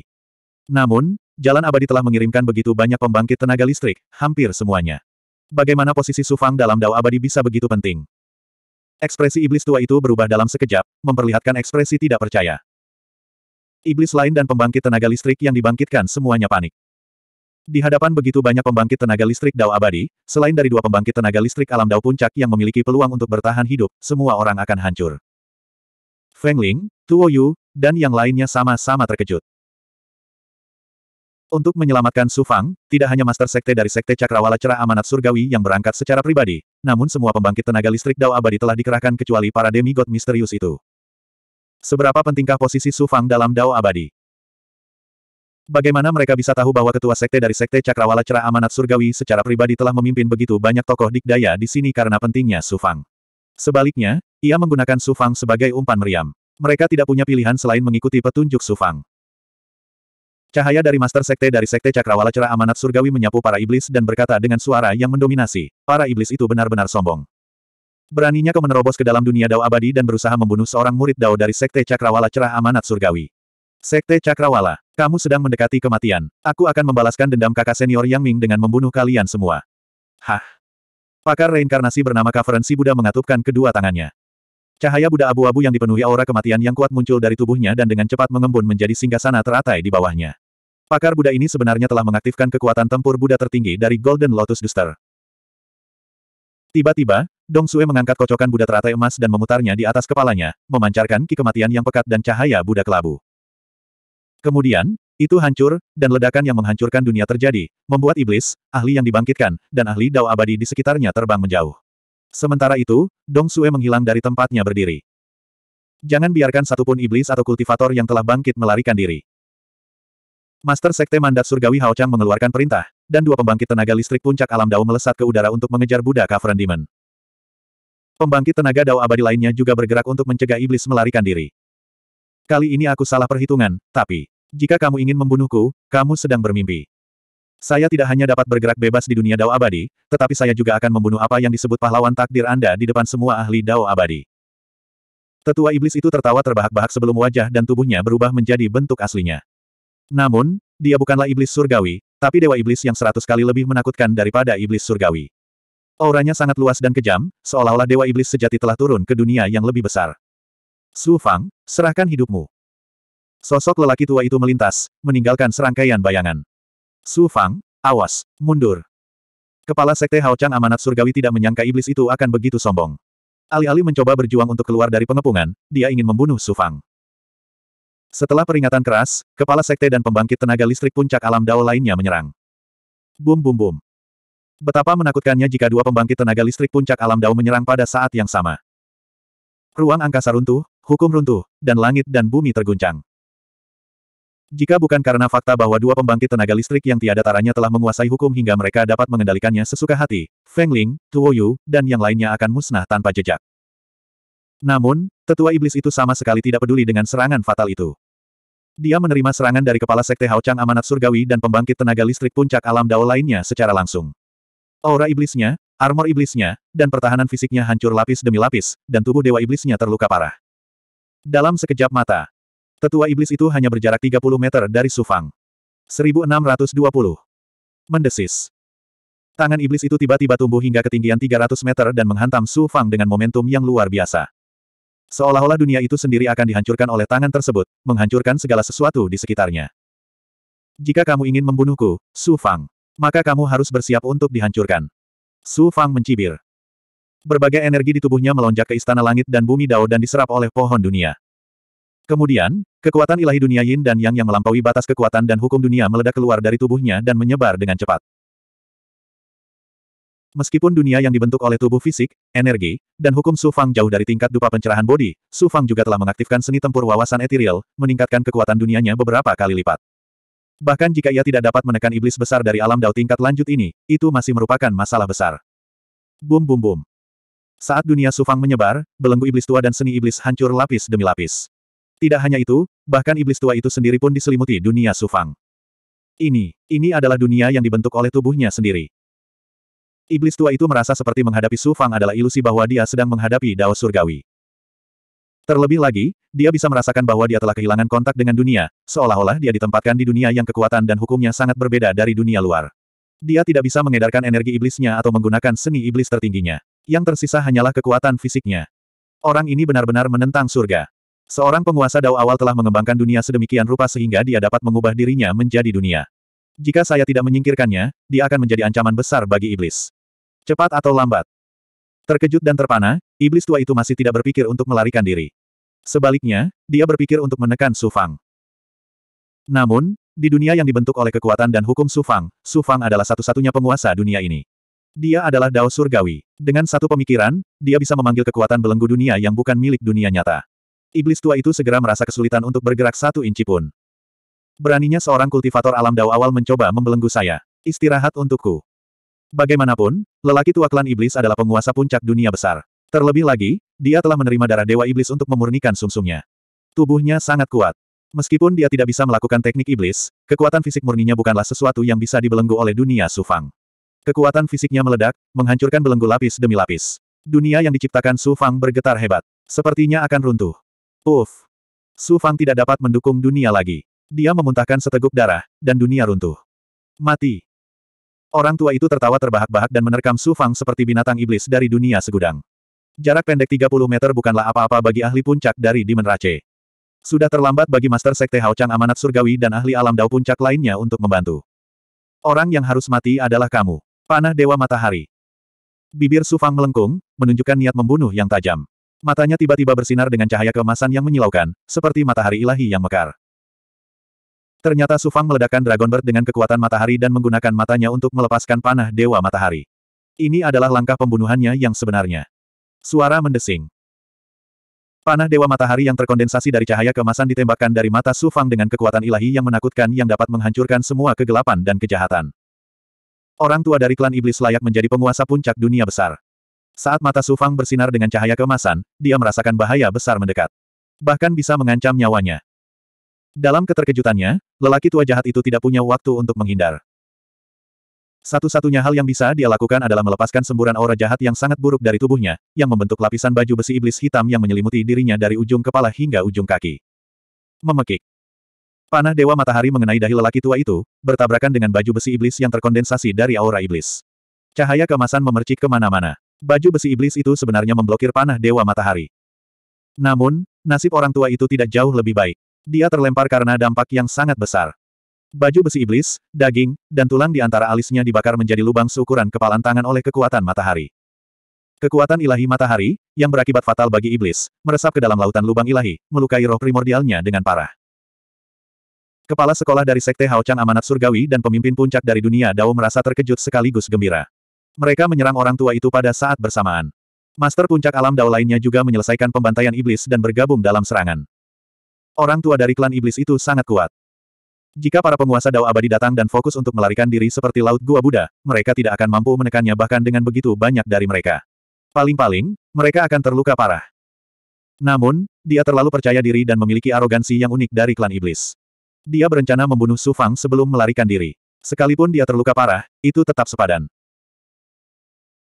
Namun, Jalan Abadi telah mengirimkan begitu banyak pembangkit tenaga listrik, hampir semuanya. Bagaimana posisi Su Fang dalam Dao Abadi bisa begitu penting? Ekspresi iblis tua itu berubah dalam sekejap, memperlihatkan ekspresi tidak percaya. Iblis lain dan pembangkit tenaga listrik yang dibangkitkan semuanya panik. Di hadapan begitu banyak pembangkit tenaga listrik Dao abadi, selain dari dua pembangkit tenaga listrik alam Dao puncak yang memiliki peluang untuk bertahan hidup, semua orang akan hancur. Feng Ling, Tuo Yu, dan yang lainnya sama-sama terkejut. Untuk menyelamatkan Su Fang, tidak hanya Master Sekte dari Sekte Cakrawala Cerah Amanat Surgawi yang berangkat secara pribadi, namun semua pembangkit tenaga listrik Dao abadi telah dikerahkan kecuali para demigod misterius itu. Seberapa pentingkah posisi Su Fang dalam Dao abadi? Bagaimana mereka bisa tahu bahwa ketua sekte dari sekte Cakrawala Cerah Amanat Surgawi secara pribadi telah memimpin begitu banyak tokoh dikdaya di sini karena pentingnya Sufang. Sebaliknya, ia menggunakan Sufang sebagai umpan meriam. Mereka tidak punya pilihan selain mengikuti petunjuk Sufang. Cahaya dari Master Sekte dari Sekte Cakrawala Cerah Amanat Surgawi menyapu para iblis dan berkata dengan suara yang mendominasi, para iblis itu benar-benar sombong. Beraninya kau menerobos ke dalam dunia Dao abadi dan berusaha membunuh seorang murid Dao dari Sekte Cakrawala Cerah Amanat Surgawi. Sekte Cakrawala, kamu sedang mendekati kematian. Aku akan membalaskan dendam kakak senior Yang Ming dengan membunuh kalian semua. Hah? Pakar reinkarnasi bernama Kaveren Si Buddha mengatupkan kedua tangannya. Cahaya Buddha abu-abu yang dipenuhi aura kematian yang kuat muncul dari tubuhnya dan dengan cepat mengembun menjadi singgasana teratai di bawahnya. Pakar Buddha ini sebenarnya telah mengaktifkan kekuatan tempur Buddha tertinggi dari Golden Lotus Duster. Tiba-tiba, Dong Sue mengangkat kocokan Buddha teratai emas dan memutarnya di atas kepalanya, memancarkan ki kematian yang pekat dan cahaya Buddha kelabu. Kemudian, itu hancur, dan ledakan yang menghancurkan dunia terjadi, membuat iblis, ahli yang dibangkitkan, dan ahli dao abadi di sekitarnya terbang menjauh. Sementara itu, Dong Sue menghilang dari tempatnya berdiri. Jangan biarkan satupun iblis atau kultivator yang telah bangkit melarikan diri. Master Sekte Mandat Surgawi Hao Chang mengeluarkan perintah, dan dua pembangkit tenaga listrik puncak alam Dao melesat ke udara untuk mengejar Buddha Cavern Demon. Pembangkit tenaga Dao abadi lainnya juga bergerak untuk mencegah iblis melarikan diri. Kali ini aku salah perhitungan, tapi... Jika kamu ingin membunuhku, kamu sedang bermimpi. Saya tidak hanya dapat bergerak bebas di dunia Dao abadi, tetapi saya juga akan membunuh apa yang disebut pahlawan takdir Anda di depan semua ahli Dao abadi. Tetua iblis itu tertawa terbahak-bahak sebelum wajah dan tubuhnya berubah menjadi bentuk aslinya. Namun, dia bukanlah iblis surgawi, tapi dewa iblis yang seratus kali lebih menakutkan daripada iblis surgawi. Auranya sangat luas dan kejam, seolah-olah dewa iblis sejati telah turun ke dunia yang lebih besar. Su Fang, serahkan hidupmu. Sosok lelaki tua itu melintas, meninggalkan serangkaian bayangan. Su Fang, awas, mundur. Kepala Sekte Hao Chang Amanat Surgawi tidak menyangka iblis itu akan begitu sombong. Alih-alih mencoba berjuang untuk keluar dari pengepungan, dia ingin membunuh Su Fang. Setelah peringatan keras, kepala sekte dan pembangkit tenaga listrik puncak alam dao lainnya menyerang. Bum bum bum. Betapa menakutkannya jika dua pembangkit tenaga listrik puncak alam dao menyerang pada saat yang sama. Ruang angkasa runtuh, hukum runtuh, dan langit dan bumi terguncang. Jika bukan karena fakta bahwa dua pembangkit tenaga listrik yang tiada taranya telah menguasai hukum hingga mereka dapat mengendalikannya sesuka hati, Feng Ling, Tuo Yu, dan yang lainnya akan musnah tanpa jejak. Namun, tetua iblis itu sama sekali tidak peduli dengan serangan fatal itu. Dia menerima serangan dari kepala sekte Hao Chang Amanat Surgawi dan pembangkit tenaga listrik puncak alam Dao lainnya secara langsung. Aura iblisnya, armor iblisnya, dan pertahanan fisiknya hancur lapis demi lapis, dan tubuh dewa iblisnya terluka parah. Dalam sekejap mata, Tetua iblis itu hanya berjarak 30 meter dari Sufang. 1620. Mendesis. Tangan iblis itu tiba-tiba tumbuh hingga ketinggian 300 meter dan menghantam Su Fang dengan momentum yang luar biasa. Seolah-olah dunia itu sendiri akan dihancurkan oleh tangan tersebut, menghancurkan segala sesuatu di sekitarnya. Jika kamu ingin membunuhku, Su Fang, maka kamu harus bersiap untuk dihancurkan. Su Fang mencibir. Berbagai energi di tubuhnya melonjak ke istana langit dan bumi Dao dan diserap oleh pohon dunia. Kemudian, kekuatan ilahi dunia yin dan yang yang melampaui batas kekuatan dan hukum dunia meledak keluar dari tubuhnya dan menyebar dengan cepat. Meskipun dunia yang dibentuk oleh tubuh fisik, energi, dan hukum Su Fang jauh dari tingkat dupa pencerahan bodi, Su Fang juga telah mengaktifkan seni tempur wawasan etiril, meningkatkan kekuatan dunianya beberapa kali lipat. Bahkan jika ia tidak dapat menekan iblis besar dari alam dao tingkat lanjut ini, itu masih merupakan masalah besar. Bum bum bum. Saat dunia Su Fang menyebar, belenggu iblis tua dan seni iblis hancur lapis demi lapis. Tidak hanya itu, bahkan iblis tua itu sendiri pun diselimuti dunia sufang. Ini, ini adalah dunia yang dibentuk oleh tubuhnya sendiri. Iblis tua itu merasa seperti menghadapi sufang adalah ilusi bahwa dia sedang menghadapi dao surgawi. Terlebih lagi, dia bisa merasakan bahwa dia telah kehilangan kontak dengan dunia, seolah-olah dia ditempatkan di dunia yang kekuatan dan hukumnya sangat berbeda dari dunia luar. Dia tidak bisa mengedarkan energi iblisnya atau menggunakan seni iblis tertingginya. Yang tersisa hanyalah kekuatan fisiknya. Orang ini benar-benar menentang surga. Seorang penguasa Dao awal telah mengembangkan dunia sedemikian rupa sehingga dia dapat mengubah dirinya menjadi dunia. Jika saya tidak menyingkirkannya, dia akan menjadi ancaman besar bagi iblis. Cepat atau lambat. Terkejut dan terpana, iblis tua itu masih tidak berpikir untuk melarikan diri. Sebaliknya, dia berpikir untuk menekan Sufang. Namun, di dunia yang dibentuk oleh kekuatan dan hukum Sufang, Sufang adalah satu-satunya penguasa dunia ini. Dia adalah Dao Surgawi. Dengan satu pemikiran, dia bisa memanggil kekuatan belenggu dunia yang bukan milik dunia nyata. Iblis tua itu segera merasa kesulitan untuk bergerak satu inci pun. Beraninya seorang kultivator alam dao awal mencoba membelenggu saya. Istirahat untukku. Bagaimanapun, lelaki tua klan iblis adalah penguasa puncak dunia besar. Terlebih lagi, dia telah menerima darah dewa iblis untuk memurnikan sumsumnya. Tubuhnya sangat kuat. Meskipun dia tidak bisa melakukan teknik iblis, kekuatan fisik murninya bukanlah sesuatu yang bisa dibelenggu oleh dunia Sufang. Kekuatan fisiknya meledak, menghancurkan belenggu lapis demi lapis. Dunia yang diciptakan Sufang bergetar hebat. Sepertinya akan runtuh. Uff. Su Fang tidak dapat mendukung dunia lagi. Dia memuntahkan seteguk darah, dan dunia runtuh. Mati. Orang tua itu tertawa terbahak-bahak dan menerkam Su Fang seperti binatang iblis dari dunia segudang. Jarak pendek 30 meter bukanlah apa-apa bagi ahli puncak dari Demon Rache. Sudah terlambat bagi Master Sekte Hao Chang Amanat Surgawi dan ahli alam dao puncak lainnya untuk membantu. Orang yang harus mati adalah kamu. Panah Dewa Matahari. Bibir Su Fang melengkung, menunjukkan niat membunuh yang tajam. Matanya tiba-tiba bersinar dengan cahaya kemasan yang menyilaukan, seperti matahari ilahi yang mekar. Ternyata Sufang meledakkan Dragon Bird dengan kekuatan matahari dan menggunakan matanya untuk melepaskan panah Dewa Matahari. Ini adalah langkah pembunuhannya yang sebenarnya. Suara mendesing. Panah Dewa Matahari yang terkondensasi dari cahaya kemasan ditembakkan dari mata Sufang dengan kekuatan ilahi yang menakutkan yang dapat menghancurkan semua kegelapan dan kejahatan. Orang tua dari klan iblis layak menjadi penguasa puncak dunia besar. Saat mata Sufang bersinar dengan cahaya kemasan, dia merasakan bahaya besar mendekat. Bahkan bisa mengancam nyawanya. Dalam keterkejutannya, lelaki tua jahat itu tidak punya waktu untuk menghindar. Satu-satunya hal yang bisa dia lakukan adalah melepaskan semburan aura jahat yang sangat buruk dari tubuhnya, yang membentuk lapisan baju besi iblis hitam yang menyelimuti dirinya dari ujung kepala hingga ujung kaki. Memekik. Panah Dewa Matahari mengenai dahi lelaki tua itu, bertabrakan dengan baju besi iblis yang terkondensasi dari aura iblis. Cahaya kemasan memercik kemana-mana baju besi iblis itu sebenarnya memblokir panah Dewa Matahari. Namun, nasib orang tua itu tidak jauh lebih baik. Dia terlempar karena dampak yang sangat besar. Baju besi iblis, daging, dan tulang di antara alisnya dibakar menjadi lubang seukuran kepalan tangan oleh kekuatan matahari. Kekuatan ilahi matahari, yang berakibat fatal bagi iblis, meresap ke dalam lautan lubang ilahi, melukai roh primordialnya dengan parah. Kepala sekolah dari Sekte Hao Chang Amanat Surgawi dan pemimpin puncak dari dunia Dao merasa terkejut sekaligus gembira. Mereka menyerang orang tua itu pada saat bersamaan. Master puncak alam dao lainnya juga menyelesaikan pembantaian iblis dan bergabung dalam serangan. Orang tua dari klan iblis itu sangat kuat. Jika para penguasa dao abadi datang dan fokus untuk melarikan diri seperti laut gua Buddha, mereka tidak akan mampu menekannya bahkan dengan begitu banyak dari mereka. Paling-paling, mereka akan terluka parah. Namun, dia terlalu percaya diri dan memiliki arogansi yang unik dari klan iblis. Dia berencana membunuh Su Fang sebelum melarikan diri. Sekalipun dia terluka parah, itu tetap sepadan.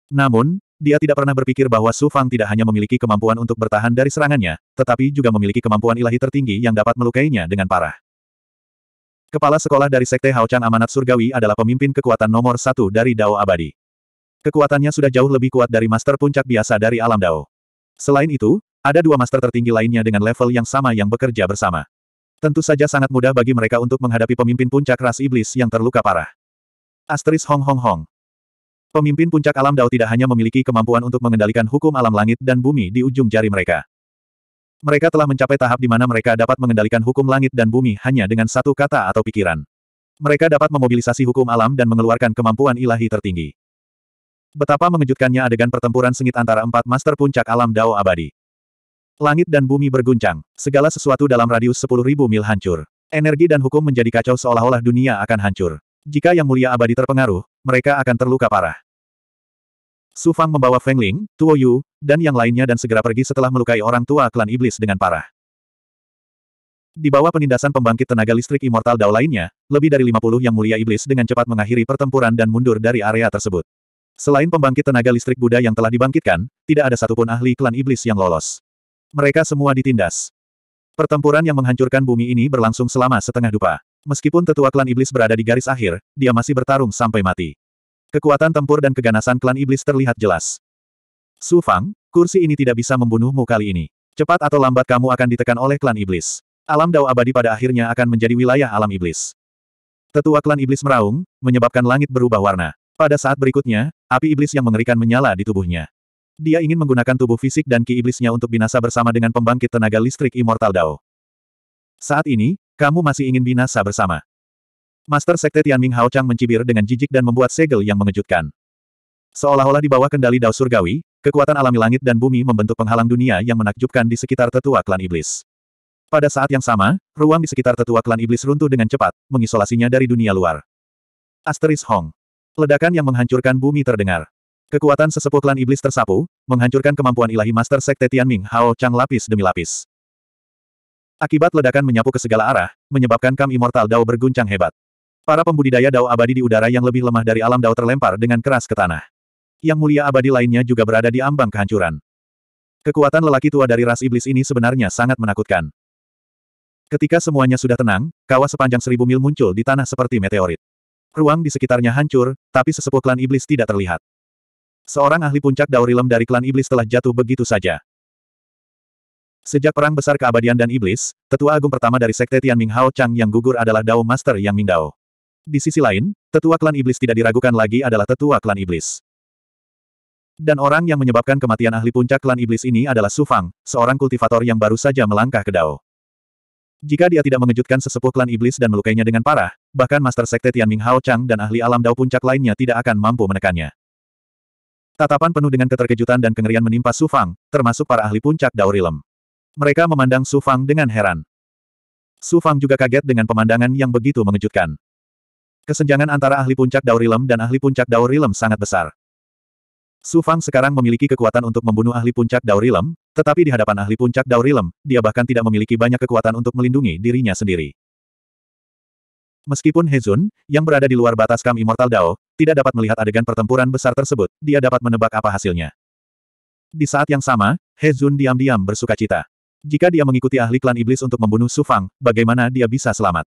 Namun, dia tidak pernah berpikir bahwa Su Fang tidak hanya memiliki kemampuan untuk bertahan dari serangannya, tetapi juga memiliki kemampuan ilahi tertinggi yang dapat melukainya dengan parah. Kepala sekolah dari Sekte Hao Chang Amanat Surgawi adalah pemimpin kekuatan nomor satu dari Dao Abadi. Kekuatannya sudah jauh lebih kuat dari Master Puncak biasa dari alam Dao. Selain itu, ada dua master tertinggi lainnya dengan level yang sama yang bekerja bersama. Tentu saja sangat mudah bagi mereka untuk menghadapi pemimpin puncak ras iblis yang terluka parah. Asteris Hong Hong Hong. Pemimpin puncak alam Dao tidak hanya memiliki kemampuan untuk mengendalikan hukum alam langit dan bumi di ujung jari mereka. Mereka telah mencapai tahap di mana mereka dapat mengendalikan hukum langit dan bumi hanya dengan satu kata atau pikiran. Mereka dapat memobilisasi hukum alam dan mengeluarkan kemampuan ilahi tertinggi. Betapa mengejutkannya adegan pertempuran sengit antara empat master puncak alam Dao abadi. Langit dan bumi berguncang, segala sesuatu dalam radius 10.000 mil hancur. Energi dan hukum menjadi kacau seolah-olah dunia akan hancur. Jika Yang Mulia Abadi terpengaruh, mereka akan terluka parah. Su Fang membawa Feng Ling, Tuo Yu, dan yang lainnya dan segera pergi setelah melukai orang tua klan iblis dengan parah. Di bawah penindasan pembangkit tenaga listrik immortal Dao lainnya, lebih dari 50 yang mulia iblis dengan cepat mengakhiri pertempuran dan mundur dari area tersebut. Selain pembangkit tenaga listrik Buddha yang telah dibangkitkan, tidak ada satupun ahli klan iblis yang lolos. Mereka semua ditindas. Pertempuran yang menghancurkan bumi ini berlangsung selama setengah dupa. Meskipun tetua klan iblis berada di garis akhir, dia masih bertarung sampai mati. Kekuatan tempur dan keganasan klan iblis terlihat jelas. Su Fang, kursi ini tidak bisa membunuhmu kali ini. Cepat atau lambat kamu akan ditekan oleh klan iblis. Alam dao abadi pada akhirnya akan menjadi wilayah alam iblis. Tetua klan iblis meraung, menyebabkan langit berubah warna. Pada saat berikutnya, api iblis yang mengerikan menyala di tubuhnya. Dia ingin menggunakan tubuh fisik dan ki iblisnya untuk binasa bersama dengan pembangkit tenaga listrik Immortal Dao. Saat ini, kamu masih ingin binasa bersama. Master Sekte Tianming Hao Chang mencibir dengan jijik dan membuat segel yang mengejutkan. Seolah-olah di bawah kendali Dao Surgawi, kekuatan alami langit dan bumi membentuk penghalang dunia yang menakjubkan di sekitar tetua klan iblis. Pada saat yang sama, ruang di sekitar tetua klan iblis runtuh dengan cepat, mengisolasinya dari dunia luar. Asteris Hong. Ledakan yang menghancurkan bumi terdengar. Kekuatan sesepuh klan iblis tersapu, menghancurkan kemampuan ilahi Master Sekte Tianming Hao Chang lapis demi lapis. Akibat ledakan menyapu ke segala arah, menyebabkan Kam Immortal Dao berguncang hebat. Para pembudidaya dao abadi di udara yang lebih lemah dari alam dao terlempar dengan keras ke tanah. Yang mulia abadi lainnya juga berada di ambang kehancuran. Kekuatan lelaki tua dari ras iblis ini sebenarnya sangat menakutkan. Ketika semuanya sudah tenang, kawah sepanjang seribu mil muncul di tanah seperti meteorit. Ruang di sekitarnya hancur, tapi sesepuh klan iblis tidak terlihat. Seorang ahli puncak Daurilem dari klan iblis telah jatuh begitu saja. Sejak Perang Besar Keabadian dan Iblis, tetua agung pertama dari Sekte Tianming Hao Chang yang gugur adalah Dao Master Yang Ming Dao. Di sisi lain, tetua klan iblis tidak diragukan lagi adalah tetua klan iblis. Dan orang yang menyebabkan kematian ahli puncak klan iblis ini adalah Su Fang, seorang kultivator yang baru saja melangkah ke Dao. Jika dia tidak mengejutkan sesepuh klan iblis dan melukainya dengan parah, bahkan Master Sekte Tianming Hao Chang dan ahli alam Dao puncak lainnya tidak akan mampu menekannya. Tatapan penuh dengan keterkejutan dan kengerian menimpa Su Fang, termasuk para ahli puncak Dao Rilem. Mereka memandang Su Fang dengan heran. Su Fang juga kaget dengan pemandangan yang begitu mengejutkan. Kesenjangan antara ahli puncak Daurilem dan ahli puncak Daurilem sangat besar. Su Fang sekarang memiliki kekuatan untuk membunuh ahli puncak Daurilem, tetapi di hadapan ahli puncak Daurilem, dia bahkan tidak memiliki banyak kekuatan untuk melindungi dirinya sendiri. Meskipun Hezun, yang berada di luar batas Kam Immortal Dao, tidak dapat melihat adegan pertempuran besar tersebut, dia dapat menebak apa hasilnya. Di saat yang sama, Hezun diam-diam bersuka cita. Jika dia mengikuti ahli klan iblis untuk membunuh Su Fang, bagaimana dia bisa selamat?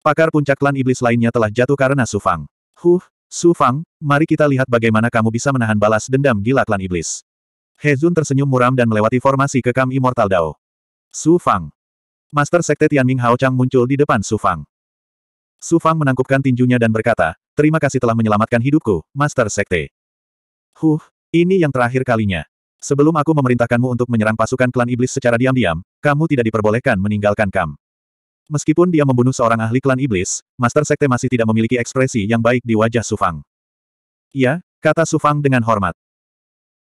Pakar puncak klan iblis lainnya telah jatuh karena Sufang. Huh, Sufang, mari kita lihat bagaimana kamu bisa menahan balas dendam gila klan iblis. Hezun tersenyum muram dan melewati formasi kekam Immortal Dao. Sufang. Master Sekte Tianming Hao Chang muncul di depan Sufang. Sufang menangkupkan tinjunya dan berkata, terima kasih telah menyelamatkan hidupku, Master Sekte. Huh, ini yang terakhir kalinya. Sebelum aku memerintahkanmu untuk menyerang pasukan klan iblis secara diam-diam, kamu tidak diperbolehkan meninggalkan kam. Meskipun dia membunuh seorang ahli klan iblis, Master Sekte masih tidak memiliki ekspresi yang baik di wajah Sufang. Iya, kata Sufang dengan hormat.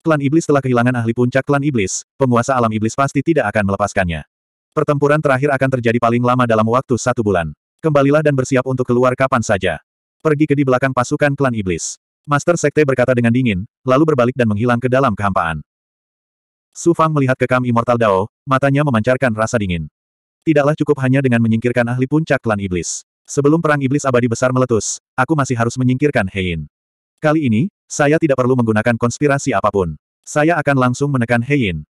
Klan iblis telah kehilangan ahli puncak klan iblis, penguasa alam iblis pasti tidak akan melepaskannya. Pertempuran terakhir akan terjadi paling lama dalam waktu satu bulan. Kembalilah dan bersiap untuk keluar kapan saja. Pergi ke di belakang pasukan klan iblis. Master Sekte berkata dengan dingin, lalu berbalik dan menghilang ke dalam kehampaan. Sufang Fang melihat Kam Immortal Dao, matanya memancarkan rasa dingin. Tidaklah cukup hanya dengan menyingkirkan ahli puncak klan iblis. Sebelum perang iblis abadi besar meletus, aku masih harus menyingkirkan Hein. Kali ini, saya tidak perlu menggunakan konspirasi apapun. Saya akan langsung menekan Hein.